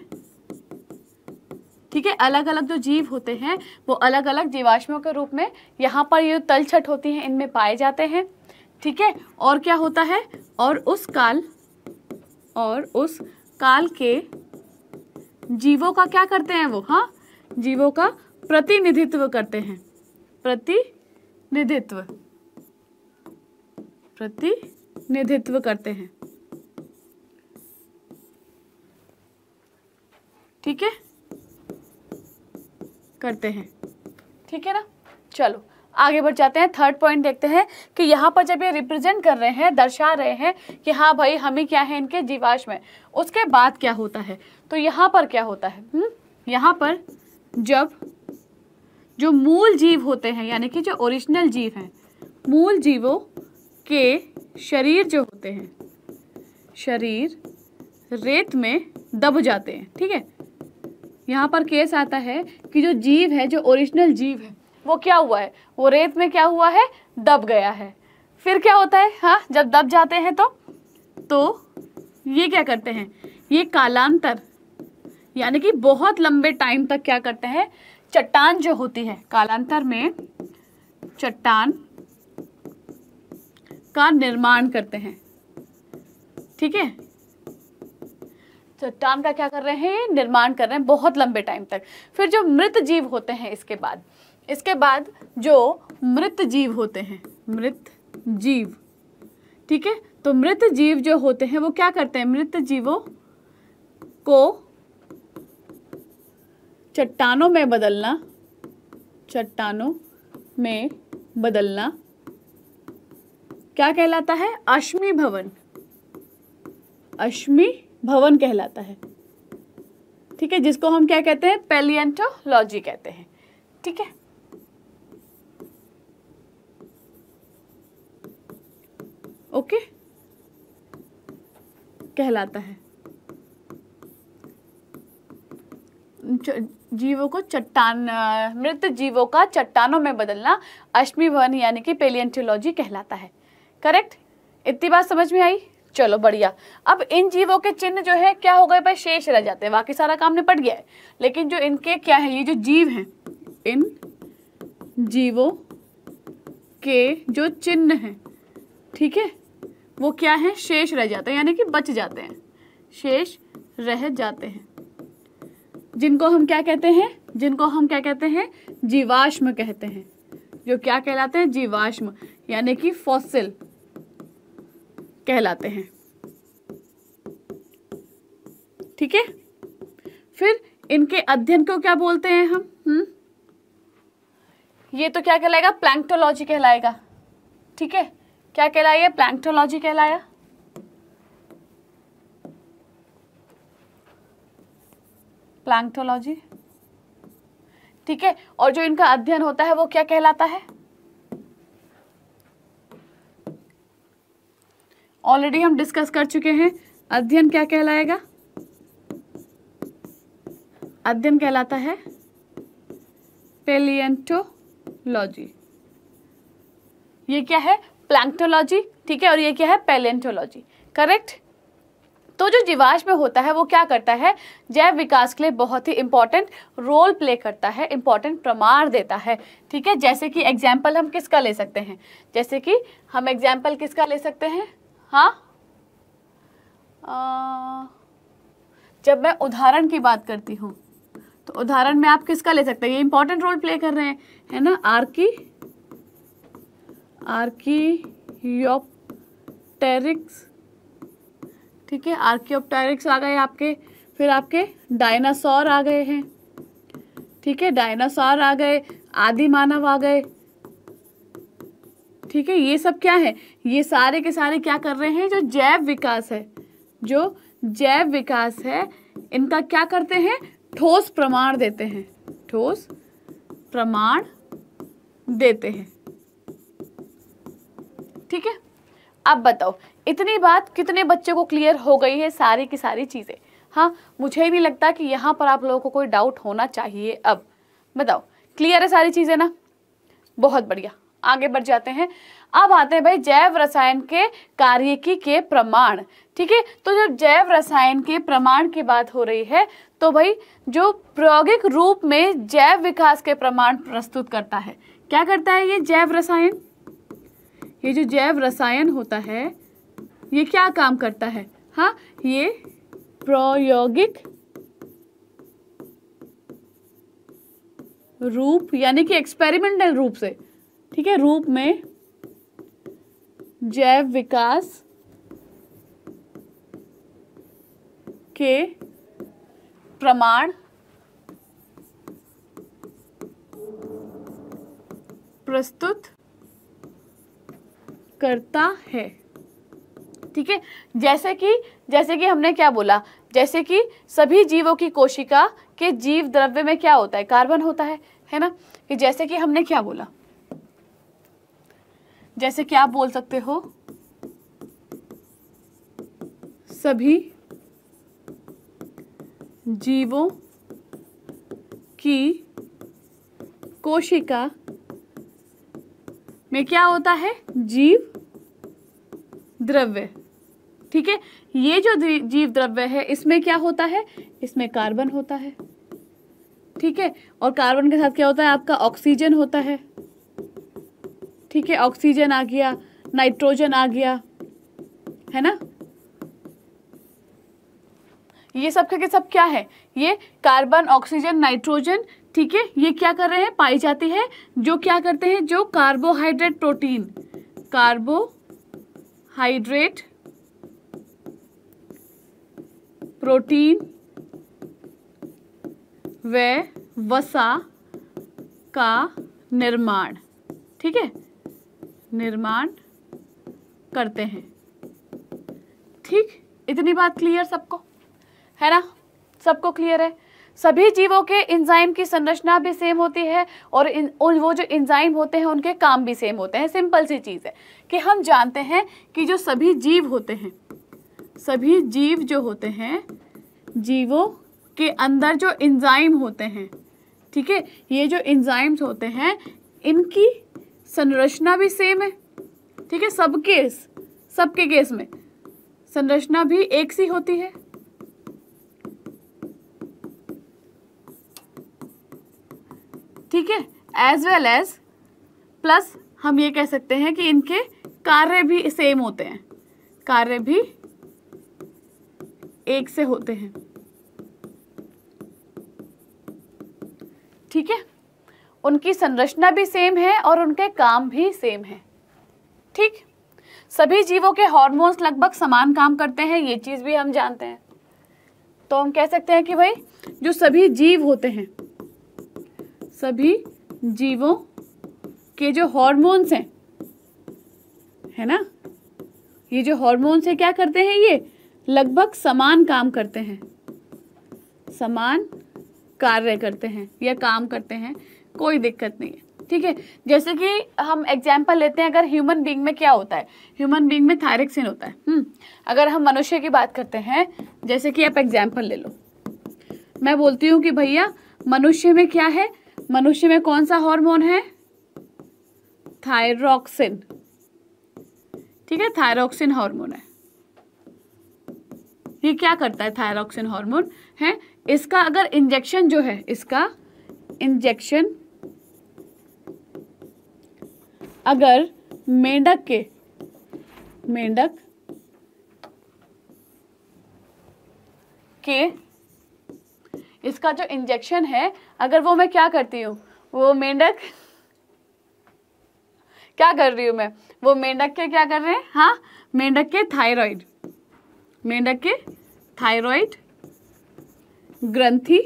ठीक है अलग अलग जो जीव होते हैं वो अलग अलग जीवाश्मों के रूप में यहाँ पर ये तलछट होती हैं इनमें पाए जाते हैं ठीक है और क्या होता है और उस काल और उस काल के जीवों का क्या करते हैं वो हाँ जीवों का प्रतिनिधित्व करते हैं प्रतिनिधित्व प्रतिनिधित्व करते हैं ठीक है करते हैं ठीक है ना चलो आगे बढ़ जाते हैं थर्ड पॉइंट देखते हैं कि यहाँ पर जब ये रिप्रेजेंट कर रहे हैं दर्शा रहे हैं कि हाँ भाई हमें क्या है इनके जीवाश में उसके बाद क्या होता है तो यहाँ पर क्या होता है हुँ? हम्म? यहाँ पर जब जो मूल जीव होते हैं यानी कि जो ओरिजिनल जीव हैं मूल जीवों के शरीर जो होते हैं शरीर रेत में दब जाते हैं ठीक है यहाँ पर केस आता है कि जो जीव है जो ओरिजिनल जीव है वो क्या हुआ है वो रेत में क्या हुआ है दब गया है फिर क्या होता है हाँ जब दब जाते हैं तो तो ये क्या करते हैं ये कालांतर यानी कि बहुत लंबे टाइम तक क्या करते हैं चट्टान जो होती है कालांतर में चट्टान का निर्माण करते हैं ठीक है चट्टान तो का क्या कर रहे हैं निर्माण कर रहे हैं बहुत लंबे टाइम तक फिर जो मृत जीव होते हैं इसके बाद इसके बाद जो मृत जीव होते हैं मृत जीव ठीक है तो मृत जीव जो होते हैं वो क्या करते हैं मृत जीवों को चट्टानों में बदलना चट्टानों में बदलना क्या कहलाता है अश्मी भवन अश्मी भवन कहलाता है ठीक है जिसको हम क्या कहते हैं पेलियंटोलॉजी कहते हैं ठीक है ओके कहलाता है जीवों को चट्टान मृत जीवों का चट्टानों में बदलना अश्मी भवन यानी कि पेलियंटोलॉजी कहलाता है करेक्ट इतनी बात समझ में आई चलो बढ़िया अब इन जीवों के चिन्ह जो है क्या हो गए भाई शेष रह जाते हैं बाकी सारा काम निपट गया है लेकिन जो इनके क्या है ये जो जीव हैं इन जीवों के जो चिन्ह हैं ठीक है वो क्या है शेष रह जाते हैं यानी कि बच जाते हैं शेष रह जाते हैं जिनको हम क्या कहते हैं जिनको हम क्या कहते हैं जीवाश्म कहते हैं जो क्या कहलाते हैं जीवाश्म यानी कि फॉसिल कहलाते हैं ठीक है फिर इनके अध्ययन को क्या बोलते हैं हम हम्म ये तो क्या कहलाएगा प्लैंक्टोलॉजी कहलाएगा ठीक है क्या कहलाया प्लैंक्टोलॉजी कहलाया प्लैंक्टोलॉजी ठीक है और जो इनका अध्ययन होता है वो क्या कहलाता है ऑलरेडी हम डिस्कस कर चुके हैं अध्ययन क्या कहलाएगा अध्ययन कहलाता है पेलियंटोलॉजी ये क्या है प्लैंक्टोलॉजी ठीक है और ये क्या है पेलियंटोलॉजी करेक्ट तो जो जीवाश्म होता है वो क्या करता है जैव विकास के लिए बहुत ही इंपॉर्टेंट रोल प्ले करता है इंपॉर्टेंट प्रमाण देता है ठीक है जैसे कि एग्जाम्पल हम किसका ले सकते हैं जैसे कि हम एग्जाम्पल किसका ले सकते हैं हाँ जब मैं उदाहरण की बात करती हूँ तो उदाहरण में आप किसका ले सकते हैं ये इंपॉर्टेंट रोल प्ले कर रहे हैं है ना आर्की आर्कीयोप्टेरिक्स ठीक है आर्कियोप्टेरिक्स आ गए आपके फिर आपके डायनासोर आ गए हैं ठीक है डायनासोर आ गए आदि मानव आ गए ठीक है ये सब क्या है ये सारे के सारे क्या कर रहे हैं जो जैव विकास है जो जैव विकास है इनका क्या करते हैं ठोस प्रमाण देते हैं ठोस प्रमाण देते हैं ठीक है अब बताओ इतनी बात कितने बच्चों को क्लियर हो गई है सारी की सारी चीज़ें हाँ मुझे नहीं लगता कि यहाँ पर आप लोगों को कोई डाउट होना चाहिए अब बताओ क्लियर है सारी चीज़ें ना बहुत बढ़िया आगे बढ़ जाते हैं अब आते हैं भाई जैव रसायन के कार्य की के प्रमाण ठीक है तो जब जैव रसायन के प्रमाण की बात हो रही है तो भाई जो प्रायोगिक रूप में जैव विकास के प्रमाण प्रस्तुत करता है क्या करता है ये जैव रसायन ये जो जैव रसायन होता है ये क्या काम करता है हाँ ये प्रायोगिक रूप यानी कि एक्सपेरिमेंटल रूप से ठीक है रूप में जैव विकास के प्रमाण प्रस्तुत करता है ठीक है जैसे कि जैसे कि हमने क्या बोला जैसे कि सभी जीवों की कोशिका के जीव द्रव्य में क्या होता है कार्बन होता है है ना कि जैसे कि हमने क्या बोला जैसे कि आप बोल सकते हो सभी जीवों की कोशिका में क्या होता है जीव द्रव्य ठीक है ये जो जीव द्रव्य है इसमें क्या होता है इसमें कार्बन होता है ठीक है और कार्बन के साथ क्या होता है आपका ऑक्सीजन होता है ठीक है ऑक्सीजन आ गया नाइट्रोजन आ गया है ना ये सब के सब क्या है ये कार्बन ऑक्सीजन नाइट्रोजन ठीक है ये क्या कर रहे हैं पाई जाती है जो क्या करते हैं जो कार्बोहाइड्रेट प्रोटीन कार्बोहाइड्रेट प्रोटीन व वसा का निर्माण ठीक है निर्माण करते हैं ठीक इतनी बात क्लियर सबको है ना सबको क्लियर है सभी जीवों के इंजाइम की संरचना भी सेम होती है और इन वो जो इंजाइम होते हैं उनके काम भी सेम होते हैं सिंपल सी चीज़ है कि हम जानते हैं कि जो सभी जीव होते हैं सभी जीव जो होते हैं जीवों के अंदर जो इंजाइम होते हैं ठीक है ये जो इंजाइम्स होते हैं इनकी संरचना भी सेम है ठीक है सब केस सबके केस में संरचना भी एक सी होती है ठीक है एज वेल एज प्लस हम ये कह सकते हैं कि इनके कार्य भी सेम होते हैं कार्य भी एक से होते हैं ठीक है उनकी संरचना भी सेम है और उनके काम भी सेम है ठीक सभी जीवों के हॉर्मोन्स लगभग समान काम करते हैं ये चीज़ भी हम जानते हैं तो हम कह सकते हैं कि भाई जो सभी जीव होते हैं सभी जीवों के जो हॉर्मोन्स हैं है ना ये जो हॉर्मोन्स है क्या करते हैं ये लगभग समान काम करते हैं समान कार्य करते हैं या काम करते हैं कोई दिक्कत नहीं है ठीक है जैसे कि हम एग्जाम्पल लेते हैं अगर ह्यूमन बींग में क्या होता है ह्यूमन बींग में थायरेक्सिन होता है हुँ? हम्म? अगर हम मनुष्य की बात करते हैं जैसे कि आप एग्जाम्पल ले लो मैं बोलती हूँ कि भैया मनुष्य में क्या है मनुष्य में कौन सा हार्मोन है थायरोक्सिन ठीक है थायरोक्सिन हार्मोन है ये क्या करता है थायरोक्सिन हार्मोन है इसका अगर इंजेक्शन जो है इसका इंजेक्शन अगर मेंढक के मेंढक के इसका जो इंजेक्शन है अगर वो मैं क्या करती हूँ वो मेंढक क्या कर रही हूँ मैं वो मेंढक के क्या कर रहे हैं हाँ मेंढक के थायराइड मेंढक के थायराइड ग्रंथि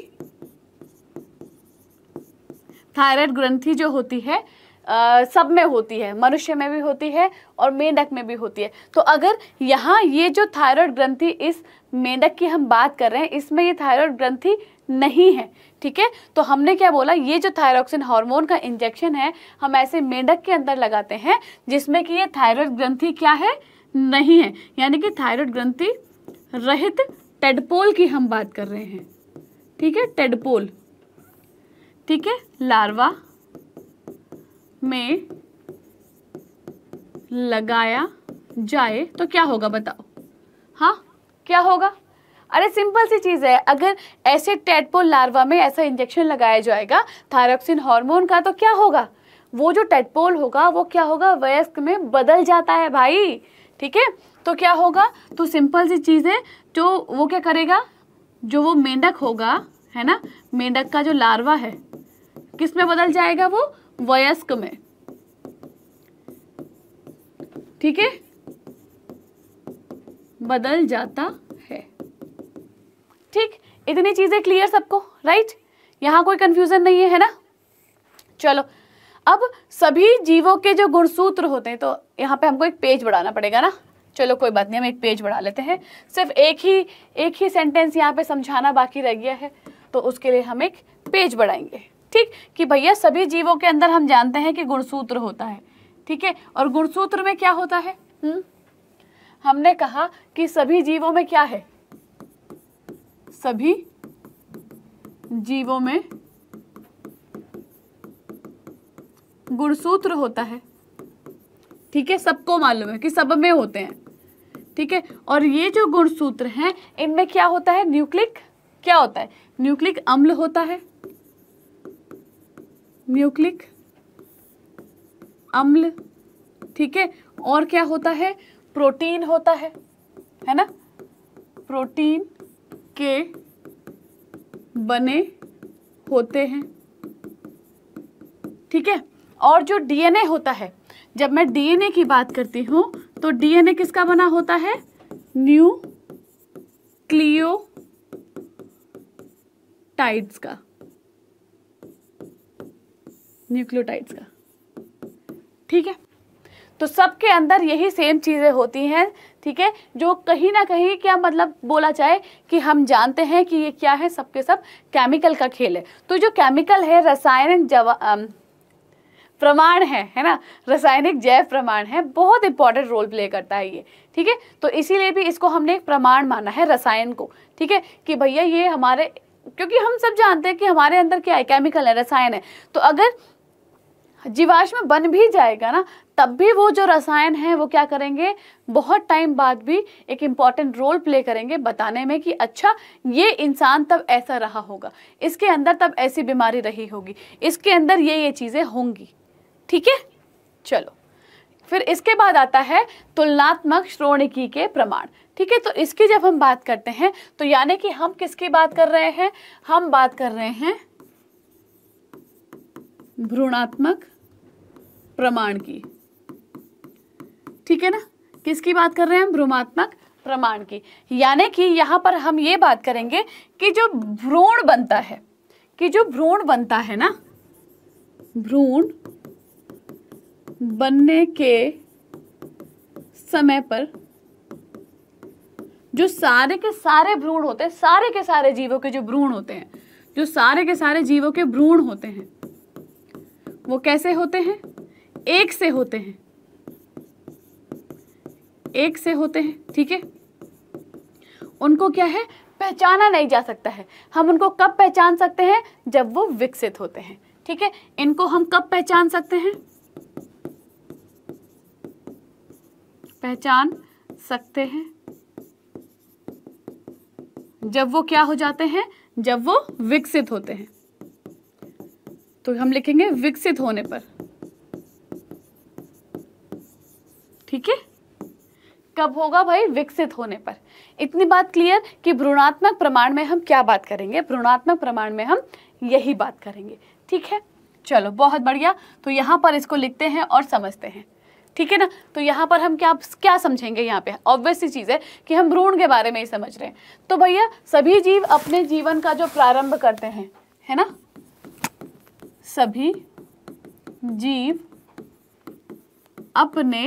थायराइड ग्रंथि जो होती है आ, सब में होती है मनुष्य में भी होती है और मेंढक में भी होती है तो अगर यहाँ ये जो थायराइड ग्रंथि इस मेंढक की हम बात कर रहे हैं इसमें ये थायराइड ग्रंथि नहीं है ठीक है तो हमने क्या बोला ये जो थायरोक्सिन हार्मोन का इंजेक्शन है हम ऐसे मेंढक के अंदर लगाते हैं जिसमें कि ये थायराइड ग्रंथि क्या है नहीं है यानी कि थायराइड ग्रंथि रहित टेडपोल की हम बात कर रहे हैं ठीक है टेडपोल ठीक है लार्वा में लगाया जाए तो क्या होगा बताओ हाँ क्या होगा अरे सिंपल सी चीज़ है अगर ऐसे टेटपोल लार्वा में ऐसा इंजेक्शन लगाया जाएगा थायरोक्सिन हार्मोन का तो क्या होगा वो जो टेटपोल होगा वो क्या होगा वयस्क में बदल जाता है भाई ठीक है तो क्या होगा तो सिंपल सी चीज़ है जो वो क्या करेगा जो वो मेंढक होगा है ना मेंढक का जो लार्वा है किस में बदल जाएगा वो वयस्क में ठीक है बदल जाता है ठीक इतनी चीजें क्लियर सबको राइट यहां कोई कंफ्यूजन नहीं है है ना चलो अब सभी जीवों के जो गुणसूत्र होते हैं तो यहाँ पे हमको एक पेज बढ़ाना पड़ेगा ना चलो कोई बात नहीं हम एक पेज बढ़ा लेते हैं सिर्फ एक ही एक ही सेंटेंस यहाँ पे समझाना बाकी रह गया है तो उसके लिए हम एक पेज बढ़ाएंगे ठीक कि भैया सभी जीवों के अंदर हम जानते हैं कि गुणसूत्र होता है ठीक है और गुणसूत्र में क्या होता है हुँ? हमने कहा कि सभी जीवों में क्या है सभी जीवों में गुणसूत्र होता है ठीक है सबको मालूम है कि सब में होते हैं ठीक है और ये जो गुणसूत्र हैं इनमें क्या होता है न्यूक्लिक क्या होता है न्यूक्लिक अम्ल होता है न्यूक्लिक अम्ल ठीक है और क्या होता है प्रोटीन होता है है ना प्रोटीन के बने होते हैं ठीक है और जो डीएनए होता है जब मैं डीएनए की बात करती हूं तो डीएनए किसका बना होता है न्यू क्लियो टाइड्स का न्यूक्लियोटाइड्स का ठीक है तो सबके अंदर यही सेम चीज़ें होती हैं ठीक है जो कहीं ना कहीं क्या मतलब बोला जाए कि हम जानते हैं कि ये क्या है सबके सब केमिकल का खेल है तो जो केमिकल है रासायनिक जवा प्रमाण है है ना रासायनिक जैव प्रमाण है बहुत इंपॉर्टेंट रोल प्ले करता है ये ठीक है तो इसीलिए भी इसको हमने एक प्रमाण माना है रसायन को ठीक है कि भैया ये हमारे क्योंकि हम सब जानते हैं कि हमारे अंदर क्या है केमिकल है रसायन है तो अगर जीवाश्म बन भी जाएगा ना तब भी वो जो रसायन है वो क्या करेंगे बहुत टाइम बाद भी एक इम्पॉर्टेंट रोल प्ले करेंगे बताने में कि अच्छा ये इंसान तब ऐसा रहा होगा इसके अंदर तब ऐसी बीमारी रही होगी इसके अंदर ये ये चीज़ें होंगी ठीक है चलो फिर इसके बाद आता है तुलनात्मक श्रोणिकी के प्रमाण ठीक है तो इसकी जब हम बात करते हैं तो यानी कि हम किसकी बात कर रहे हैं हम बात कर रहे हैं भ्रूणात्मक प्रमाण की ठीक है ना किसकी बात कर रहे हैं भ्रूणात्मक प्रमाण की यानी कि यहां पर हम ये बात करेंगे कि जो भ्रूण बनता है कि जो भ्रूण बनता है ना भ्रूण बनने के समय पर जो सारे के सारे भ्रूण होते हैं सारे के सारे जीवों के जो भ्रूण होते हैं जो सारे के सारे जीवों के भ्रूण होते हैं वो कैसे होते हैं एक से होते हैं एक से होते हैं ठीक है उनको क्या है पहचाना नहीं जा सकता है हम उनको कब पहचान सकते हैं जब वो विकसित होते हैं ठीक है इनको हम कब पहचान सकते हैं पहचान सकते हैं जब वो क्या हो जाते हैं जब वो विकसित होते हैं तो हम लिखेंगे विकसित होने पर ठीक है कब होगा भाई विकसित होने पर इतनी बात क्लियर कि भ्रूणात्मक प्रमाण में हम क्या बात करेंगे भ्रूणात्मक प्रमाण में हम यही बात करेंगे ठीक है चलो बहुत बढ़िया तो यहां पर इसको लिखते हैं और समझते हैं ठीक है ना तो यहाँ पर हम क्या क्या समझेंगे यहाँ पे ऑब्वियस सी चीज़ है कि हम भ्रूण के बारे में ही समझ रहे हैं तो भैया सभी जीव अपने जीवन का जो प्रारंभ करते हैं है ना सभी जीव अपने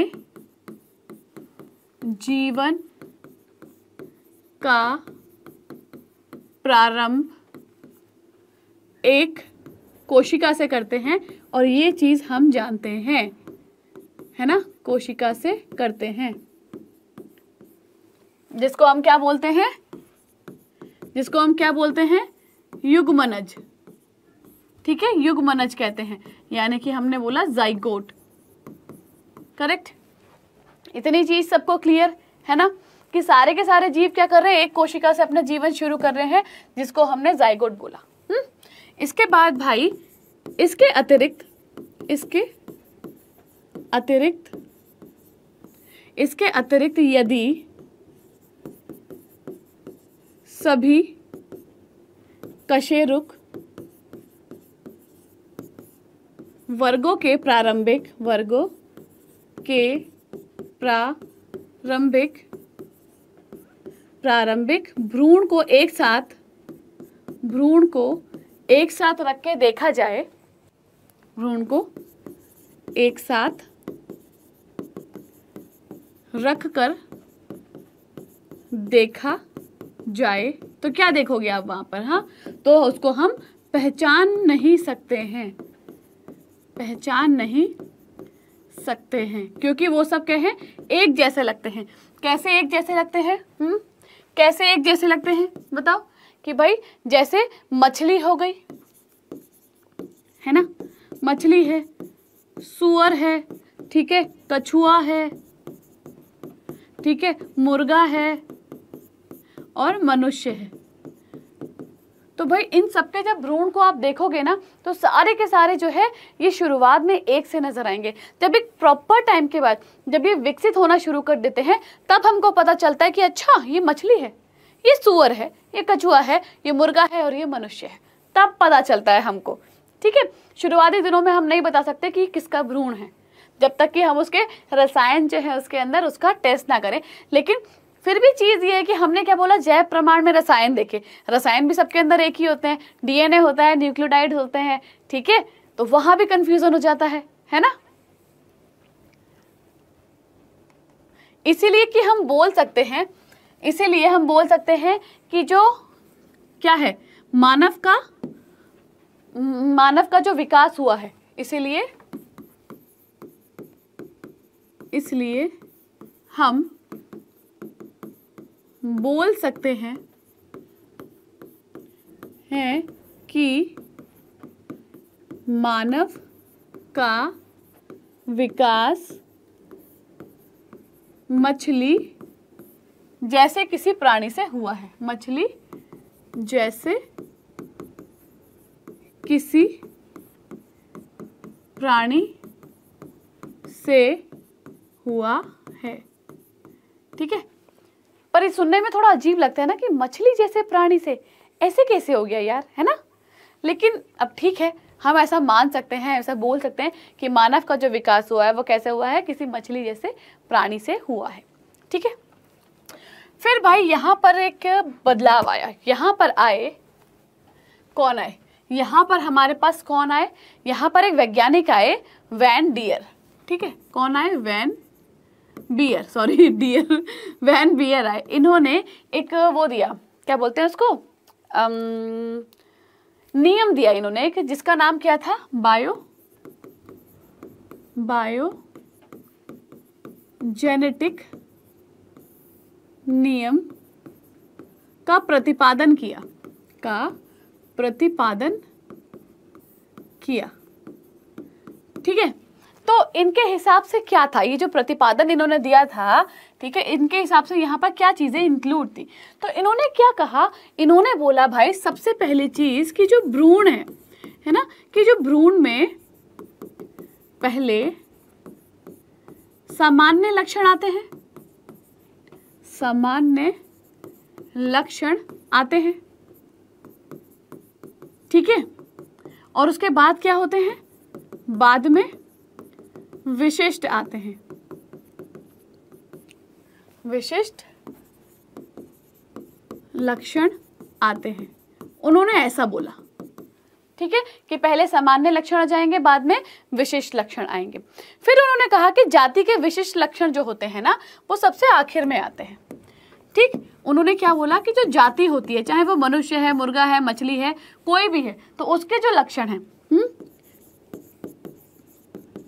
जीवन का प्रारंभ एक कोशिका से करते हैं और ये चीज़ हम जानते हैं है ना कोशिका से करते हैं जिसको हम क्या बोलते हैं जिसको हम क्या बोलते हैं युगमनज ठीक है युगमनज कहते हैं यानी कि हमने बोला जाइगोट करेक्ट इतनी चीज सबको क्लियर है ना कि सारे के सारे जीव क्या कर रहे हैं एक कोशिका से अपना जीवन शुरू कर रहे हैं जिसको हमने जाइगोट बोला हुँ? हम्म? इसके बाद भाई इसके अतिरिक्त इसके अतिरिक्त इसके अतिरिक्त यदि सभी कशेरुक वर्गों के प्रारंभिक वर्गों के प्रारंभिक प्रारंभिक भ्रूण को एक साथ भ्रूण को एक साथ रख के देखा जाए भ्रूण को एक साथ रख कर देखा जाए तो क्या देखोगे आप वहां पर हाँ तो उसको हम पहचान नहीं सकते हैं पहचान नहीं सकते हैं क्योंकि वो सब क्या है एक जैसे लगते हैं कैसे एक जैसे लगते हैं हम्म कैसे एक जैसे लगते हैं बताओ कि भाई जैसे मछली हो गई है ना मछली है सुअर है ठीक है कछुआ है ठीक है मुर्गा है और मनुष्य है तो भाई इन सब के जब भ्रूण को आप देखोगे ना तो सारे के सारे जो है ये शुरुआत में एक से नजर आएंगे जब एक प्रॉपर टाइम के बाद जब ये विकसित होना शुरू कर देते हैं तब हमको पता चलता है कि अच्छा ये मछली है ये सुअर है ये कछुआ है ये मुर्गा है और ये मनुष्य है तब पता चलता है हमको ठीक है शुरुआती दिनों में हम नहीं बता सकते कि किसका भ्रूण है जब तक कि हम उसके रसायन जो है उसके अंदर उसका टेस्ट ना करें लेकिन फिर भी चीज़ ये है कि हमने क्या बोला जैव प्रमाण में रसायन देखे रसायन भी सबके अंदर एक ही होते हैं डीएनए होता है न्यूक्लियोटाइड होते हैं ठीक है तो वहां भी कंफ्यूजन हो जाता है है ना इसीलिए कि हम बोल सकते हैं इसीलिए हम बोल सकते हैं कि जो क्या है मानव का मानव का जो विकास हुआ है इसीलिए इसलिए हम बोल सकते हैं हैं कि मानव का विकास मछली जैसे किसी प्राणी से हुआ है मछली जैसे किसी प्राणी से हुआ है ठीक है पर ये सुनने में थोड़ा अजीब लगता है ना कि मछली जैसे प्राणी से ऐसे कैसे हो गया यार है ना लेकिन अब ठीक है हम ऐसा मान सकते हैं ऐसा बोल सकते हैं कि मानव का जो विकास हुआ है वो कैसे हुआ है किसी मछली जैसे प्राणी से हुआ है ठीक है फिर भाई यहाँ पर एक बदलाव आया यहाँ पर आए कौन आए यहाँ पर हमारे पास कौन आए यहाँ पर एक वैज्ञानिक आए वैन डियर ठीक है कौन आए von Baer sorry dear von Baer आए इन्होंने एक वो दिया क्या बोलते हैं उसको अम, नियम दिया इन्होंने एक जिसका नाम क्या था बायो बायो जेनेटिक नियम का प्रतिपादन किया का प्रतिपादन किया ठीक है तो इनके हिसाब से क्या था ये जो प्रतिपादन इन्होंने दिया था ठीक है इनके हिसाब से यहाँ पर क्या चीज़ें इंक्लूड थी तो इन्होंने क्या कहा इन्होंने बोला भाई सबसे पहली चीज़ कि जो भ्रूण है है ना कि जो भ्रूण में पहले सामान्य लक्षण आते हैं सामान्य लक्षण आते हैं ठीक है और उसके बाद क्या होते हैं बाद में विशिष्ट आते हैं विशिष्ट लक्षण आते हैं उन्होंने ऐसा बोला ठीक है कि पहले सामान्य लक्षण आ जाएंगे बाद में विशिष्ट लक्षण आएंगे फिर उन्होंने कहा कि जाति के विशिष्ट लक्षण जो होते हैं ना वो सबसे आखिर में आते हैं ठीक उन्होंने क्या बोला कि जो जाति होती है चाहे वो मनुष्य है मुर्गा है मछली है कोई भी है तो उसके जो लक्षण हैं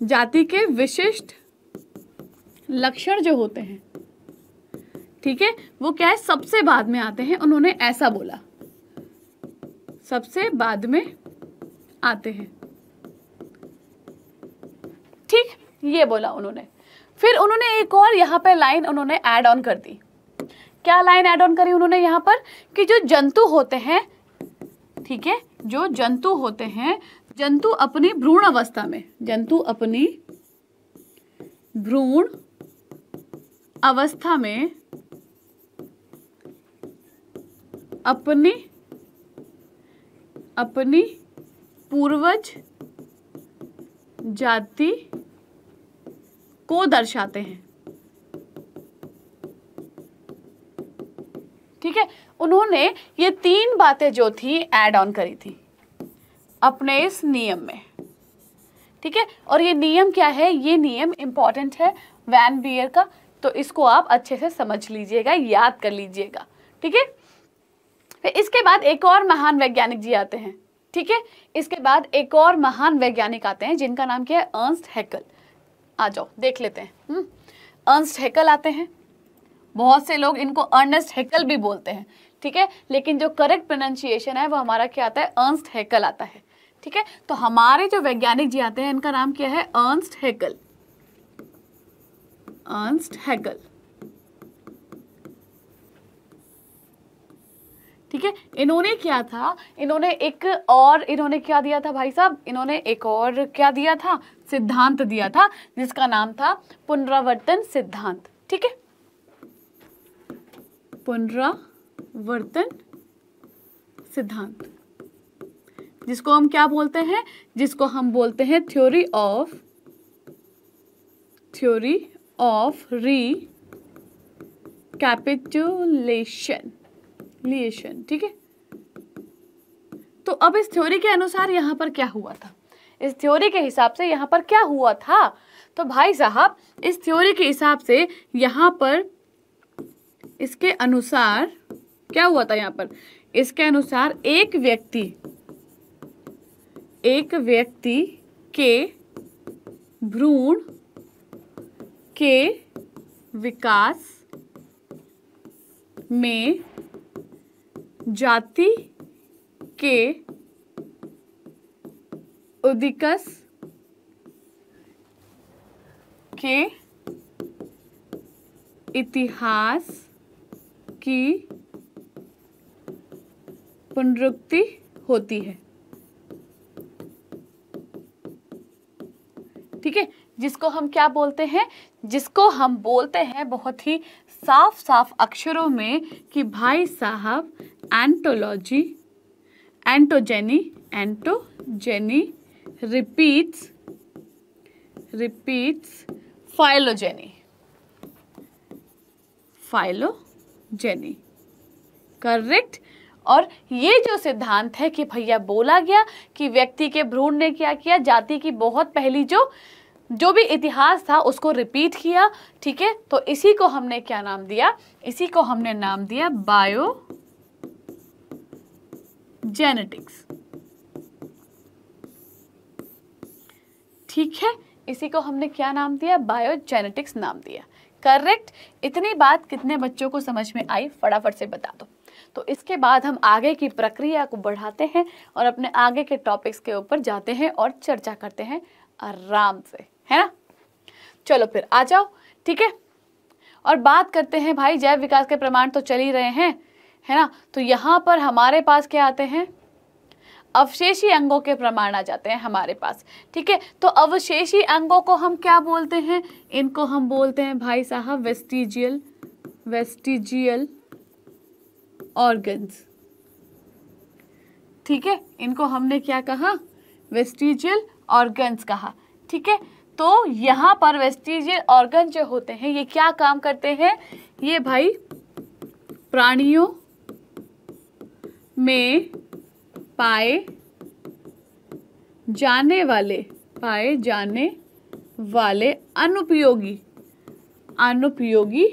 जाति के विशिष्ट लक्षण जो होते हैं ठीक है वो क्या है सबसे बाद में आते हैं उन्होंने ऐसा बोला सबसे बाद में आते हैं ठीक ये बोला उन्होंने फिर उन्होंने एक और यहां पे लाइन उन्होंने ऐड ऑन कर दी क्या लाइन ऐड ऑन करी उन्होंने यहाँ पर कि जो जंतु होते हैं ठीक है जो जंतु होते हैं जंतु अपनी भ्रूण अवस्था में जंतु अपनी भ्रूण अवस्था में अपनी अपनी पूर्वज जाति को दर्शाते हैं ठीक है उन्होंने ये तीन बातें जो थी एड ऑन करी थी अपने इस नियम में ठीक है और ये नियम क्या है ये नियम इम्पॉर्टेंट है वैन बियर का तो इसको आप अच्छे से समझ लीजिएगा याद कर लीजिएगा ठीक है फिर इसके बाद एक और महान वैज्ञानिक जी आते हैं ठीक है इसके बाद एक और महान वैज्ञानिक आते हैं जिनका नाम क्या है अर्नस्ट हैकल आ जाओ देख लेते हैं अर्नस्ट हम्म? हैकल आते हैं बहुत से लोग इनको अर्नस्ट हैकल भी बोलते हैं ठीक है लेकिन जो करेक्ट प्रोनाउंसिएशन है वो हमारा क्या आता है अर्नस्ट हैकल आता है ठीक है तो हमारे जो वैज्ञानिक जी आते हैं इनका नाम क्या है अर्नस्ट हैकल अर्नस्ट हैकल ठीक है इन्होंने क्या था इन्होंने एक और इन्होंने क्या दिया था भाई साहब इन्होंने एक और क्या दिया था सिद्धांत दिया था जिसका नाम था पुनरावर्तन सिद्धांत ठीक है पुनरावर्तन सिद्धांत जिसको हम क्या बोलते हैं जिसको हम बोलते हैं theory of theory of recapitulation लिएशन ठीक है तो अब इस थ्योरी के अनुसार यहां पर क्या हुआ था इस थ्योरी के हिसाब से यहां पर क्या हुआ था तो भाई साहब इस थ्योरी के हिसाब से यहां पर इसके अनुसार क्या हुआ था यहां पर इसके अनुसार एक व्यक्ति एक व्यक्ति के भ्रूण के विकास में जाति के उदिकस के इतिहास की पुनरुक्ति होती है ठीक है जिसको हम क्या बोलते हैं जिसको हम बोलते हैं बहुत ही साफ साफ अक्षरों में कि भाई साहब ontology ontogeny ontogeny repeats repeats phylogeny phylogeny correct और ये जो सिद्धांत है कि भैया बोला गया कि व्यक्ति के भ्रूण ने क्या किया जाति की बहुत पहली जो जो भी इतिहास था उसको रिपीट किया ठीक है तो इसी को हमने क्या नाम दिया इसी को हमने नाम दिया बायो जेनेटिक्स ठीक है इसी को हमने क्या नाम दिया बायोजेनेटिक्स नाम दिया करेक्ट इतनी बात कितने बच्चों को समझ में आई फटाफट से बता दो तो इसके बाद हम आगे की प्रक्रिया को बढ़ाते हैं और अपने आगे के टॉपिक्स के ऊपर जाते हैं और चर्चा करते हैं आराम से है ना चलो फिर आ जाओ ठीक है और बात करते हैं भाई जैव विकास के प्रमाण तो चल ही रहे हैं है ना तो यहाँ पर हमारे पास क्या आते हैं अवशेषी अंगों के प्रमाण आ जाते हैं हमारे पास ठीक है तो अवशेषी अंगों को हम क्या बोलते हैं इनको हम बोलते हैं भाई साहब वेस्टिजियल वेस्टिजियल ऑर्गन्स ठीक है इनको हमने क्या कहा वेस्टिजियल ऑर्गन्स कहा ठीक है तो यहाँ पर वेस्टिजियल ऑर्गन जो होते हैं ये क्या काम करते हैं ये भाई प्राणियों में पाए जाने वाले पाए जाने वाले अनुपयोगी अनुपयोगी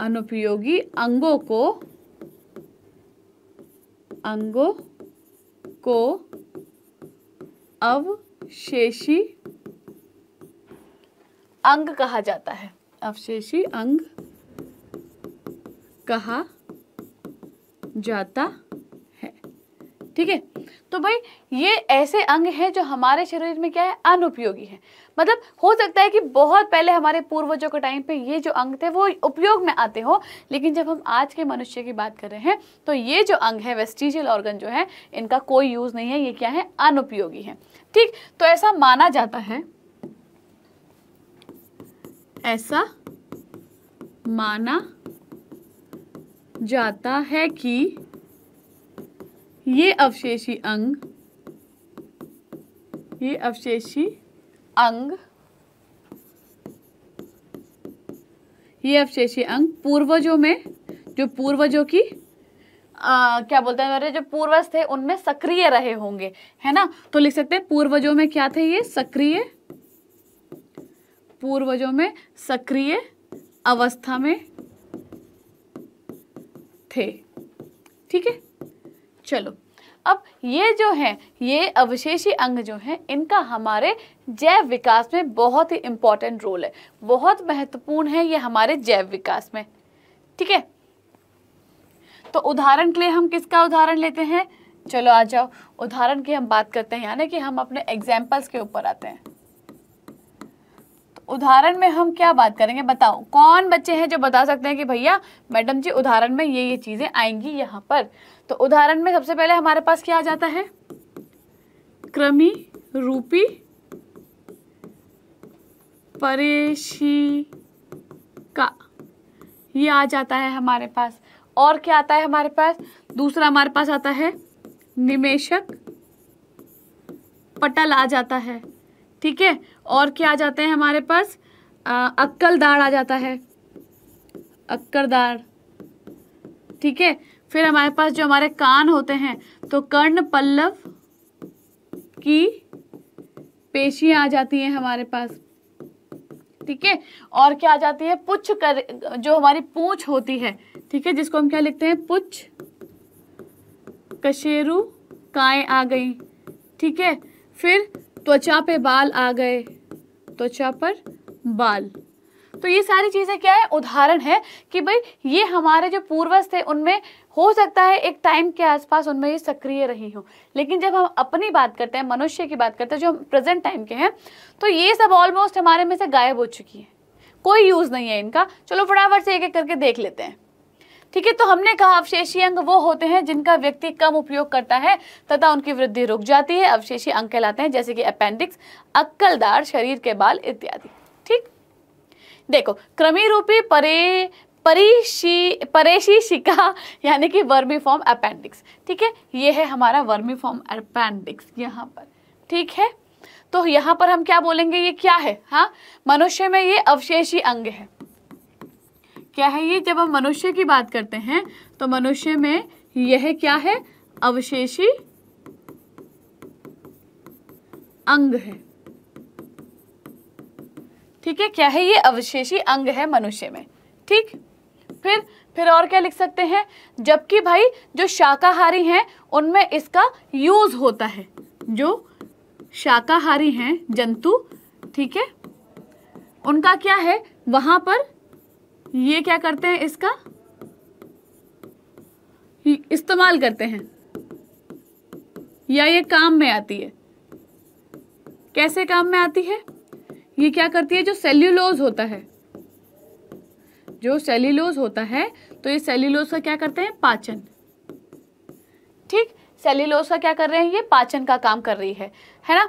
अनुपयोगी अंगों को अंगों को अवशेषी अंग कहा जाता है अवशेषी अंग कहा जाता है ठीक है तो भाई ये ऐसे अंग हैं जो हमारे शरीर में क्या है अनुपयोगी है मतलब हो सकता है कि बहुत पहले हमारे पूर्वजों के टाइम पे ये जो अंग थे वो उपयोग में आते हो लेकिन जब हम आज के मनुष्य की बात कर रहे हैं तो ये जो अंग है वेस्टिजियल ऑर्गन जो है इनका कोई यूज़ नहीं है ये क्या है अनुपयोगी है ठीक तो ऐसा माना जाता है ऐसा माना जाता है कि ये अवशेषी अंग ये अवशेषी अंग ये अवशेषी अंग पूर्वजों में जो पूर्वजों की आ, क्या बोलते हैं मेरे जो पूर्वज थे उनमें सक्रिय रहे होंगे है ना तो लिख सकते हैं पूर्वजों में क्या थे ये सक्रिय पूर्वजों में सक्रिय अवस्था में थे ठीक है चलो अब ये जो हैं ये अवशेषी अंग जो हैं इनका हमारे जैव विकास में बहुत ही इम्पॉर्टेंट रोल है बहुत महत्वपूर्ण है ये हमारे जैव विकास में ठीक है तो उदाहरण के लिए हम किसका उदाहरण लेते हैं चलो आ जाओ उदाहरण की हम बात करते हैं यानी कि हम अपने एग्जाम्पल्स के ऊपर आते हैं तो उदाहरण में हम क्या बात करेंगे बताओ कौन बच्चे हैं जो बता सकते हैं कि भैया मैडम जी उदाहरण में ये ये चीज़ें आएंगी यहाँ पर तो उदाहरण में सबसे पहले हमारे पास क्या आ जाता है क्रमी रूपी परेशी का ये आ जाता है हमारे पास और क्या आता है हमारे पास दूसरा हमारे पास आता है निमेशक पटल आ जाता है ठीक है और क्या आ जाते हैं हमारे पास अक्कलदार आ जाता है अक्करदार ठीक है फिर हमारे पास जो हमारे कान होते हैं तो कर्ण पल्लव की पेशियां आ जाती हैं हमारे पास ठीक है और क्या आ जाती है पुछ कर जो हमारी पूछ होती है ठीक है जिसको हम क्या लिखते हैं पुछ कशेरु काय आ गई ठीक है फिर त्वचा पे बाल आ गए त्वचा पर बाल तो ये सारी चीज़ें क्या है उदाहरण है कि भाई ये हमारे जो पूर्वज थे उनमें हो सकता है एक टाइम के आसपास उनमें ये सक्रिय रही हो लेकिन जब हम अपनी बात करते हैं मनुष्य की बात करते हैं जो हम प्रेजेंट टाइम के हैं तो ये सब ऑलमोस्ट हमारे में से गायब हो चुकी है कोई यूज़ नहीं है इनका चलो फटाफट से एक एक करके देख लेते हैं ठीक है तो हमने कहा अवशेषी अंग वो होते हैं जिनका व्यक्ति कम उपयोग करता है तथा उनकी वृद्धि रुक जाती है अवशेषी अंग कहलाते हैं जैसे कि अपेंडिक्स अक्कलदार शरीर के बाल इत्यादि ठीक देखो क्रमी रूपी परे परेशी परेशीशिका यानी कि वर्मी फॉर्म अपेंडिक्स ठीक है ये है हमारा वर्मी फॉर्म अपेंडिक्स यहाँ पर ठीक है तो यहाँ पर हम क्या बोलेंगे ये क्या है हाँ मनुष्य में ये अवशेषी अंग है क्या है ये जब हम मनुष्य की बात करते हैं तो मनुष्य में यह क्या है अवशेषी अंग है ठीक है क्या है ये अवशेषी अंग है मनुष्य में ठीक फिर फिर और क्या लिख सकते हैं जबकि भाई जो शाकाहारी हैं उनमें इसका यूज होता है जो शाकाहारी हैं जंतु ठीक है उनका क्या है वहां पर ये क्या करते हैं इसका इस्तेमाल करते हैं या ये काम में आती है कैसे काम में आती है ये क्या करती है जो सेल्यूलोज होता है जो सेल्यूलोज होता है तो ये सेल्यूलोज का क्या करते हैं पाचन ठीक सेल्यूलोज का क्या कर रहे हैं ये पाचन का काम कर रही है है ना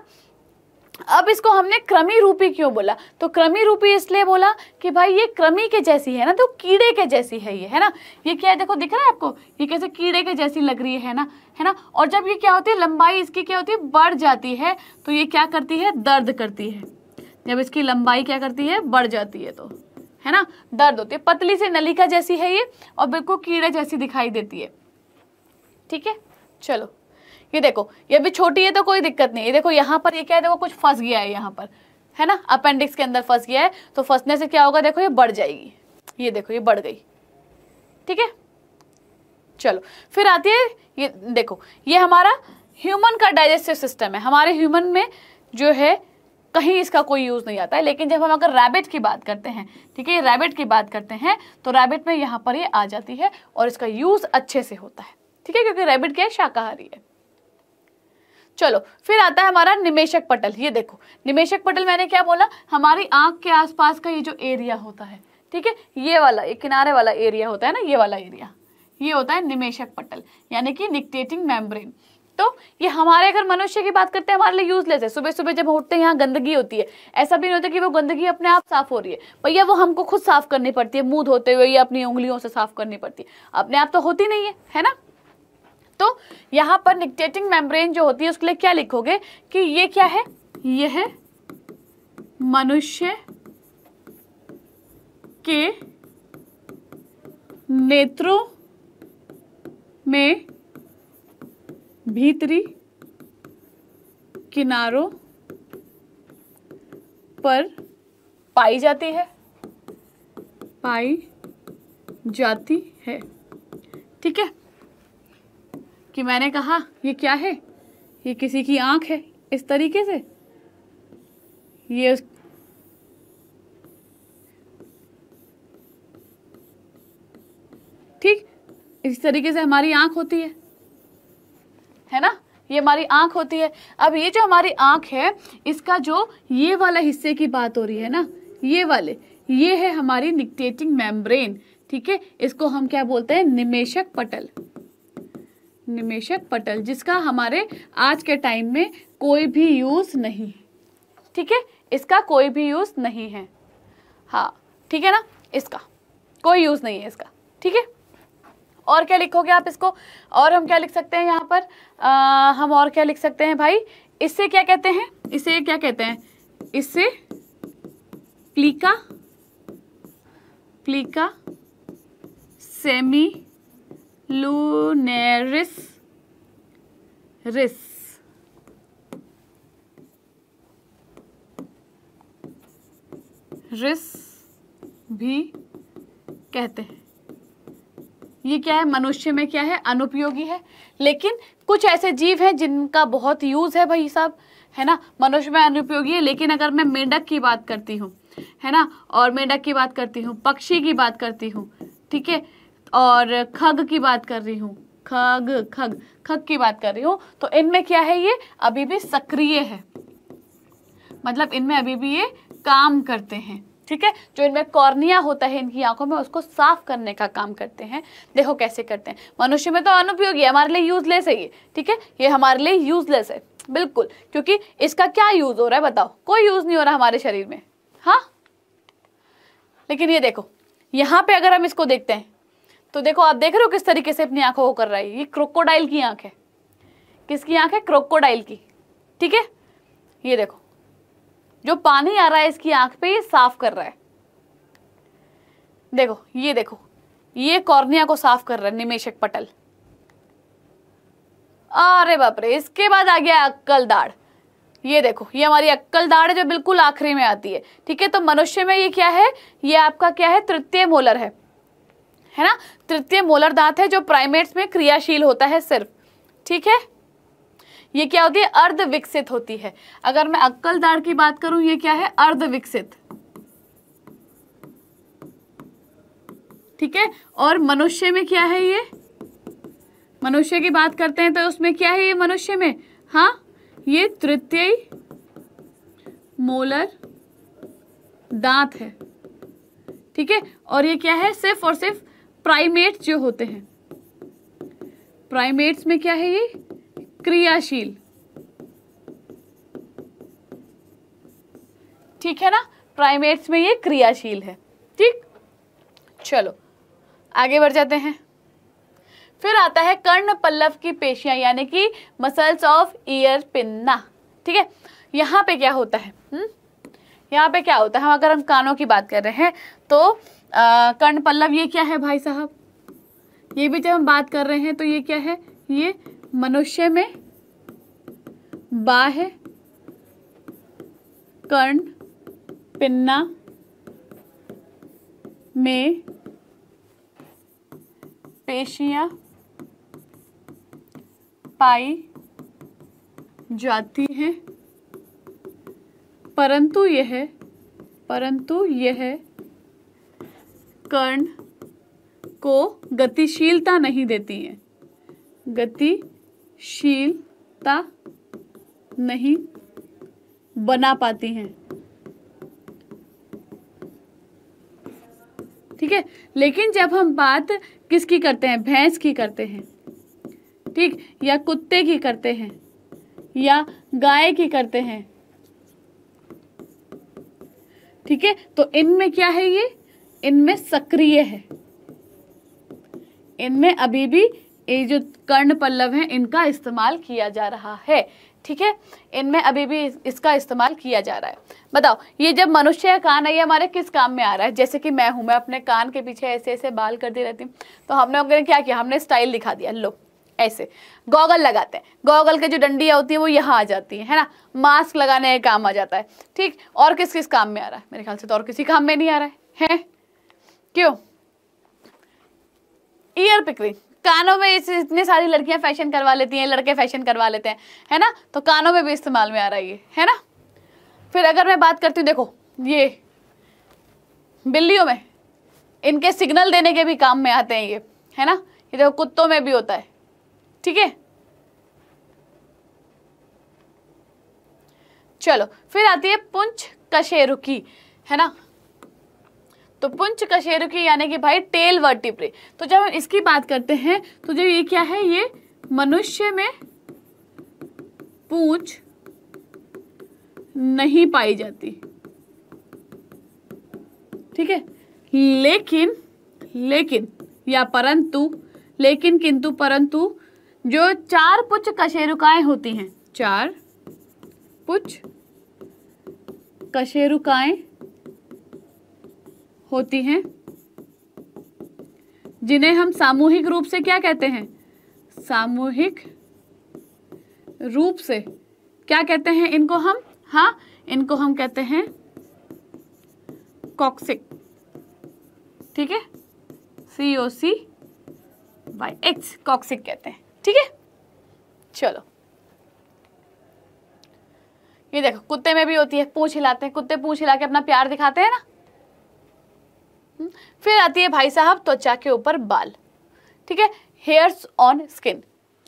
अब इसको हमने क्रमी रूपी क्यों बोला तो क्रमी रूपी इसलिए बोला कि भाई ये क्रमी के जैसी है ना तो कीड़े के जैसी है ये है ना ये क्या है देखो दिख रहा है आपको ये कैसे कीड़े के जैसी लग रही है ना है ना और जब ये क्या होती है लंबाई इसकी क्या होती है बढ़ जाती है तो ये क्या करती है दर्द करती है जब इसकी लंबाई क्या करती है बढ़ जाती है तो है ना दर्द होती है पतली सी नलिका जैसी है ये और बिल्कुल कीड़े जैसी दिखाई देती है ठीक है चलो ये देखो ये भी छोटी है तो कोई दिक्कत नहीं ये देखो यहाँ पर ये क्या है देखो कुछ फंस गया है यहाँ पर है ना अपेंडिक्स के अंदर फंस गया है तो फंसने से क्या होगा देखो ये बढ़ जाएगी ये देखो ये बढ़ गई ठीक है चलो फिर आती है ये देखो ये हमारा ह्यूमन का डाइजेस्टिव सिस्टम है हमारे ह्यूमन में जो है कहीं इसका कोई यूज़ नहीं आता है लेकिन जब हम अगर रैबिट की बात करते हैं ठीक है रैबिट की बात करते हैं तो रैबिट में यहाँ पर ये आ जाती है और इसका यूज़ अच्छे से होता है ठीक है क्योंकि रैबिट क्या है शाकाहारी है चलो फिर आता है हमारा निमेशक पटल ये देखो निमेशक पटल मैंने क्या बोला हमारी आंख के आसपास का ये जो एरिया होता है ठीक है ये वाला ये किनारे वाला एरिया होता है ना ये वाला एरिया ये होता है निमेशक पटल यानी कि निकटेटिंग मेम्ब्रेन तो ये हमारे अगर मनुष्य की बात करते हैं हमारे लिए यूजलेस है सुबह सुबह जब उठते हैं यहाँ गंदगी होती है ऐसा भी नहीं होता कि वो गंदगी अपने आप साफ हो रही है भैया वो हमको खुद साफ करनी पड़ती है मुंह धोते हुए या अपनी उंगलियों से साफ करनी पड़ती है अपने आप तो होती नहीं है है ना तो यहाँ पर निकटेटिंग मेम्ब्रेन जो होती है उसके लिए क्या लिखोगे कि ये क्या है ये है मनुष्य के नेत्रों में भीतरी किनारों पर पाई जाती है पाई जाती है ठीक है कि मैंने कहा ये क्या है ये किसी की आंख है इस तरीके से ये उस... ठीक इस तरीके से हमारी आंख होती है है ना ये हमारी आंख होती है अब ये जो हमारी आँख है इसका जो ये वाला हिस्से की बात हो रही है ना ये वाले ये है हमारी निकटेटिंग मेम्ब्रेन ठीक है इसको हम क्या बोलते हैं निमेशक पटल निमेशक पटल जिसका हमारे आज के टाइम में कोई भी यूज़ नहीं ठीक है इसका कोई भी यूज़ नहीं है हाँ ठीक है ना इसका कोई यूज़ नहीं है इसका ठीक है और क्या लिखोगे आप इसको और हम क्या लिख सकते हैं यहाँ पर आ, हम और क्या लिख सकते हैं भाई इससे क्या कहते हैं इसे क्या कहते हैं इससे प्लीका प्लीका सेमी लूनेरिस रिस रिस भी कहते हैं ये क्या है मनुष्य में क्या है अनुपयोगी है लेकिन कुछ ऐसे जीव हैं जिनका बहुत यूज़ है भाई साहब है ना मनुष्य में अनुपयोगी है लेकिन अगर मैं मेंढक की बात करती हूँ है ना और मेंढक की बात करती हूँ पक्षी की बात करती हूँ ठीक है और खग की बात कर रही हूँ खग खग खग की बात कर रही हूँ तो इनमें क्या है ये अभी भी सक्रिय है मतलब इनमें अभी भी ये काम करते हैं ठीक है जो इनमें कॉर्निया होता है इनकी आंखों में उसको साफ करने का काम करते हैं देखो कैसे करते हैं मनुष्य में तो अनुपयोगी है हमारे लिए यूजलेस है ये ठीक है ये हमारे लिए यूजलेस है बिल्कुल क्योंकि इसका क्या यूज हो रहा है बताओ कोई यूज नहीं हो रहा हमारे शरीर में हाँ लेकिन ये देखो यहां पे अगर हम इसको देखते हैं तो देखो आप देख रहे हो किस तरीके से अपनी आंखों को कर रहा है ये क्रोकोडाइल की आंख है किसकी आंख है क्रोकोडाइल की ठीक है ये देखो जो पानी आ रहा है इसकी आंख पे ये साफ कर रहा है देखो ये देखो ये कॉर्निया को साफ कर रहा है निमेशक पटल अरे बाप रे इसके बाद आ गया अक्कल दाढ़ ये देखो ये हमारी अक्कल दाढ़ है जो बिल्कुल आखिरी में आती है ठीक है तो मनुष्य में ये क्या है ये आपका क्या है तृतीय मोलर है है ना तृतीय मोलर दांत है जो प्राइमेट्स में क्रियाशील होता है सिर्फ ठीक है ये क्या होती है अर्ध विकसित होती है अगर मैं अक्कल दाढ़ की बात करूं ये क्या है अर्ध विकसित ठीक है और मनुष्य में क्या है ये मनुष्य की बात करते हैं तो उसमें क्या है ये मनुष्य में हाँ ये तृतीय मोलर दांत है ठीक है और ये क्या है सिर्फ और सिर्फ प्राइमेट्स जो होते हैं प्राइमेट्स में क्या है ये क्रियाशील ठीक है ना प्राइमेट्स में ये क्रियाशील है ठीक चलो आगे बढ़ जाते हैं फिर आता है कर्ण पल्लव की पेशियां यानी कि मसल्स ऑफ ईयर पिन्ना ठीक है यहाँ पे क्या होता है हुँ? हम्म? यहाँ पे क्या होता है हम अगर हम कानों की बात कर रहे हैं तो आ, कर्ण पल्लव ये क्या है भाई साहब ये भी जब हम बात कर रहे हैं तो ये क्या है ये मनुष्य में बाह्य कर्ण पिन्ना में पेशियां पाई जाती हैं परंतु यह परंतु यह कर्ण को गतिशीलता नहीं देती हैं गति शीलता नहीं बना पाती हैं ठीक है लेकिन जब हम बात किसकी करते हैं भैंस की करते हैं ठीक या कुत्ते की करते हैं या गाय की करते हैं ठीक है तो इनमें क्या है ये इनमें सक्रिय है इनमें अभी भी ये जो कर्ण पल्लव हैं इनका इस्तेमाल किया जा रहा है ठीक है इनमें अभी भी इसका इस्तेमाल किया जा रहा है बताओ ये जब मनुष्य या कान है ये हमारे किस काम में आ रहा है जैसे कि मैं हूँ मैं अपने कान के पीछे ऐसे ऐसे बाल करती रहती हूँ तो हमने क्या किया हमने स्टाइल दिखा दिया लो ऐसे गॉगल लगाते हैं गॉगल के जो डंडियाँ होती है वो यहाँ आ जाती है है ना मास्क लगाने का काम आ जाता है ठीक और किस किस काम में आ रहा है मेरे ख्याल से तो और किसी काम में नहीं आ रहा है, है? क्यों ईयर पिकरिंग कानों में इतनी सारी लड़कियां फैशन करवा लेती हैं लड़के फैशन करवा लेते हैं है ना तो कानों में भी इस्तेमाल में आ रहा है ये है ना फिर अगर मैं बात करती हूँ देखो ये बिल्लियों में इनके सिग्नल देने के भी काम में आते हैं ये है ना ये देखो कुत्तों में भी होता है ठीक है चलो फिर आती है पुंछ कशेरुकी है ना तो पुंच कशेरुकी यानी कि भाई टेल वर्टिप्रे तो जब हम इसकी बात करते हैं तो जो ये क्या है ये मनुष्य में पूछ नहीं पाई जाती ठीक है लेकिन लेकिन या परंतु लेकिन किंतु परंतु जो चार पुच कशेरुकाएं होती हैं चार पुच कशेरुकाएं होती हैं जिन्हें हम सामूहिक रूप से क्या कहते हैं सामूहिक रूप से क्या कहते हैं इनको हम हाँ इनको हम कहते हैं कॉक्सिक ठीक है C O C by X coccyx कहते हैं ठीक है चलो ये देखो कुत्ते में भी होती है पूछ हिलाते हैं कुत्ते पूछ हिला के अपना प्यार दिखाते हैं ना फिर आती है भाई साहब त्वचा के ऊपर बाल ठीक है हेयर्स ऑन स्किन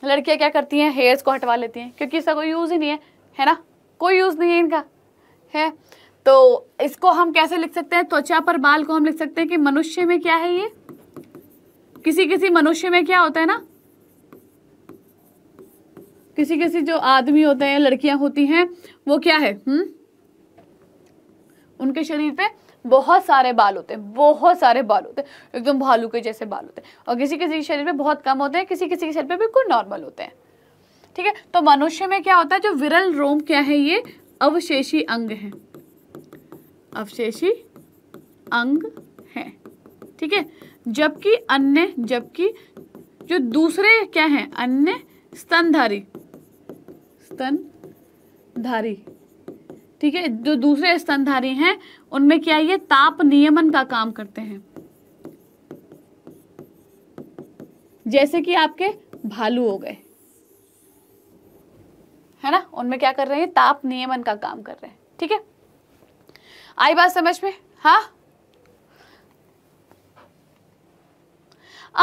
लड़कियां क्या करती हैं हेयर्स को हटवा लेती हैं क्योंकि इसका कोई यूज़ ही नहीं है है ना कोई यूज़ नहीं है इनका है तो इसको हम कैसे लिख सकते हैं त्वचा पर बाल को हम लिख सकते हैं कि मनुष्य में क्या है ये किसी किसी मनुष्य में क्या होता है ना किसी किसी जो आदमी होते हैं लड़कियां होती हैं वो क्या है हुँ? हम्म? उनके शरीर पे बहुत सारे बाल होते हैं बहुत सारे बाल होते हैं एकदम भालू के जैसे बाल होते हैं और किसी किसी के शरीर में बहुत कम होते हैं किसी किसी के शरीर पे बिल्कुल नॉर्मल होते हैं ठीक है तो मनुष्य में क्या होता है जो विरल रोम क्या है ये अवशेषी अंग है अवशेषी अंग है ठीक है जबकि अन्य जबकि जो दूसरे क्या है अन्य स्तनधारी स्तनधारी ठीक है जो दूसरे स्तनधारी हैं उनमें क्या ये ताप नियमन का काम करते हैं जैसे कि आपके भालू हो गए है ना उनमें क्या कर रहे हैं ताप नियमन का काम कर रहे हैं ठीक है आई बात समझ में हा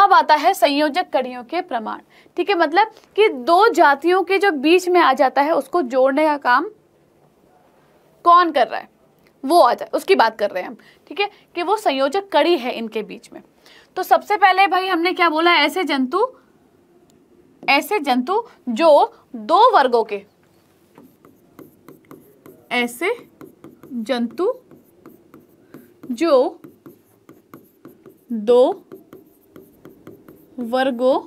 अब आता है संयोजक कड़ियों के प्रमाण ठीक है मतलब कि दो जातियों के जो बीच में आ जाता है उसको जोड़ने का काम कौन कर रहा है वो आ जाए उसकी बात कर रहे हैं हम ठीक है कि वो संयोजक कड़ी है इनके बीच में तो सबसे पहले भाई हमने क्या बोला ऐसे जंतु ऐसे जंतु जो दो वर्गों के ऐसे जंतु जो दो वर्गों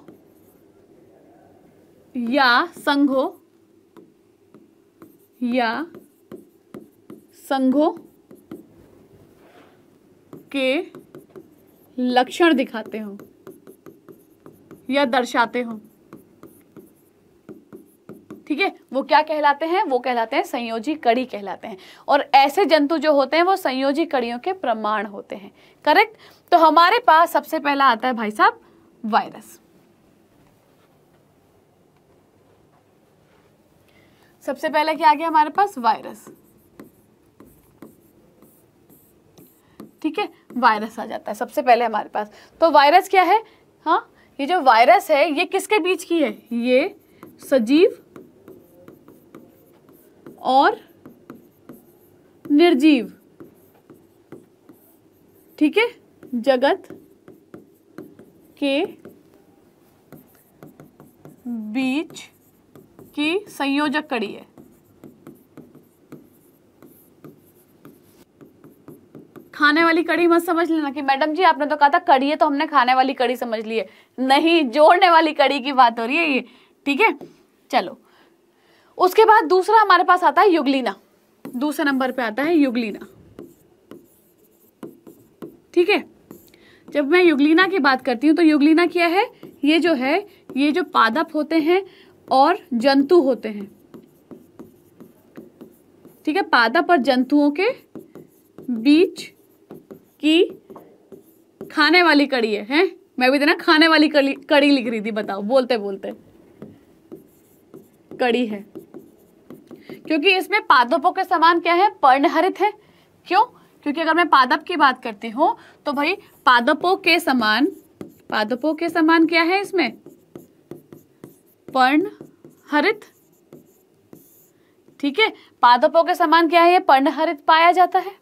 या संघों या संघों के लक्षण दिखाते हो या दर्शाते हो ठीक है वो क्या कहलाते हैं वो कहलाते हैं संयोजी कड़ी कहलाते हैं और ऐसे जंतु जो होते हैं वो संयोजी कड़ियों के प्रमाण होते हैं करेक्ट तो हमारे पास सबसे पहला आता है भाई साहब वायरस सबसे पहले क्या आ गया हमारे पास वायरस ठीक है वायरस आ जाता है सबसे पहले हमारे पास तो वायरस क्या है हाँ ये जो वायरस है ये किसके बीच की है ये सजीव और निर्जीव ठीक है जगत के बीच की संयोजक कड़ी है खाने वाली कड़ी मत समझ लेना कि मैडम जी आपने तो कहा था कड़ी है तो हमने खाने वाली कड़ी समझ ली है नहीं जोड़ने वाली कड़ी की बात हो रही है ये ठीक है चलो उसके बाद दूसरा हमारे पास आता है युगलीना दूसरे नंबर पे आता है युगलीना ठीक है जब मैं युगलीना की बात करती हूँ तो युगलीना क्या है ये जो है ये जो पादप होते हैं और जंतु होते हैं ठीक है पादप और जंतुओं के बीच कि खाने वाली कड़ी है है? मैं भी देना तो खाने वाली कड़ी कड़ी लिख रही थी बताओ बोलते बोलते कड़ी है क्योंकि इसमें पादपों के समान क्या है पर्णहरित है क्यों क्योंकि अगर मैं पादप की बात करती हूं तो भाई पादपों के समान पादपों के समान क्या है इसमें पर्ण हरित ठीक है पादपों के समान क्या है ये पर्णहरित पाया जाता है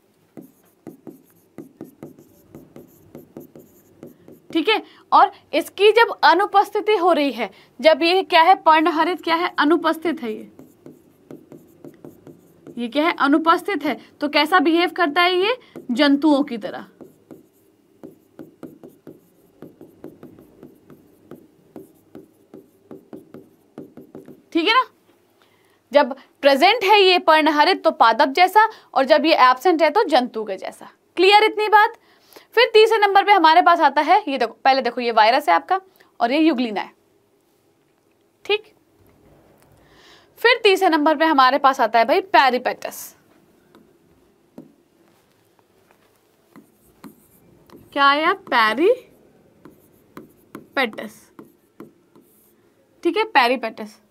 ठीक है और इसकी जब अनुपस्थिति हो रही है जब ये क्या है पर्णहरित क्या है अनुपस्थित है ये ये क्या है अनुपस्थित है तो कैसा बिहेव करता है ये जंतुओं की तरह ठीक है ना जब प्रेजेंट है ये पर्णहरित तो पादप जैसा और जब ये एब्सेंट है तो जंतु के जैसा क्लियर इतनी बात फिर तीसरे नंबर पे हमारे पास आता है ये देखो पहले देखो ये वायरस है आपका और ये युगलिना है ठीक फिर तीसरे नंबर पे हमारे पास आता है भाई पैरिपेटस क्या आया पैरी ठीक है पैरीपेटस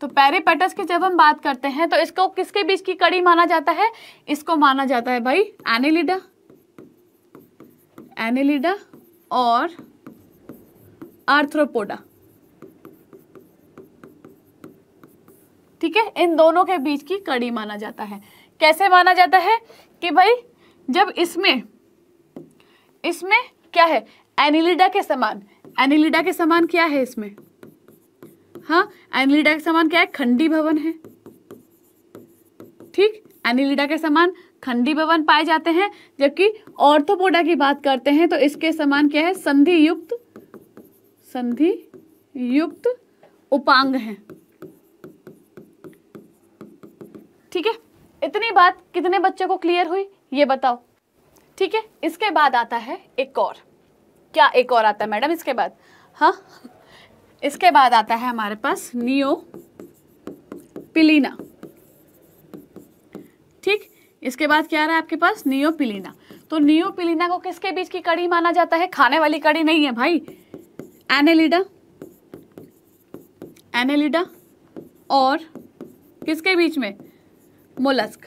तो पेरीपेटस की जब हम बात करते हैं तो इसको किसके बीच की कड़ी माना जाता है इसको माना जाता है भाई एनिलिडा एनिलिडा और आर्थ्रोपोडा ठीक है इन दोनों के बीच की कड़ी माना जाता है कैसे माना जाता है कि भाई जब इसमें इसमें क्या है एनिलिडा के समान एनिलिडा के समान क्या है इसमें हाँ एनिलिडा के समान क्या है खंडी भवन है ठीक एनिलिडा के समान खंडी भवन पाए जाते हैं जबकि ऑर्थोपोडा की बात करते हैं तो इसके समान क्या है संधि युक्त संधि युक्त उपांग है ठीक है इतनी बात कितने बच्चों को क्लियर हुई ये बताओ ठीक है इसके बाद आता है एक और क्या एक और आता है मैडम इसके बाद हाँ इसके बाद आता है हमारे पास नियो पिलीना ठीक इसके बाद क्या आ रहा है आपके पास नियोपिलीना तो नियो पिलीना को किसके बीच की कड़ी माना जाता है खाने वाली कड़ी नहीं है भाई एनेलिडा एनेलिडा और किसके बीच में मोलस्क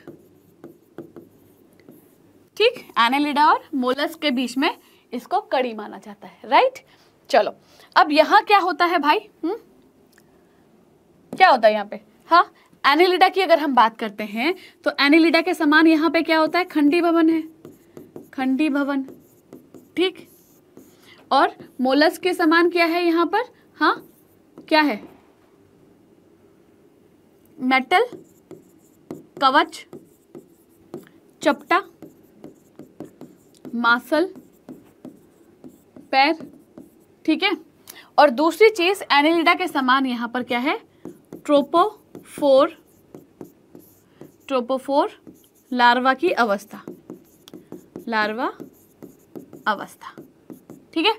ठीक एनेलिडा और मोलस्क के बीच में इसको कड़ी माना जाता है राइट चलो अब यहां क्या होता है भाई हु? हम्म? क्या होता है यहाँ पे हाँ एनिलिडा की अगर हम बात करते हैं तो एनिलिडा के समान यहां पे क्या होता है खंडी भवन है खंडी भवन ठीक और मोलस के समान क्या है यहां पर हाँ क्या है मेटल कवच चपटा मासल पैर ठीक है और दूसरी चीज एनिलिडा के समान यहां पर क्या है ट्रोपोफोर ट्रोपोफोर लार्वा की अवस्था लार्वा अवस्था ठीक है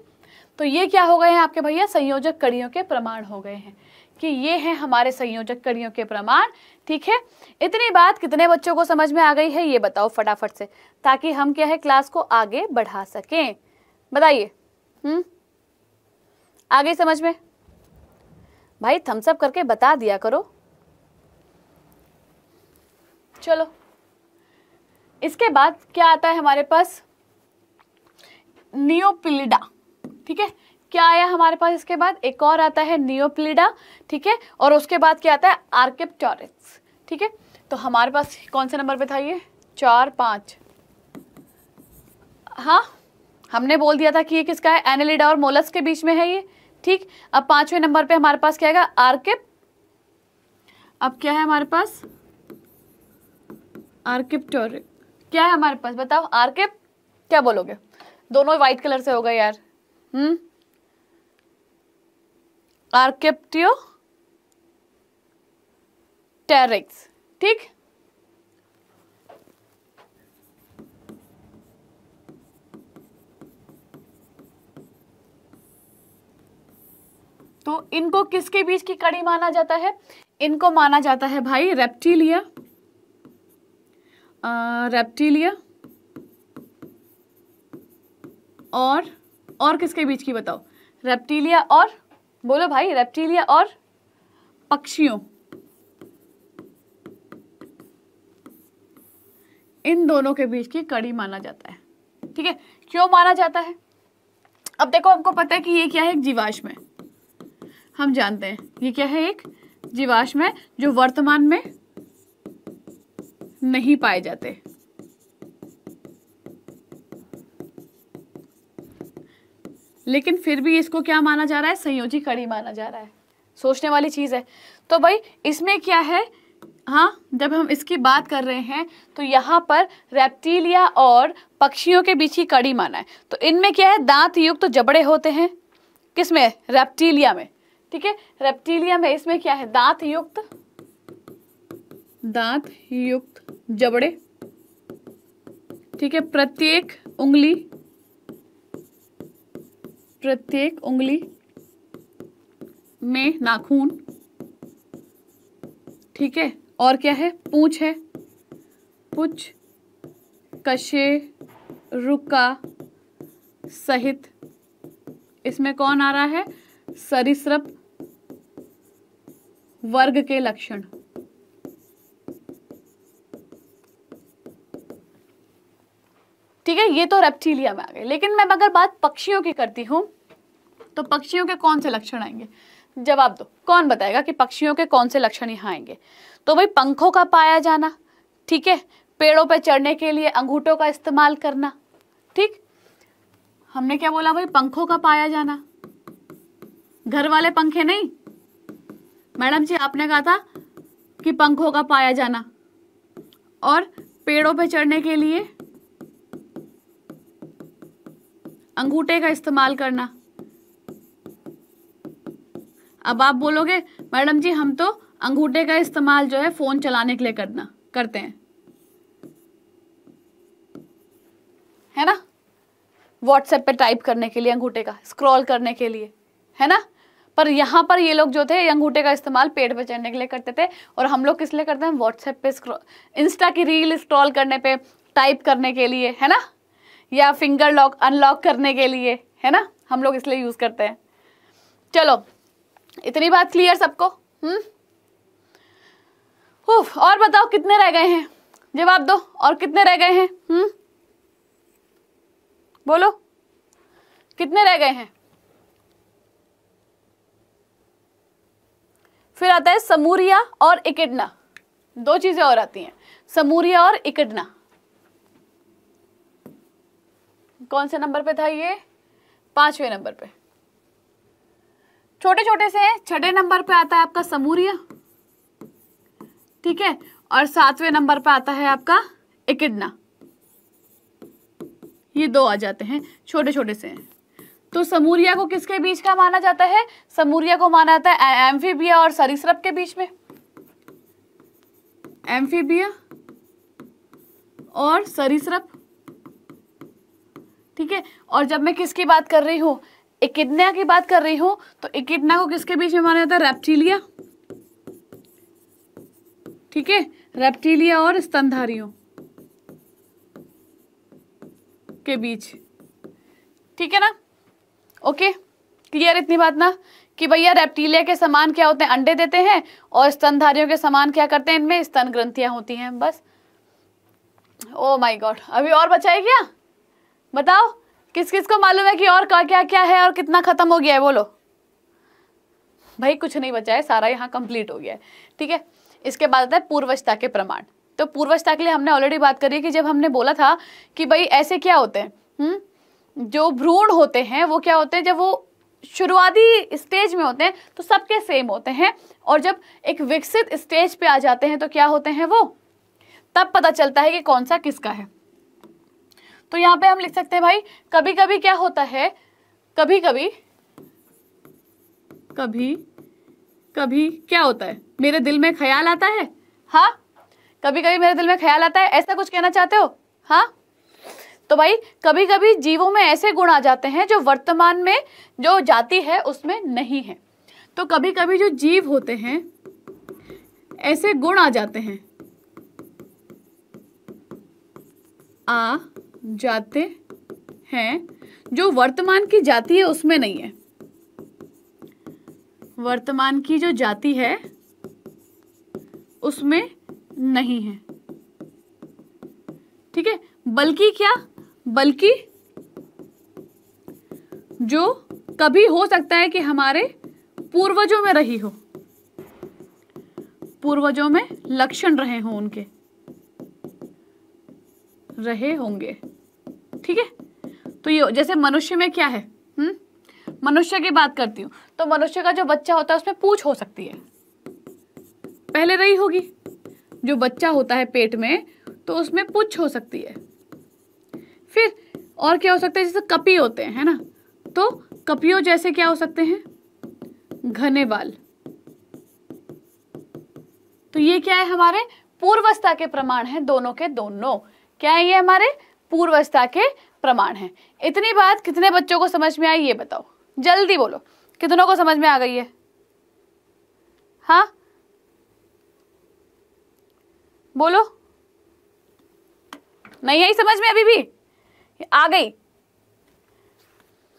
तो ये क्या हो गए हैं आपके भैया संयोजक कड़ियों के प्रमाण हो गए हैं कि ये हैं हमारे संयोजक कड़ियों के प्रमाण ठीक है इतनी बात कितने बच्चों को समझ में आ गई है ये बताओ फटाफट से ताकि हम क्या है क्लास को आगे बढ़ा सकें बताइए हम्म आगे समझ में भाई थम्स अप करके बता दिया करो चलो इसके बाद क्या आता है हमारे पास नियोपिलिडा ठीक है क्या आया हमारे पास इसके बाद एक और आता है नियोपिलिडा ठीक है और उसके बाद क्या आता है आर्केप्टोरिक्स ठीक है तो हमारे पास कौन से नंबर पे था ये चार पाँच हाँ हमने बोल दिया था कि ये किसका है एनालिडा और मोलस के बीच में है ये ठीक अब पांचवें नंबर पे हमारे पास क्या आएगा आर्किप अब क्या है हमारे पास आर्किप्टोरिक क्या है हमारे पास बताओ आर्किप क्या बोलोगे दोनों व्हाइट कलर से होगा यार हम्म आर्किप्टियो टेरिक्स ठीक तो इनको किसके बीच की कड़ी माना जाता है इनको माना जाता है भाई रेप्टिलिया रेप्टिलिया और और किसके बीच की बताओ रेप्टिलिया और बोलो भाई रेप्टिलिया और पक्षियों इन दोनों के बीच की कड़ी माना जाता है ठीक है क्यों माना जाता है अब देखो हमको पता है कि ये क्या है एक जीवाश्म है हम जानते हैं ये क्या है एक जीवाश्म है जो वर्तमान में नहीं पाए जाते लेकिन फिर भी इसको क्या माना जा रहा है संयोजी कड़ी माना जा रहा है सोचने वाली चीज़ है तो भाई इसमें क्या है हाँ जब हम इसकी बात कर रहे हैं तो यहाँ पर रेप्टीलिया और पक्षियों के बीच ही कड़ी माना है तो इनमें क्या है दांत युक्त तो जबड़े होते हैं किसमें रेप्टीलिया में ठीक है रेप्टीलियम है इसमें क्या है दांत युक्त दांत युक्त जबड़े ठीक है प्रत्येक उंगली प्रत्येक उंगली में नाखून ठीक है और क्या है पूछ है पुछ कशे रुका सहित इसमें कौन आ रहा है सरिसप वर्ग के लक्षण ठीक है ये तो रेप्टीलिया में आ गए लेकिन मैं अगर बात पक्षियों की करती हूं तो पक्षियों के कौन से लक्षण आएंगे जवाब दो कौन बताएगा कि पक्षियों के कौन से लक्षण यहां आएंगे तो भाई पंखों का पाया जाना ठीक है पेड़ों पर पे चढ़ने के लिए अंगूठों का इस्तेमाल करना ठीक हमने क्या बोला भाई पंखों का पाया जाना घर वाले पंखे नहीं मैडम जी आपने कहा था कि पंखों का पाया जाना और पेड़ों पर पे चढ़ने के लिए अंगूठे का इस्तेमाल करना अब आप बोलोगे मैडम जी हम तो अंगूठे का इस्तेमाल जो है फोन चलाने के लिए करना करते हैं है ना व्हाट्सएप पे टाइप करने के लिए अंगूठे का स्क्रॉल करने के लिए है ना पर यहाँ पर ये लोग जो थे अंगूठे का इस्तेमाल पेट पर चढ़ने के लिए करते थे और हम लोग किस लिए करते हैं व्हाट्सएप पे इंस्टा की रील स्क्रॉल करने पे टाइप करने के लिए है ना या फिंगर लॉक अनलॉक करने के लिए है ना हम लोग इसलिए यूज़ करते हैं चलो इतनी बात क्लियर सबको हम्म और बताओ कितने रह गए हैं जवाब दो और कितने रह गए हैं हम्म बोलो कितने रह गए हैं फिर आता है समूरिया और इकिडना दो चीजें और आती हैं समूरिया और इकिडना कौन से नंबर पे था ये पांचवें नंबर पे छोटे छोटे से छठे नंबर पे आता है आपका समूरिया ठीक है और सातवें नंबर पे आता है आपका इकिडना ये दो आ जाते हैं छोटे छोटे से हैं तो समूरिया को किसके बीच का माना जाता है समूरिया को माना जाता है एम्फीबिया और सरिसप के बीच में एम्फीबिया और सरिसप ठीक है और जब मैं किसकी बात कर रही हूँ इकिडना की बात कर रही हूँ तो इकिडना को किसके बीच में माना जाता है रेप्टिलिया ठीक है रेप्टिलिया और स्तनधारियों के बीच ठीक है ना ओके क्लियर इतनी बात ना कि भैया रेप्टीलिया के समान क्या होते हैं अंडे देते हैं और स्तनधारियों के समान क्या करते हैं इनमें स्तन ग्रंथियां होती हैं बस ओ माय गॉड अभी और बचा है क्या बताओ किस किस को मालूम है कि और क्या क्या क्या है और कितना खत्म हो गया है बोलो भाई कुछ नहीं बचा है सारा यहाँ कंप्लीट हो गया है ठीक है इसके बाद आता है पूर्वजता के प्रमाण तो पूर्वजता के लिए हमने ऑलरेडी बात करी कि जब हमने बोला था कि भाई ऐसे क्या होते हैं हम्म? जो भ्रूण होते हैं वो क्या होते हैं जब वो शुरुआती स्टेज में होते हैं तो सबके सेम होते हैं और जब एक विकसित स्टेज पे आ जाते हैं तो क्या होते हैं वो तब पता चलता है कि कौन सा किसका है तो यहाँ पे हम लिख सकते हैं भाई कभी कभी क्या होता है कभी कभी कभी कभी क्या होता है मेरे दिल में ख्याल आता है हाँ कभी कभी मेरे दिल में ख्याल आता है ऐसा कुछ कहना चाहते हो हाँ तो भाई कभी कभी जीवों में ऐसे गुण आ जाते हैं जो वर्तमान में जो जाति है उसमें नहीं है तो कभी कभी जो जीव होते हैं ऐसे गुण आ जाते हैं आ जाते हैं जो वर्तमान की जाति है उसमें नहीं है वर्तमान की जो जाति है उसमें नहीं है ठीक है बल्कि क्या बल्कि जो कभी हो सकता है कि हमारे पूर्वजों में रही हो पूर्वजों में लक्षण रहे हों उनके रहे होंगे ठीक है तो ये जैसे मनुष्य में क्या है हम्म मनुष्य की बात करती हूं तो मनुष्य का जो बच्चा होता है उसमें पूछ हो सकती है पहले रही होगी जो बच्चा होता है पेट में तो उसमें पूछ हो सकती है फिर और क्या हो सकता है जैसे कपी होते हैं है ना तो कपियों जैसे क्या हो सकते हैं घने बाल तो ये क्या है हमारे पूर्वस्था के प्रमाण हैं दोनों के दोनों क्या है ये हमारे पूर्वस्था के प्रमाण हैं इतनी बात कितने बच्चों को समझ में आई ये बताओ जल्दी बोलो कितनों को समझ में आ गई है हाँ बोलो नहीं आई समझ में अभी भी आ गई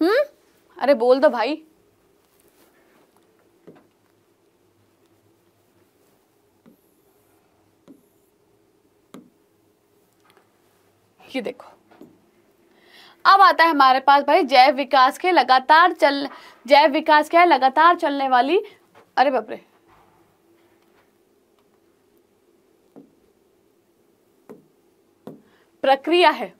हम्म अरे बोल दो भाई ये देखो अब आता है हमारे पास भाई जैव विकास के लगातार चल जैव विकास क्या है लगातार चलने वाली अरे बापरे प्रक्रिया है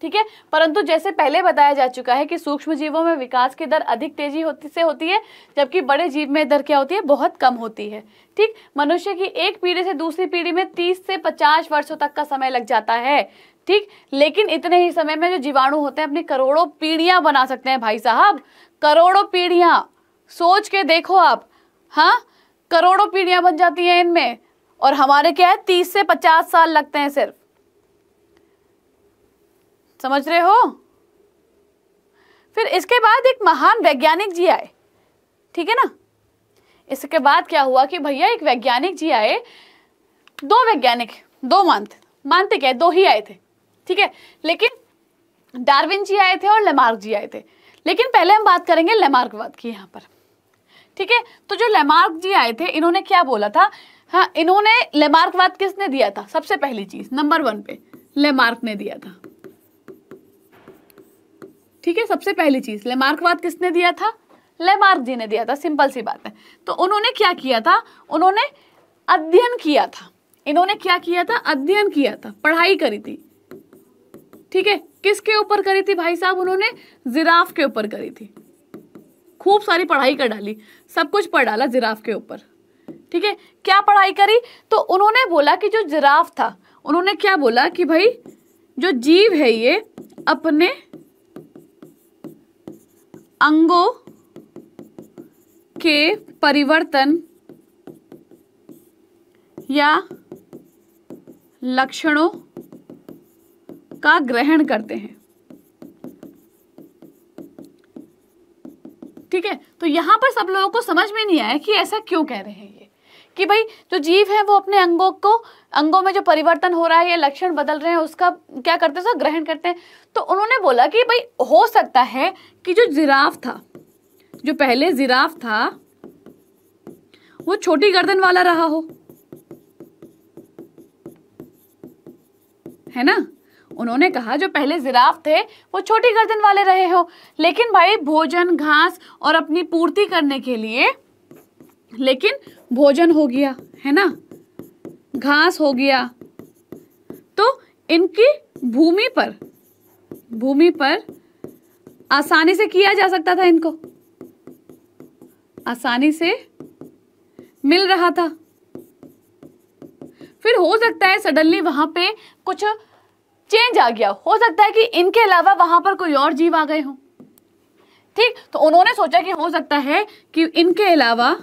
ठीक है परंतु जैसे पहले बताया जा चुका है कि सूक्ष्म जीवों में विकास की दर अधिक तेजी होती से होती है जबकि बड़े जीव में दर क्या होती है बहुत कम होती है ठीक मनुष्य की एक पीढ़ी से दूसरी पीढ़ी में 30 से 50 वर्षों तक का समय लग जाता है ठीक लेकिन इतने ही समय में जो जीवाणु होते हैं अपनी करोड़ों पीढ़ियां बना सकते हैं भाई साहब करोड़ों पीढ़ियां सोच के देखो आप हाँ करोड़ों पीढ़ियां बन जाती हैं इनमें और हमारे क्या है तीस से पचास साल लगते हैं सिर्फ समझ रहे हो फिर इसके बाद एक महान वैज्ञानिक जी आए ठीक है ना इसके बाद क्या हुआ कि भैया एक वैज्ञानिक जी आए दो वैज्ञानिक दो मानते मानते क्या दो ही आए थे ठीक है लेकिन डार्विन जी आए थे और लेमार्क जी आए थे लेकिन पहले हम बात करेंगे लेमार्कवाद की यहाँ पर ठीक है तो जो लेमार्क जी आए थे इन्होंने क्या बोला था हाँ इन्होंने लेमार्कवाद किसने दिया था सबसे पहली चीज नंबर वन पे लेमार्क ने दिया था ठीक है सबसे पहली चीज लेमार्कवाद किसने दिया था लेमार्क जी ने दिया था सिंपल सी बात है तो उन्होंने क्या किया था उन्होंने अध्ययन किया था इन्होंने क्या किया था अध्ययन किया था पढ़ाई करी थी ठीक है किसके ऊपर करी थी भाई साहब उन्होंने जिराफ के ऊपर करी थी खूब सारी पढ़ाई कर डाली सब कुछ पढ़ डाला जिराफ के ऊपर ठीक है क्या पढ़ाई करी तो उन्होंने बोला कि जो जिराफ था उन्होंने क्या बोला कि भाई जो जीव है ये अपने अंगों के परिवर्तन या लक्षणों का ग्रहण करते हैं ठीक है तो यहां पर सब लोगों को समझ में नहीं आया कि ऐसा क्यों कह रहे हैं ये कि भाई जो जीव है वो अपने अंगों को अंगों में जो परिवर्तन हो रहा है या लक्षण बदल रहे हैं उसका क्या करते हैं ग्रहण करते हैं तो उन्होंने बोला कि भाई हो सकता है कि जो जिराफ था जो पहले जिराफ था वो छोटी गर्दन वाला रहा हो है ना उन्होंने कहा जो पहले जिराफ थे वो छोटी गर्दन वाले रहे हो लेकिन भाई भोजन घास और अपनी पूर्ति करने के लिए लेकिन भोजन हो गया है ना घास हो गया तो इनकी भूमि पर भूमि पर आसानी से किया जा सकता था इनको आसानी से मिल रहा था फिर हो सकता है सडनली वहां पे कुछ चेंज आ गया हो सकता है कि इनके अलावा वहां पर कोई और जीव आ गए हो ठीक तो उन्होंने सोचा कि हो सकता है कि इनके अलावा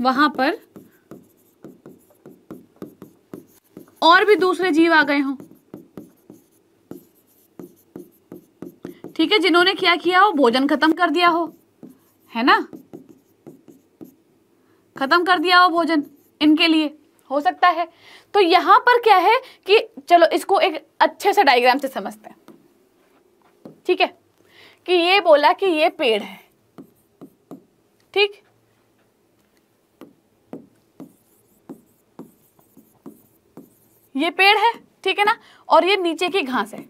वहां पर और भी दूसरे जीव आ गए हों ठीक है जिन्होंने क्या किया हो भोजन खत्म कर दिया हो है ना खत्म कर दिया हो भोजन इनके लिए हो सकता है तो यहां पर क्या है कि चलो इसको एक अच्छे से डायग्राम से समझते हैं ठीक है कि ये बोला कि ये पेड़ है ठीक ये पेड़ है ठीक है ना और ये नीचे की घास है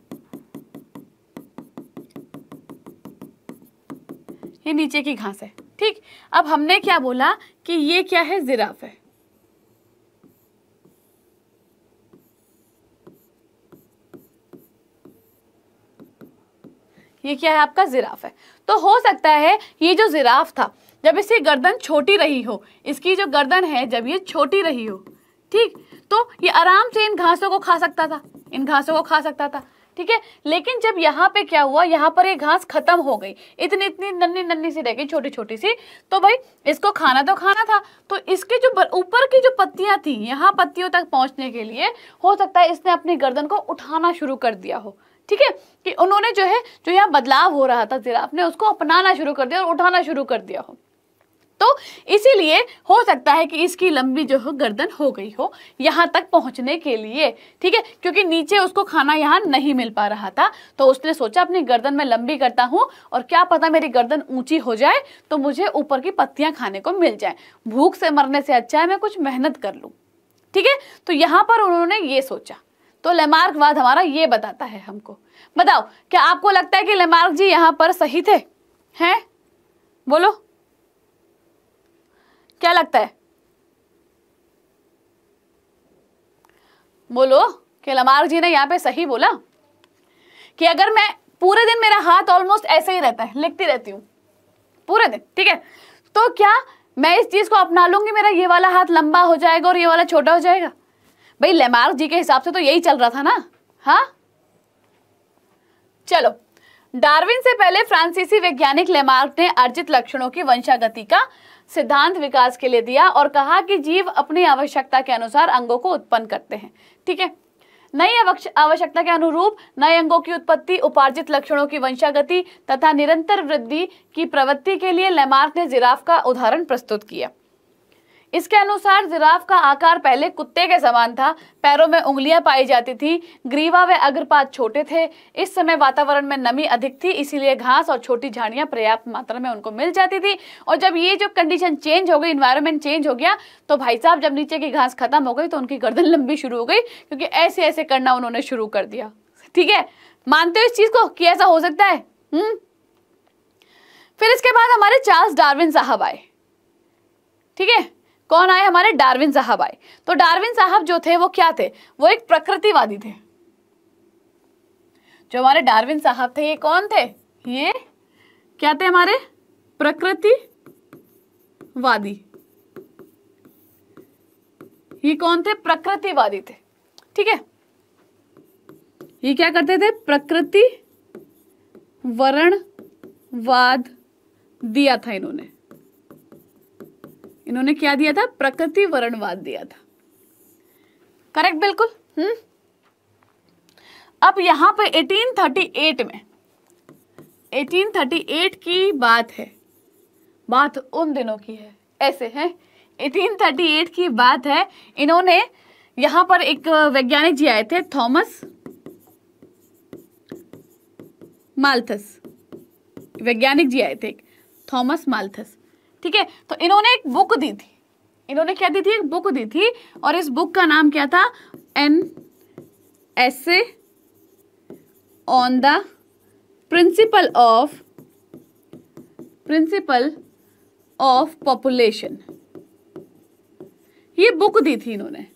ये नीचे की घास है ठीक अब हमने क्या बोला कि ये क्या है जिराफ है ये क्या है आपका जिराफ है तो हो सकता है ये जो जिराफ था जब इसकी गर्दन छोटी रही हो इसकी जो गर्दन है जब ये छोटी रही हो ठीक तो ये आराम से इन घासों को खा सकता था इन घासों को खा सकता था ठीक है लेकिन जब यहाँ पे क्या हुआ यहाँ पर ये घास खत्म हो गई इतनी इतनी नन्नी नन्नी सी रह गई छोटी छोटी सी तो भाई इसको खाना तो खाना था तो इसके जो ऊपर की जो पत्तियां थी यहाँ पत्तियों तक पहुंचने के लिए हो सकता है इसने अपनी गर्दन को उठाना शुरू कर दिया हो ठीक है कि उन्होंने जो है जो यहाँ बदलाव हो रहा था जिराफ ने उसको अपनाना शुरू कर दिया और उठाना शुरू कर दिया हो तो इसीलिए हो सकता है कि इसकी लंबी जो हो गर्दन हो गई हो यहाँ तक पहुँचने के लिए ठीक है क्योंकि नीचे उसको खाना यहाँ नहीं मिल पा रहा था तो उसने सोचा अपनी गर्दन में लंबी करता हूँ और क्या पता मेरी गर्दन ऊंची हो जाए तो मुझे ऊपर की पत्तियाँ खाने को मिल जाए भूख से मरने से अच्छा है मैं कुछ मेहनत कर लूँ ठीक है तो यहाँ पर उन्होंने ये सोचा तो लेमार्कवाद हमारा ये बताता है हमको बताओ क्या आपको लगता है कि लेमार्क जी यहाँ पर सही थे हैं बोलो क्या लगता है बोलो कि लमार जी ने यहां पे सही बोला कि अगर मैं पूरे दिन मेरा हाथ ऑलमोस्ट ऐसे ही रहता है लिखती रहती हूं पूरे दिन ठीक है तो क्या मैं इस चीज़ को अपना लूंगी मेरा ये वाला हाथ लंबा हो जाएगा और ये वाला छोटा हो जाएगा भाई लेमार्क जी के हिसाब से तो यही चल रहा था ना हाँ चलो डार्विन से पहले फ्रांसीसी वैज्ञानिक लेमार्क ने अर्जित लक्षणों की वंशागति का सिद्धांत विकास के लिए दिया और कहा कि जीव अपनी आवश्यकता के अनुसार अंगों को उत्पन्न करते हैं ठीक है नई आवश्यकता के अनुरूप नए अंगों की उत्पत्ति उपार्जित लक्षणों की वंशागति तथा निरंतर वृद्धि की प्रवृत्ति के लिए लेमार्क ने जिराफ का उदाहरण प्रस्तुत किया इसके अनुसार जिराफ का आकार पहले कुत्ते के समान था पैरों में उंगलियां पाई जाती थी ग्रीवा व अग्रपात छोटे थे इस समय वातावरण में नमी अधिक थी इसीलिए घास और छोटी झाड़ियां पर्याप्त मात्रा में उनको मिल जाती थी और जब ये जो कंडीशन चेंज हो गई इन्वायरमेंट चेंज हो गया तो भाई साहब जब नीचे की घास खत्म हो गई तो उनकी गर्दन लंबी शुरू हो गई क्योंकि ऐसे ऐसे करना उन्होंने शुरू कर दिया ठीक है मानते हो इस चीज को कि ऐसा हो सकता है हुँ? हम्म? फिर इसके बाद हमारे चार्ल्स डार्विन साहब आए ठीक है कौन आए हमारे डार्विन साहब आए तो डार्विन साहब जो थे वो क्या थे वो एक प्रकृतिवादी थे जो हमारे डार्विन साहब थे ये कौन थे ये क्या थे हमारे प्रकृतिवादी ये कौन थे प्रकृतिवादी थे ठीक है ये क्या करते थे प्रकृति वरण वाद दिया था इन्होंने इन्होंने क्या दिया था प्रकृति वर्णवाद दिया था करेक्ट बिल्कुल हम्म अब यहाँ पे 1838 में 1838 की बात है बात उन दिनों की है ऐसे है 1838 की बात है इन्होंने यहां पर एक वैज्ञानिक जी आए थे थॉमस माल्थस वैज्ञानिक जी आए थे थॉमस माल्थस ठीक है तो इन्होंने एक बुक दी थी इन्होंने क्या दी थी एक बुक दी थी और इस बुक का नाम क्या था an essay on the principle of principle of population ये बुक दी थी इन्होंने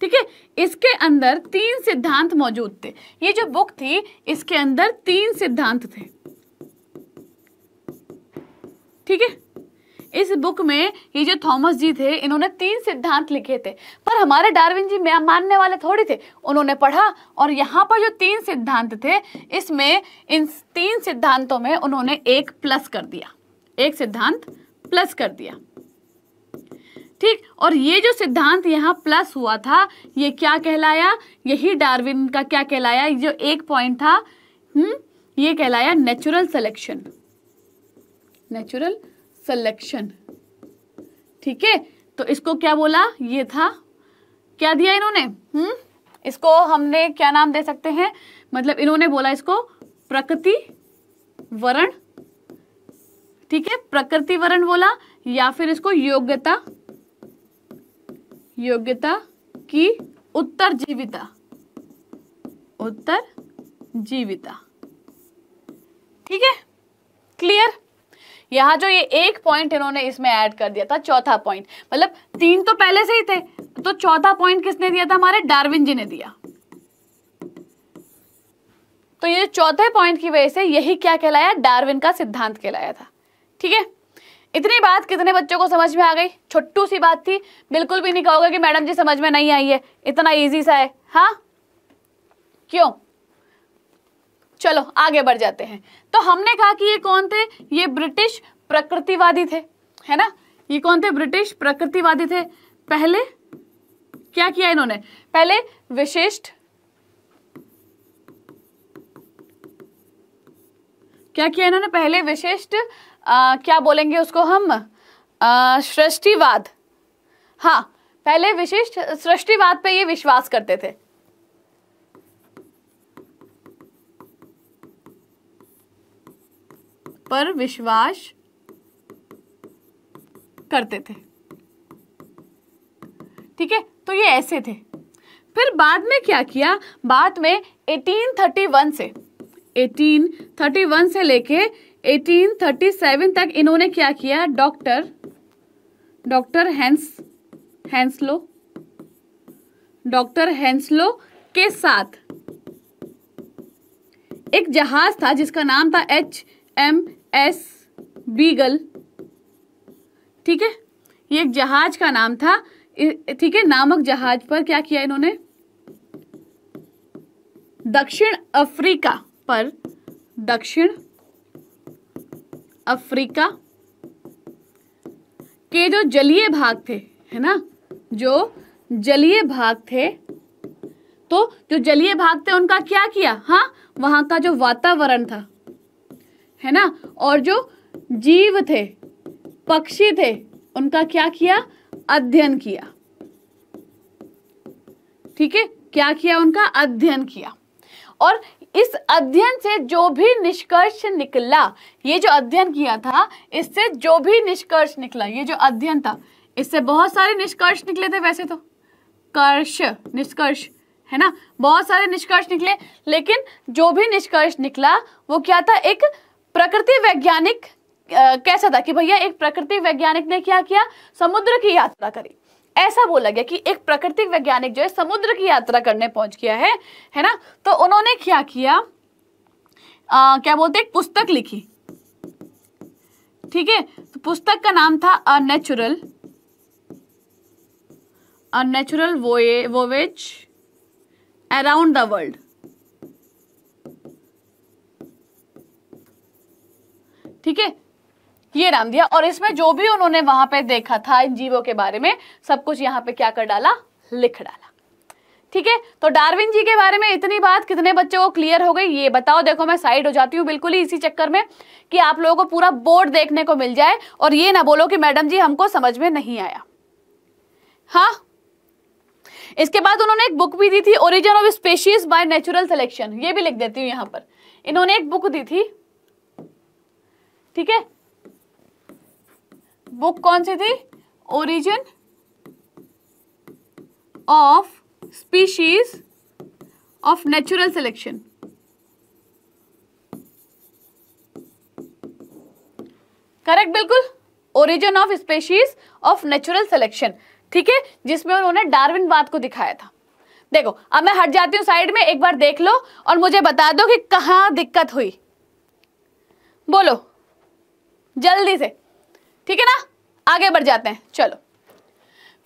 ठीक है इसके अंदर तीन सिद्धांत मौजूद थे ये जो बुक थी इसके अंदर तीन सिद्धांत थे ठीक है इस बुक में ये जो थॉमस जी थे इन्होंने तीन सिद्धांत लिखे थे पर हमारे डार्विन जी मैं मानने वाले थोड़ी थे उन्होंने पढ़ा और यहाँ पर जो तीन सिद्धांत थे इसमें इन तीन सिद्धांतों में उन्होंने एक प्लस कर दिया एक सिद्धांत प्लस कर दिया ठीक और ये जो सिद्धांत यहाँ प्लस हुआ था ये क्या कहलाया यही डार्विन का क्या कहलाया जो एक पॉइंट था हम्म ये कहलाया नेचुरल सिलेक्शन नेचुरल सिलेक्शन ठीक है तो इसको क्या बोला ये था क्या दिया इन्होंने हम्म इसको हमने क्या नाम दे सकते हैं मतलब इन्होंने बोला इसको प्रकृति वरण ठीक है प्रकृति वरण बोला या फिर इसको योग्यता योग्यता की उत्तर जीविता उत्तर जीविता ठीक है क्लियर यहाँ जो ये एक पॉइंट इन्होंने इसमें ऐड कर दिया था चौथा पॉइंट मतलब तीन तो पहले से ही थे तो चौथा पॉइंट किसने दिया था हमारे डार्विन जी ने दिया तो ये चौथे पॉइंट की वजह से यही क्या कहलाया डार्विन का सिद्धांत कहलाया था ठीक है इतनी बात कितने बच्चों को समझ में आ गई छोटू सी बात थी बिल्कुल भी नहीं कहोगे कि मैडम जी समझ में नहीं आई है इतना ईजी सा है हाँ क्यों चलो आगे बढ़ जाते हैं तो हमने कहा कि ये कौन थे ये ब्रिटिश प्रकृतिवादी थे है ना ये कौन थे ब्रिटिश प्रकृतिवादी थे पहले क्या किया इन्होंने पहले विशिष्ट क्या किया इन्होंने पहले विशिष्ट आ, क्या बोलेंगे उसको हम सृष्टिवाद हाँ पहले विशिष्ट सृष्टिवाद पे ये विश्वास करते थे पर विश्वास करते थे ठीक है तो ये ऐसे थे फिर बाद में क्या किया बाद में 1831 से 1831 से लेके 1837 तक इन्होंने क्या किया doctor doctor Hans Henslow doctor Henslow के साथ एक जहाज था जिसका नाम था एच एम एस बीगल ठीक है ये एक जहाज का नाम था ठीक है नामक जहाज पर क्या किया इन्होंने दक्षिण अफ्रीका पर दक्षिण अफ्रीका के जो जलीय भाग थे है ना जो जलीय भाग थे तो जो जलीय भाग थे उनका क्या किया हाँ वहां का जो वातावरण था है ना और जो जीव थे पक्षी थे उनका क्या किया अध्ययन किया ठीक है क्या किया उनका अध्ययन किया और इस अध्ययन से जो भी निष्कर्ष निकला ये जो अध्ययन किया था इससे जो भी निष्कर्ष निकला ये जो अध्ययन था इससे बहुत सारे निष्कर्ष निकले थे वैसे तो कर्ष निष्कर्ष है ना बहुत सारे निष्कर्ष निकले लेकिन जो भी निष्कर्ष निकला वो क्या था एक प्रकृति वैज्ञानिक कैसा था कि भैया एक प्रकृति वैज्ञानिक ने क्या किया समुद्र की यात्रा करी ऐसा बोला गया कि एक प्रकृतिक वैज्ञानिक जो है समुद्र की यात्रा करने पहुंच गया है है ना तो उन्होंने क्या किया आ, क्या बोलते एक पुस्तक लिखी ठीक है तो पुस्तक का नाम था a natural a natural voyage around the world ठीक है ये नाम दिया और इसमें जो भी उन्होंने वहां पे देखा था इन जीवों के बारे में सब कुछ यहाँ पे क्या कर डाला लिख डाला ठीक है तो डार्विन जी के बारे में इतनी बात कितने बच्चों को क्लियर हो गई ये बताओ देखो मैं साइड हो जाती हूँ बिल्कुल ही इसी चक्कर में कि आप लोगों को पूरा बोर्ड देखने को मिल जाए और ये ना बोलो कि मैडम जी हमको समझ में नहीं आया हाँ इसके बाद उन्होंने एक बुक भी दी थी origin of species by natural selection ये भी लिख देती हूँ यहाँ पर इन्होंने एक बुक दी थी ठीक है बुक कौन सी थी origin of species of natural selection correct बिल्कुल origin of species of natural selection ठीक है जिसमें उन्होंने डार्विन बात को दिखाया था देखो अब मैं हट जाती हूं साइड में एक बार देख लो और मुझे बता दो कि कहां दिक्कत हुई बोलो जल्दी से ठीक है ना आगे बढ़ जाते हैं चलो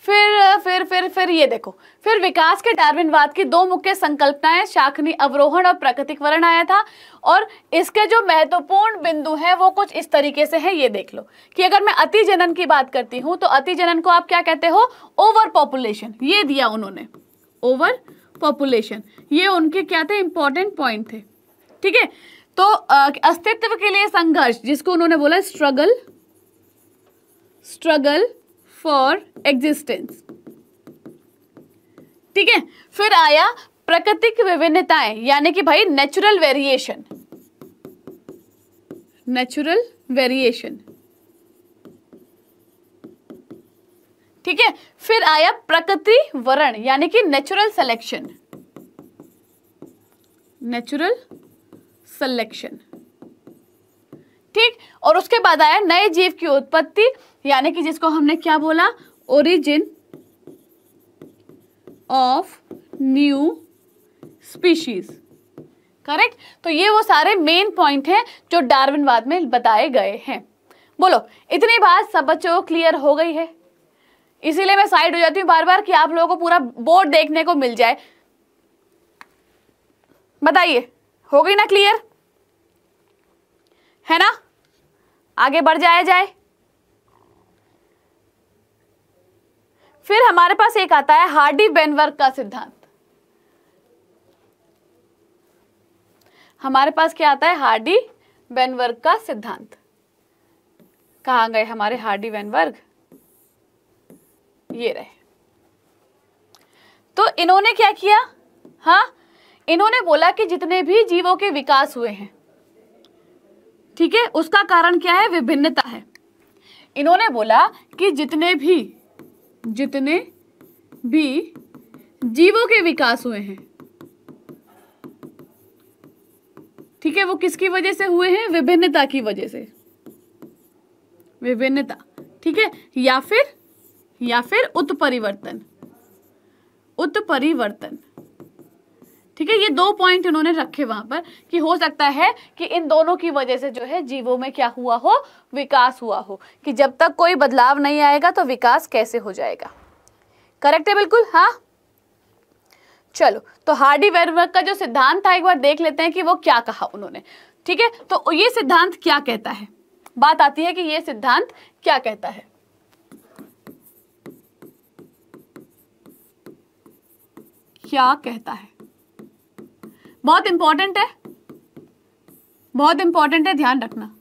फिर फिर फिर फिर ये देखो फिर विकास के डार्विनवाद की दो मुख्य संकल्पनाएं शाखनी अवरोहण और वर्ण आया था और इसके जो महत्वपूर्ण बिंदु हैं वो कुछ इस तरीके से हैं ये देख लो कि अगर मैं अति जनन की बात करती हूं तो अति जनन को आप क्या कहते हो ओवर पॉपुलेशन ये दिया उन्होंने ओवर पॉपुलेशन ये उनके क्या थे इंपॉर्टेंट पॉइंट थे ठीक है तो अस्तित्व के लिए संघर्ष जिसको उन्होंने बोला स्ट्रगल स्ट्रगल फॉर एग्जिस्टेंस ठीक है फिर आया प्रकृतिक विभिन्नताएं यानी कि भाई नेचुरल वेरिएशन नेचुरल वेरिएशन ठीक है फिर आया प्रकृति वरण यानी कि नेचुरल सेलेक्शन नेचुरल सिलेक्शन ठीक और उसके बाद आया नए जीव की उत्पत्ति यानी कि जिसको हमने क्या बोला origin of new species correct तो ये वो सारे मेन पॉइंट हैं जो डार्विनवाद में बताए गए हैं बोलो इतनी बात सब बच्चों को क्लियर हो गई है इसीलिए मैं साइड हो जाती हूँ बार बार कि आप लोगों को पूरा बोर्ड देखने को मिल जाए बताइए हो गई ना क्लियर है ना आगे बढ़ जाया जाए फिर हमारे पास एक आता है हार्डी बेनवर्क का सिद्धांत हमारे पास क्या आता है हार्डी बेनवर्ग का सिद्धांत कहा गए हमारे हार्डी बेनवर्ग ये रहे तो इन्होंने क्या किया हा इन्होंने बोला कि जितने भी जीवों के विकास हुए हैं ठीक है उसका कारण क्या है विभिन्नता है इन्होंने बोला कि जितने भी जितने भी जीवों के विकास हुए हैं ठीक है वो किसकी वजह से हुए हैं विभिन्नता की वजह से विभिन्नता ठीक है या फिर या फिर उत्परिवर्तन उत्परिवर्तन ठीक है ये दो पॉइंट इन्होंने रखे वहां पर कि हो सकता है कि इन दोनों की वजह से जो है जीवों में क्या हुआ हो विकास हुआ हो कि जब तक कोई बदलाव नहीं आएगा तो विकास कैसे हो जाएगा करेक्ट है बिल्कुल हाँ चलो तो हार्डी वेरवर्क का जो सिद्धांत था एक बार देख लेते हैं कि वो क्या कहा उन्होंने ठीक है तो ये सिद्धांत क्या कहता है बात आती है कि ये सिद्धांत क्या कहता है क्या कहता है बहुत इंपॉर्टेंट है बहुत इंपॉर्टेंट है ध्यान रखना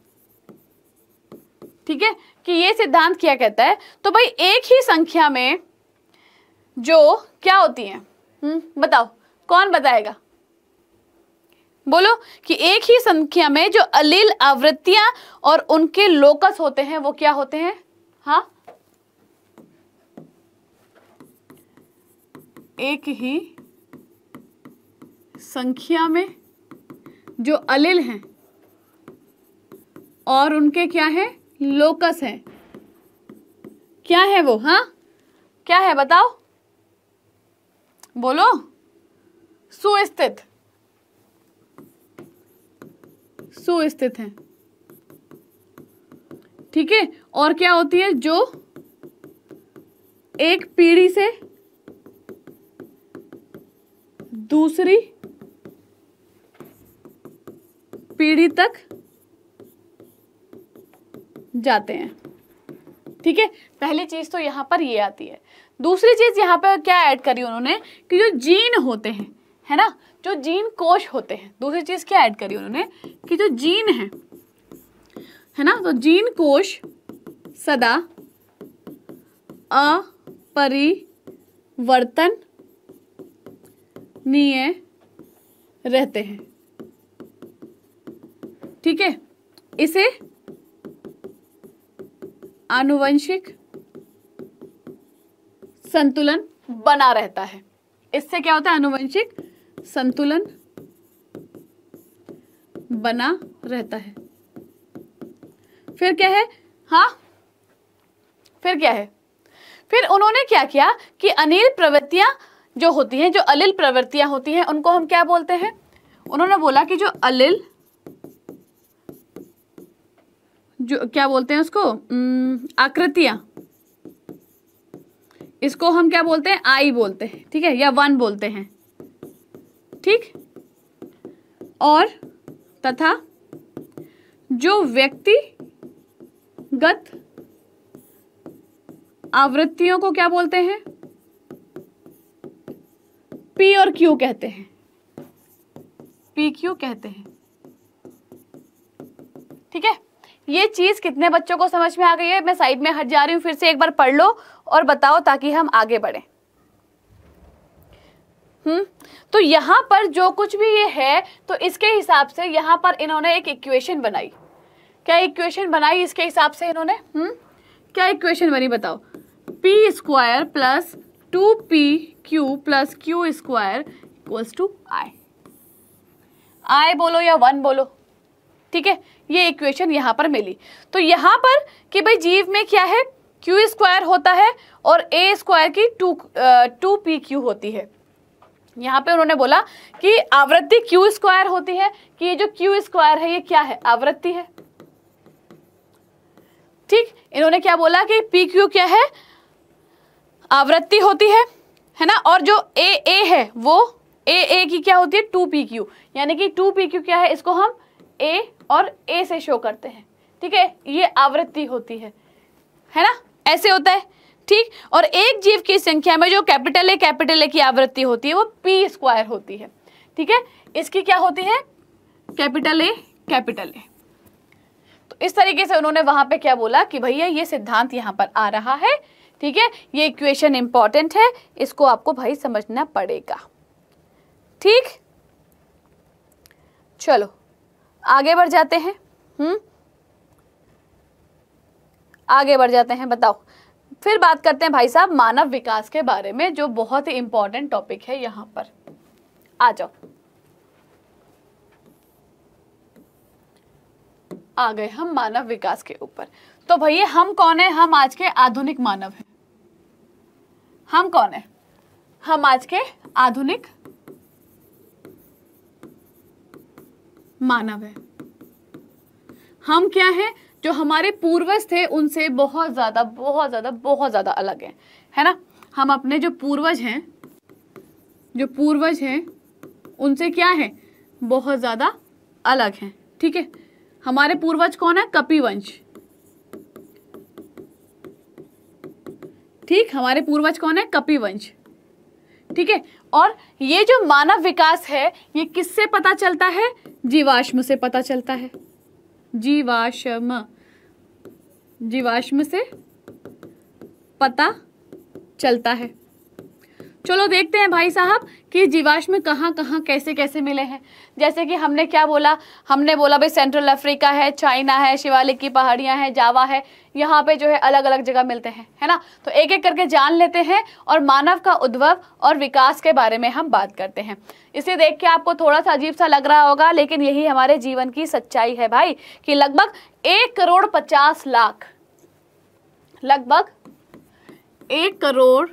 ठीक है कि ये सिद्धांत क्या कहता है तो भाई एक ही संख्या में जो क्या होती है हुँ? हम्म, बताओ कौन बताएगा बोलो कि एक ही संख्या में जो अलील आवृत्तियां और उनके लोकस होते हैं वो क्या होते हैं हा एक ही संख्या में जो अलिल हैं और उनके क्या है लोकस है क्या है वो हाँ क्या है बताओ बोलो सुस्थित सुस्थित है ठीक है और क्या होती है जो एक पीढ़ी से दूसरी पीढ़ी तक जाते हैं ठीक है पहली चीज तो यहाँ पर ये आती है दूसरी चीज यहाँ पर क्या ऐड करी उन्होंने कि जो जीन होते हैं है ना जो जीन कोश होते हैं दूसरी चीज क्या ऐड करी उन्होंने कि जो जीन है है ना तो जीन कोश सदा अपरिवर्तन नीय रहते हैं ठीक है इसे आनुवंशिक संतुलन बना रहता है इससे क्या होता है आनुवंशिक संतुलन बना रहता है फिर क्या है हाँ फिर क्या है फिर उन्होंने क्या किया कि अनिल प्रवृत्तियां जो होती हैं जो अलिल प्रवृत्तियां होती हैं उनको हम क्या बोलते हैं उन्होंने बोला कि जो अलिल जो क्या बोलते हैं उसको आकृतियां इसको हम क्या बोलते हैं आई बोलते हैं ठीक है या वन बोलते हैं ठीक और तथा जो व्यक्तिगत आवृत्तियों को क्या बोलते हैं पी और क्यू कहते हैं पी क्यू कहते हैं ठीक है ये चीज़ कितने बच्चों को समझ में आ गई है मैं साइड में हट जा रही हूँ फिर से एक बार पढ़ लो और बताओ ताकि हम आगे बढ़े हम्म तो यहाँ पर जो कुछ भी ये है तो इसके हिसाब से यहाँ पर इन्होंने एक इक्वेशन बनाई क्या इक्वेशन बनाई इसके हिसाब से इन्होंने हम्म क्या इक्वेशन बनी बताओ P square plus two P Q plus Q square equals to I I बोलो या वन बोलो ठीक है ये इक्वेशन यहाँ पर मिली तो यहाँ पर कि भाई जीव में क्या है क्यू स्क्वायर होता है और ए स्क्वायर की टू टू पी क्यू होती है यहाँ पे उन्होंने बोला कि आवृत्ति क्यू स्क्वायर होती है कि ये जो क्यू स्क्वायर है ये क्या है आवृत्ति है ठीक इन्होंने क्या बोला कि पी क्यू क्या है आवृत्ति होती है है ना और जो ए ए है वो ए ए की क्या होती है टू पी क्यू यानी कि टू पी क्यू क्या है इसको हम ए और ए से शो करते हैं ठीक है ये आवृत्ति होती है है ना ऐसे होता है ठीक और एक जीव की संख्या में जो कैपिटल ए कैपिटल ए की आवृत्ति होती है वो पी स्क्वायर होती है ठीक है इसकी क्या होती है कैपिटल ए कैपिटल ए तो इस तरीके से उन्होंने वहां पे क्या बोला कि भैया ये सिद्धांत यहां पर आ रहा है ठीक है ये इक्वेशन इंपॉर्टेंट है इसको आपको भाई समझना पड़ेगा ठीक चलो आगे बढ़ जाते हैं हम्म आगे बढ़ जाते हैं बताओ फिर बात करते हैं भाई साहब मानव विकास के बारे में जो बहुत ही इंपॉर्टेंट टॉपिक है यहां पर आ जाओ आ गए हम मानव विकास के ऊपर तो भैया हम कौन है हम आज के आधुनिक मानव हैं हम कौन है हम आज के आधुनिक मानव है हम क्या हैं जो हमारे पूर्वज थे उनसे बहुत ज़्यादा बहुत ज़्यादा बहुत ज़्यादा अलग हैं है ना हम अपने जो पूर्वज हैं जो पूर्वज हैं उनसे क्या है बहुत ज़्यादा अलग हैं ठीक है हमारे पूर्वज कौन है कपिवंश ठीक हमारे पूर्वज कौन है कपिवंश ठीक है और ये जो मानव विकास है ये किससे पता चलता है जीवाश्म से पता चलता है जीवाश्म जीवाश्म से पता चलता है चलो देखते हैं भाई साहब कि जीवाश्म कहाँ कहाँ कैसे कैसे मिले हैं जैसे कि हमने क्या बोला हमने बोला भाई सेंट्रल अफ्रीका है चाइना है शिवालिक की पहाड़ियाँ हैं जावा है यहाँ पे जो है अलग अलग जगह मिलते हैं है ना तो एक एक करके जान लेते हैं और मानव का उद्भव और विकास के बारे में हम बात करते हैं इसे देख के आपको थोड़ा सा अजीब सा लग रहा होगा लेकिन यही हमारे जीवन की सच्चाई है भाई कि लगभग एक करोड़ पचास लाख लगभग एक करोड़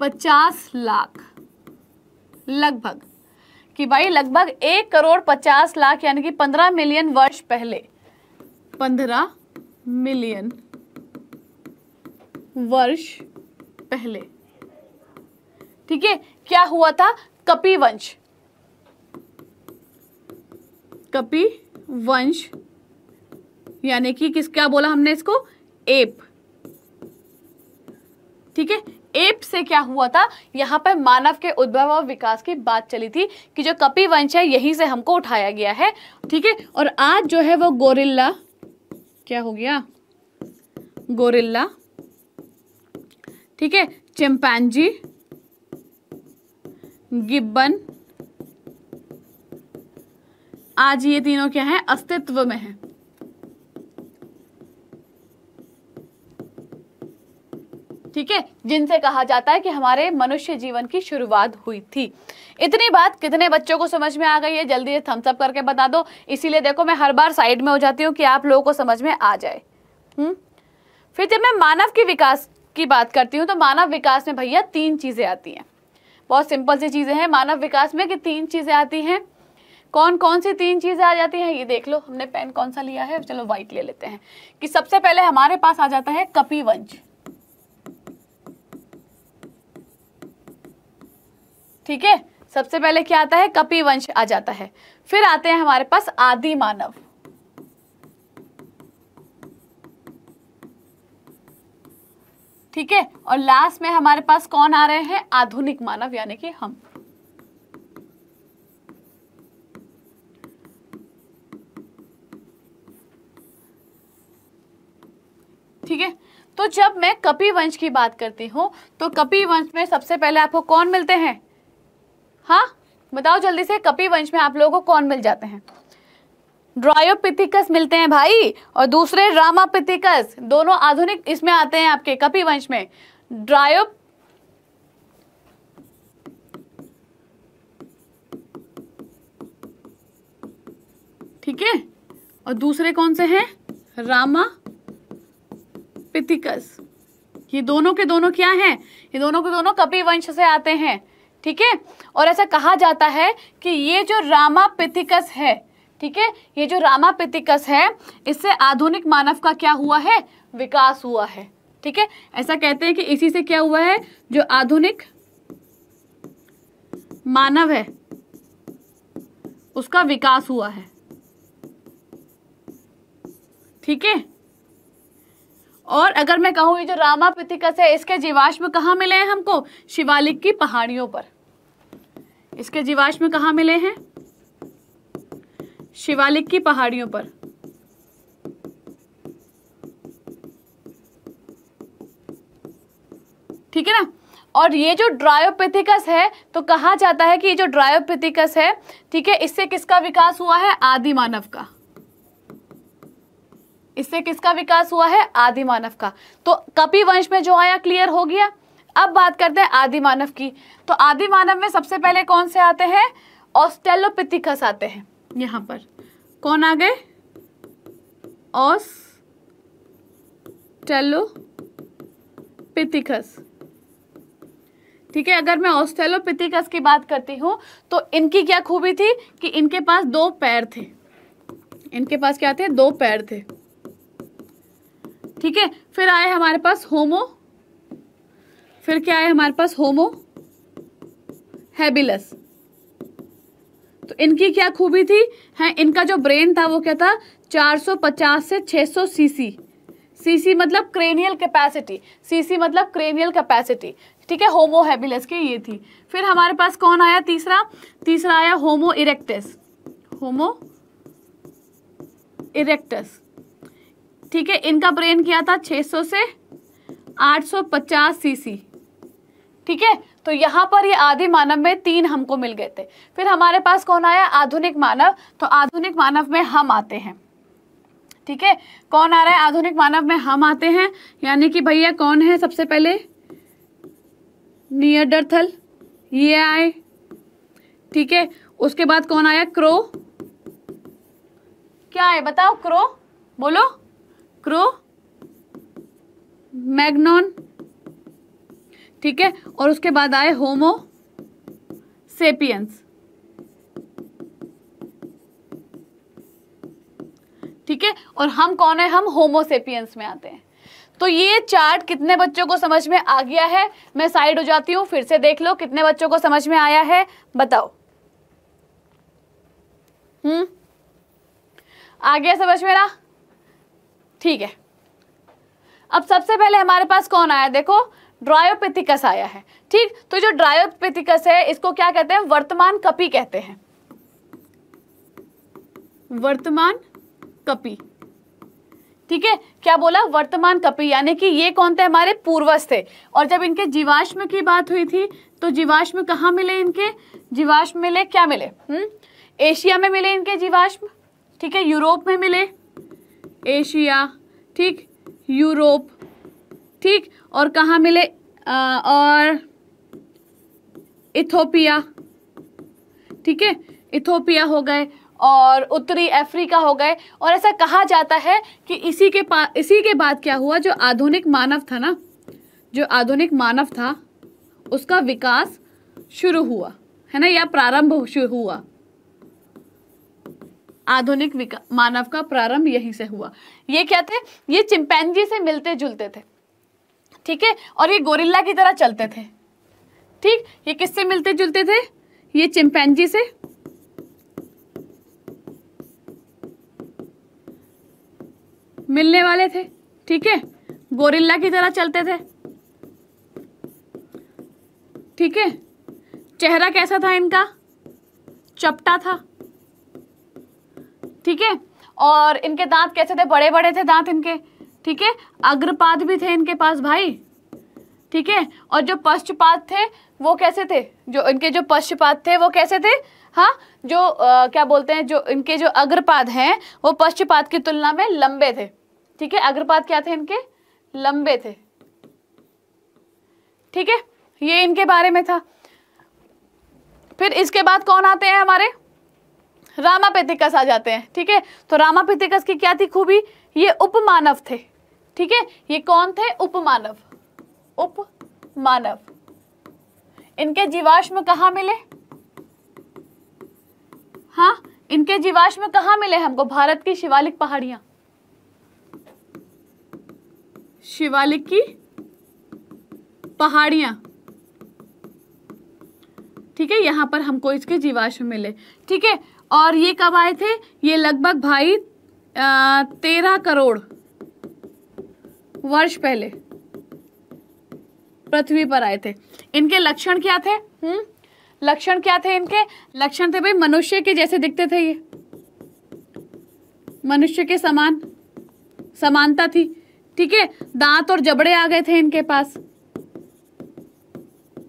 पचास लाख लगभग कि भाई लगभग एक करोड़ पचास लाख यानी कि पंद्रह मिलियन वर्ष पहले पंद्रह मिलियन वर्ष पहले ठीक है क्या हुआ था कपिवंश कपी वंश यानी कि किस क्या बोला हमने इसको एप ठीक है एप से क्या हुआ था यहाँ पर मानव के उद्भव और विकास की बात चली थी कि जो कपी वंश है यहीं से हमको उठाया गया है ठीक है और आज जो है वो गोरिल्ला क्या हो गया गोरिल्ला ठीक है चिंपैनजी गिब्बन आज ये तीनों क्या है अस्तित्व में है ठीक है जिनसे कहा जाता है कि हमारे मनुष्य जीवन की शुरुआत हुई थी इतनी बात कितने बच्चों को समझ में आ गई है जल्दी थम्सअप करके बता दो इसीलिए देखो मैं हर बार साइड में हो जाती हूँ कि आप लोगों को समझ में आ जाए हम्म? फिर जब मैं मानव के विकास की बात करती हूँ तो मानव विकास में भैया तीन चीज़ें आती हैं बहुत सिंपल सी चीज़ें हैं मानव विकास में कि तीन चीज़ें आती हैं कौन कौन सी तीन चीज़ें आ जाती हैं ये देख लो हमने पेन कौन सा लिया है चलो व्हाइट ले लेते हैं कि सबसे पहले हमारे पास आ जाता है कपिवंश ठीक है सबसे पहले क्या आता है कपि वंश आ जाता है फिर आते हैं हमारे पास आदि मानव ठीक है और लास्ट में हमारे पास कौन आ रहे हैं आधुनिक मानव यानी कि हम ठीक है तो जब मैं कपि वंश की बात करती हूं तो कपि वंश में सबसे पहले आपको कौन मिलते हैं हाँ बताओ जल्दी से कपी वंश में आप लोगों को कौन मिल जाते हैं ड्रायोपिथिकस मिलते हैं भाई और दूसरे रामापिथिकस दोनों आधुनिक इसमें आते हैं आपके कपी वंश में ड्रायो ठीक है और दूसरे कौन से हैं रामा पिथिकस ये दोनों के दोनों क्या हैं ये दोनों के दोनों कपी वंश से आते हैं ठीक है और ऐसा कहा जाता है कि ये जो रामापिथिकस है ठीक है ये जो रामापिथिकस है इससे आधुनिक मानव का क्या हुआ है विकास हुआ है ठीक है ऐसा कहते हैं कि इसी से क्या हुआ है जो आधुनिक मानव है उसका विकास हुआ है ठीक है और अगर मैं कहूं ये जो रामापिथिकस है इसके जीवाश्म कहा मिले हैं हमको शिवालिक की पहाड़ियों पर इसके जीवाश्म कहाँ मिले हैं शिवालिक की पहाड़ियों पर ठीक है ना और ये जो ड्रायोपेथिकस है तो कहा जाता है कि ये जो ड्रायोपेथिकस है ठीक है इससे किसका विकास हुआ है आदि मानव का इससे किसका विकास हुआ है आदि मानव का तो कपि वंश में जो आया क्लियर हो गया अब बात करते हैं आदि मानव की तो आदि मानव में सबसे पहले कौन से आते हैं ऑस्टेलोपिथिकस आते हैं यहां पर कौन आ गए ऑस्टेलोपिथिकस ठीक है अगर मैं ऑस्टेलोपिथिकस की बात करती हूं तो इनकी क्या खूबी थी कि इनके पास दो पैर थे इनके पास क्या थे दो पैर थे ठीक है फिर आए हमारे पास होमो फिर क्या है हमारे पास होमो हैबिलस तो इनकी क्या खूबी थी है इनका जो ब्रेन था वो क्या था 450 से 600 सीसी सीसी मतलब क्रेनियल कैपेसिटी सीसी मतलब क्रेनियल कैपेसिटी ठीक है होमो हैबिलस की ये थी फिर हमारे पास कौन आया तीसरा तीसरा आया होमो इरेक्टस होमो इरेक्टस ठीक है इनका ब्रेन क्या था 600 से 850 सीसी ठीक है तो यहाँ पर ये आदि मानव में तीन हमको मिल गए थे फिर हमारे पास कौन आया आधुनिक मानव तो आधुनिक मानव में हम आते हैं ठीक है कौन आ रहा है आधुनिक मानव में हम आते हैं यानी कि भैया कौन है सबसे पहले नियडरथल ये आए ठीक है उसके बाद कौन आया क्रो क्या है बताओ क्रो बोलो क्रो मैग्नॉन ठीक है और उसके बाद आए होमो सेपियंस ठीक है और हम कौन है हम होमोसेपियंस में आते हैं तो ये चार्ट कितने बच्चों को समझ में आ गया है मैं साइड हो जाती हूं फिर से देख लो कितने बच्चों को समझ में आया है बताओ हम्म आ गया समझ मेरा ठीक है अब सबसे पहले हमारे पास कौन आया देखो ड्रायोपेथिकस आया है ठीक तो जो ड्रायोपेथिकस है इसको क्या कहते हैं वर्तमान कपी कहते हैं वर्तमान कपी ठीक है क्या बोला वर्तमान कपी यानी कि ये कौन थे हमारे पूर्वज थे और जब इनके जीवाश्म की बात हुई थी तो जीवाश्म कहा मिले इनके जीवाश्म मिले क्या मिले हुँ? एशिया में मिले इनके जीवाश्म ठीक है यूरोप में मिले एशिया ठीक यूरोप ठीक और कहाँ मिले आ, और इथोपिया ठीक है इथोपिया हो गए और उत्तरी अफ्रीका हो गए और ऐसा कहा जाता है कि इसी के पास इसी के बाद क्या हुआ जो आधुनिक मानव था ना जो आधुनिक मानव था उसका विकास शुरू हुआ है ना या प्रारंभ शुरू हुआ आधुनिक मानव का प्रारंभ यहीं से हुआ ये क्या थे ये चिंपैनजी से मिलते जुलते थे ठीक है और ये गोरिल्ला की तरह चलते थे ठीक ये किससे मिलते जुलते थे ये चिंपैंजी से मिलने वाले थे ठीक है गोरिल्ला की तरह चलते थे ठीक है चेहरा कैसा था इनका चपटा था ठीक है और इनके दांत कैसे थे बड़े बड़े थे दांत इनके ठीक है अग्रपाद भी थे इनके पास भाई ठीक है और जो पश्चपात थे वो कैसे थे जो इनके जो पश्चपात थे वो कैसे थे हाँ जो आ, क्या बोलते हैं जो इनके जो अग्रपाद हैं वो पश्चपात की तुलना में लंबे थे ठीक है अग्रपाद क्या थे इनके लंबे थे ठीक है ये इनके बारे में था फिर इसके बाद कौन आते हैं हमारे रामापेथिकस आ जाते हैं ठीक है तो रामापेथिकस की क्या थी खूबी ये उपमानव थे ठीक है ये कौन थे उपमानव उपमानव इनके जीवाश्म कहा मिले हाँ इनके जीवाश्म कहा मिले हमको भारत की शिवालिक पहाड़ियां शिवालिक की पहाड़ियां ठीक है यहां पर हमको इसके जीवाश्म मिले ठीक है और ये कब आए थे ये लगभग भाई तेरह करोड़ वर्ष पहले पृथ्वी पर आए थे इनके लक्षण क्या थे हम्म लक्षण क्या थे इनके लक्षण थे भाई मनुष्य के जैसे दिखते थे ये मनुष्य के समान समानता थी ठीक है दांत और जबड़े आ गए थे इनके पास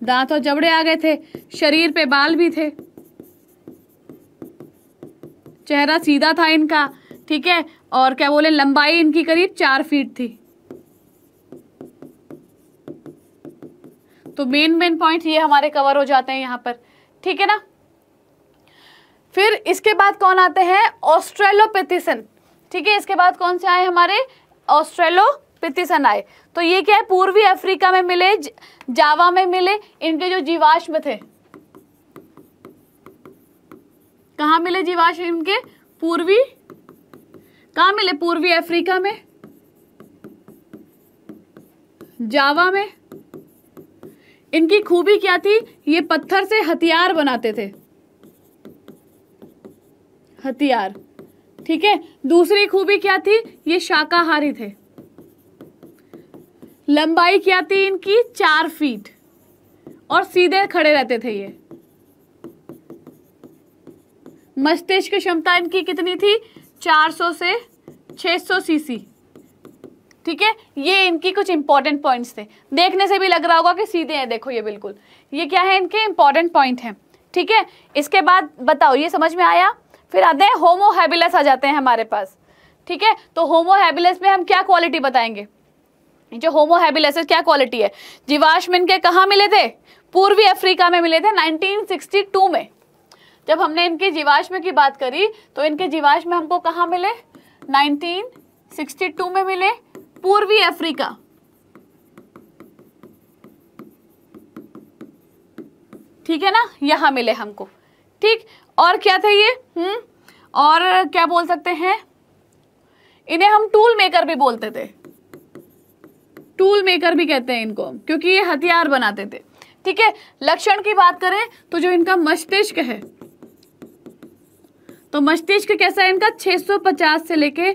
दांत और जबड़े आ गए थे शरीर पे बाल भी थे चेहरा सीधा था इनका ठीक है और क्या बोले लंबाई इनकी करीब चार फीट थी तो मेन मेन पॉइंट ये हमारे कवर हो जाते हैं यहाँ पर ठीक है ना फिर इसके बाद कौन आते हैं ऑस्ट्रेलोपिथिसन ठीक है इसके बाद कौन से आए हमारे ऑस्ट्रेलोपिथिसन आए तो ये क्या है पूर्वी अफ्रीका में मिले जावा में मिले इनके जो जीवाश्म थे कहा मिले जीवाश्म इनके पूर्वी कहा मिले पूर्वी अफ्रीका में जावा में इनकी खूबी क्या थी ये पत्थर से हथियार बनाते थे हथियार ठीक है दूसरी खूबी क्या थी ये शाकाहारी थे लंबाई क्या थी इनकी चार फीट और सीधे खड़े रहते थे ये मस्तिष्क क्षमता इनकी कितनी थी 400 से 600 सीसी ठीक है ये इनकी कुछ इंपॉर्टेंट पॉइंट्स थे देखने से भी लग रहा होगा कि सीधे हैं देखो ये बिल्कुल ये क्या है इनके इंपॉर्टेंट पॉइंट हैं ठीक है इसके बाद बताओ ये समझ में आया फिर आते हैं होमोहेबिलस आ जाते हैं हमारे पास ठीक है तो हैबिलस में हम क्या क्वालिटी बताएंगे जो होमोहेबिलस क्या क्वालिटी है जीवाश्म इनके कहाँ मिले थे पूर्वी अफ्रीका में मिले थे नाइनटीन में जब हमने इनके जीवाश्म की बात करी तो इनके जीवाश्म हमको कहाँ मिले नाइनटीन 62 में मिले पूर्वी अफ्रीका ठीक है ना यहां मिले हमको ठीक और क्या थे ये हम्म और क्या बोल सकते हैं इन्हें हम टूल मेकर भी बोलते थे टूल मेकर भी कहते हैं इनको क्योंकि ये हथियार बनाते थे ठीक है लक्षण की बात करें तो जो इनका मस्तिष्क है तो मस्तिष्क कैसा है इनका 650 से लेके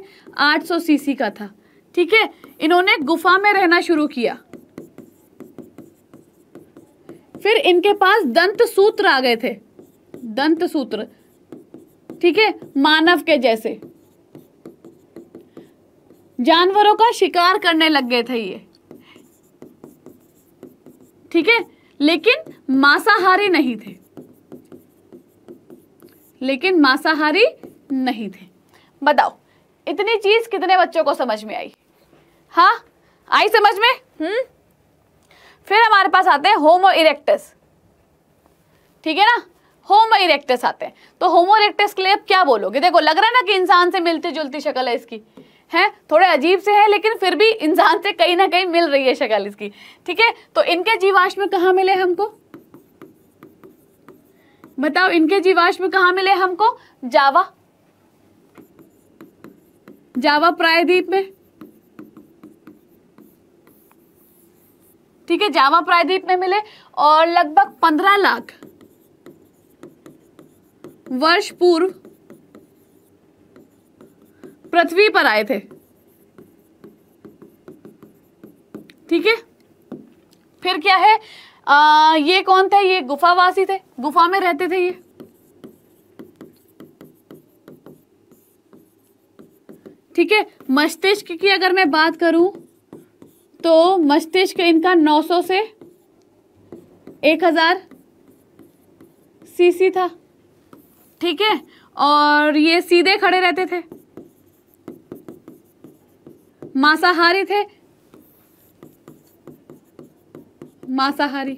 800 सीसी का था ठीक है इन्होंने गुफा में रहना शुरू किया फिर इनके पास दंत सूत्र आ गए थे दंत सूत्र ठीक है मानव के जैसे जानवरों का शिकार करने लग गए थे ये ठीक है लेकिन मांसाहारी नहीं थे लेकिन मांसाहारी नहीं थे बताओ इतनी चीज कितने बच्चों को समझ में आई हाँ आई समझ में हम्म फिर हमारे पास आते हैं होमो इरेक्टस ठीक है ना होमो इरेक्टस आते हैं तो होमो इरेक्टस के लिए आप क्या बोलोगे देखो लग रहा है ना कि इंसान से मिलती जुलती शक्ल है इसकी है थोड़े अजीब से है लेकिन फिर भी इंसान से कहीं ना कहीं मिल रही है शक्ल इसकी ठीक है तो इनके जीवाश्म कहा मिले हमको बताओ इनके जीवाश्म कहा मिले हमको जावा जावा प्रायद्वीप में ठीक है जावा प्रायद्वीप में मिले और लगभग पंद्रह लाख वर्ष पूर्व पृथ्वी पर आए थे ठीक है फिर क्या है आ, ये कौन थे ये गुफावासी थे गुफा में रहते थे ये ठीक है मस्तिष्क की अगर मैं बात करूं तो मस्तिष्क इनका 900 से 1000 सीसी था ठीक है और ये सीधे खड़े रहते थे मांसाहारी थे मांसाहारी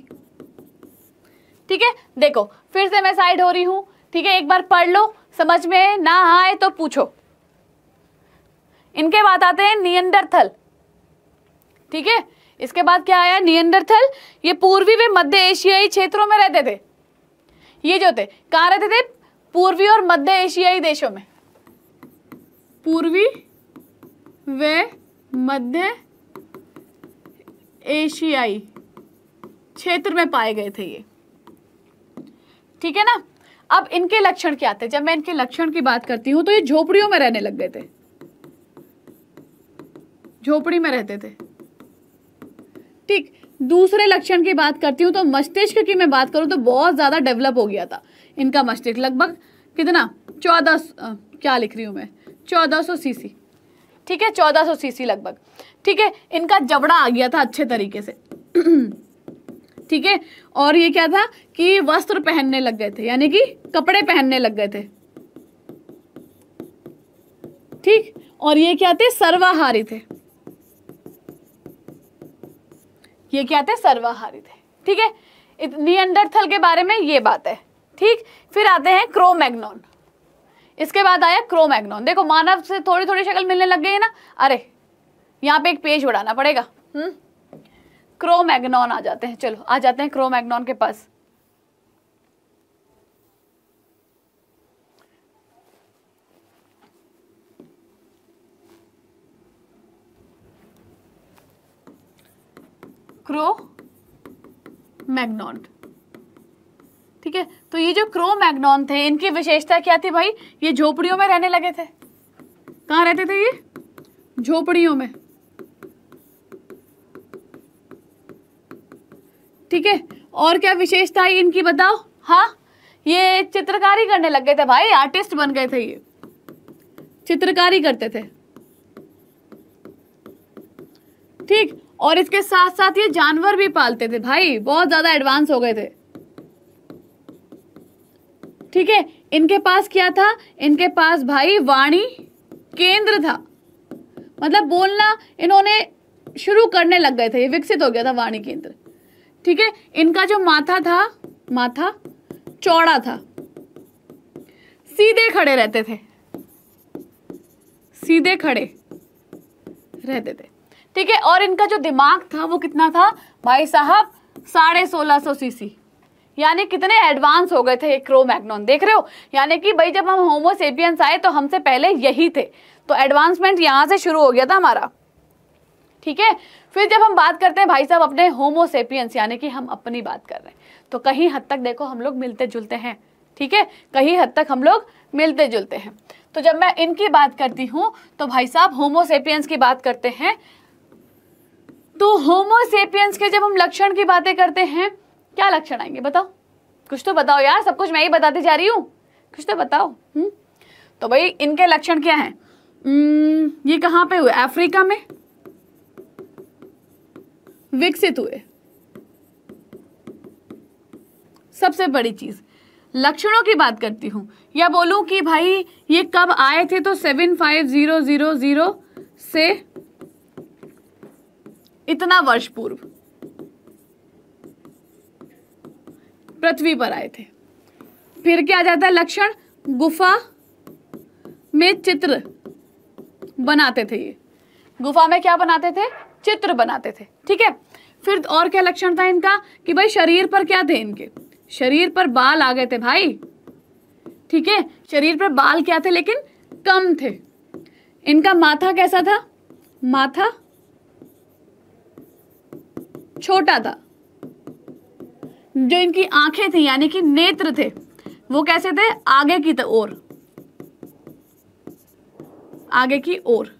ठीक है देखो फिर से मैं साइड हो रही हूं ठीक है एक बार पढ़ लो समझ में ना आए तो पूछो इनके बाद आते हैं नियंडरथल ठीक है इसके बाद क्या आया नियंडरथल ये पूर्वी व मध्य एशियाई क्षेत्रों में रहते थे ये जो थे कहाँ रहते थे पूर्वी और मध्य एशियाई देशों में पूर्वी वे मध्य एशियाई क्षेत्र में पाए गए थे ये ठीक है ना अब इनके लक्षण क्या थे जब मैं इनके लक्षण की बात करती हूं तो ये झोपड़ियों में रहने लग गए थे झोपड़ी में रहते थे ठीक दूसरे लक्षण की बात करती हूँ तो मस्तिष्क की मैं बात करूँ तो बहुत ज़्यादा डेवलप हो गया था इनका मस्तिष्क लगभग कितना चौदह क्या लिख रही हूँ मैं चौदह सौ सीसी ठीक है चौदह सौ सीसी लगभग ठीक है इनका जबड़ा आ गया था अच्छे तरीके से ठीक है और ये क्या था कि वस्त्र पहनने लग गए थे यानी कि कपड़े पहनने लग गए थे ठीक और ये क्या थे सर्वाहारी थे ये क्या थे सर्वाहारी थे ठीक है नियंडरथल के बारे में ये बात है ठीक फिर आते हैं क्रोमैग्नॉन इसके बाद आया क्रोमैग्नॉन देखो मानव से थोड़ी थोड़ी शक्ल मिलने लग गई है ना अरे यहाँ पे एक पेज बढ़ाना पड़ेगा हम्म क्रोमैग्नॉन आ जाते हैं चलो आ जाते हैं क्रोमैग्नॉन के पास क्रो मैग्नॉन ठीक है तो ये जो क्रो मैग्नॉन थे इनकी विशेषता क्या थी भाई ये झोपड़ियों में रहने लगे थे कहाँ रहते थे ये झोपड़ियों में ठीक है और क्या विशेषता है इनकी बताओ हाँ ये चित्रकारी करने लग गए थे भाई आर्टिस्ट बन गए थे ये चित्रकारी करते थे ठीक और इसके साथ साथ ये जानवर भी पालते थे भाई बहुत ज़्यादा एडवांस हो गए थे ठीक है इनके पास क्या था इनके पास भाई वाणी केंद्र था मतलब बोलना इन्होंने शुरू करने लग गए थे ये विकसित हो गया था वाणी केंद्र ठीक है इनका जो माथा था माथा चौड़ा था सीधे खड़े रहते थे सीधे खड़े रहते थे ठीक है और इनका जो दिमाग था वो कितना था भाई साहब साढ़े सोलह सौ सीसी यानी कितने एडवांस हो गए थे ये क्रो देख रहे हो यानी कि भाई जब हम होमोसेपियंस आए तो हमसे पहले यही थे तो एडवांसमेंट यहाँ से शुरू हो गया था हमारा ठीक है फिर जब हम बात करते हैं भाई साहब अपने होमोसेपियंस यानी कि हम अपनी बात कर रहे हैं तो कहीं हद तक देखो हम लोग मिलते जुलते हैं ठीक है कहीं हद तक हम लोग मिलते जुलते हैं तो जब मैं इनकी बात करती हूँ तो भाई साहब होमोसेपियंस की बात करते हैं तो होमोसेपियंस के जब हम लक्षण की बातें करते हैं क्या लक्षण आएंगे बताओ कुछ तो बताओ यार सब कुछ मैं ही बताती जा रही हूँ कुछ तो बताओ हुँ? हम्म? तो भाई इनके लक्षण क्या हैं हम्म, ये कहाँ पे हुए अफ्रीका में विकसित हुए सबसे बड़ी चीज लक्षणों की बात करती हूँ या बोलूँ कि भाई ये कब आए थे तो seven five zero zero zero से इतना वर्ष पूर्व पृथ्वी पर आए थे फिर क्या आ जाता है लक्षण गुफा में चित्र बनाते थे ये गुफा में क्या बनाते थे चित्र बनाते थे ठीक है फिर और क्या लक्षण था इनका कि भाई शरीर पर क्या थे इनके शरीर पर बाल आ गए थे भाई ठीक है शरीर पर बाल क्या थे लेकिन कम थे इनका माथा कैसा था माथा छोटा था जो इनकी आंखें थी यानी कि नेत्र थे वो कैसे थे आगे की ओर आगे की ओर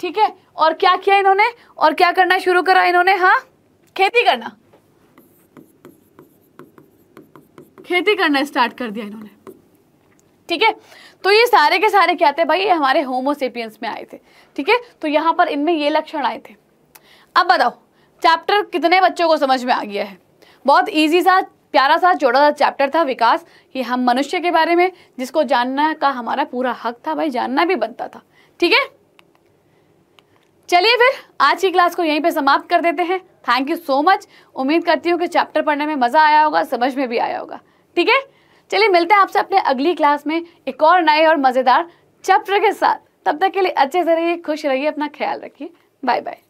ठीक है और क्या किया इन्होंने और क्या करना शुरू करा इन्होंने हाँ खेती करना खेती करना स्टार्ट कर दिया इन्होंने ठीक है तो ये सारे के सारे क्या थे भाई ये हमारे होमोसेपियंस में आए थे ठीक है तो यहां पर इनमें ये लक्षण आए थे अब बताओ चैप्टर कितने बच्चों को समझ में आ गया है बहुत ईजी सा प्यारा सा छोटा सा चैप्टर था विकास ये हम मनुष्य के बारे में जिसको जानना का हमारा पूरा हक था भाई जानना भी बनता था ठीक है चलिए फिर आज की क्लास को यहीं पे समाप्त कर देते हैं थैंक यू सो मच उम्मीद करती हूँ कि चैप्टर पढ़ने में मज़ा आया होगा समझ में भी आया होगा ठीक है चलिए मिलते हैं आपसे अपने अगली क्लास में एक और नए और मज़ेदार चैप्टर के साथ तब तक के लिए अच्छे से रहिए खुश रहिए अपना ख्याल रखिए बाय बाय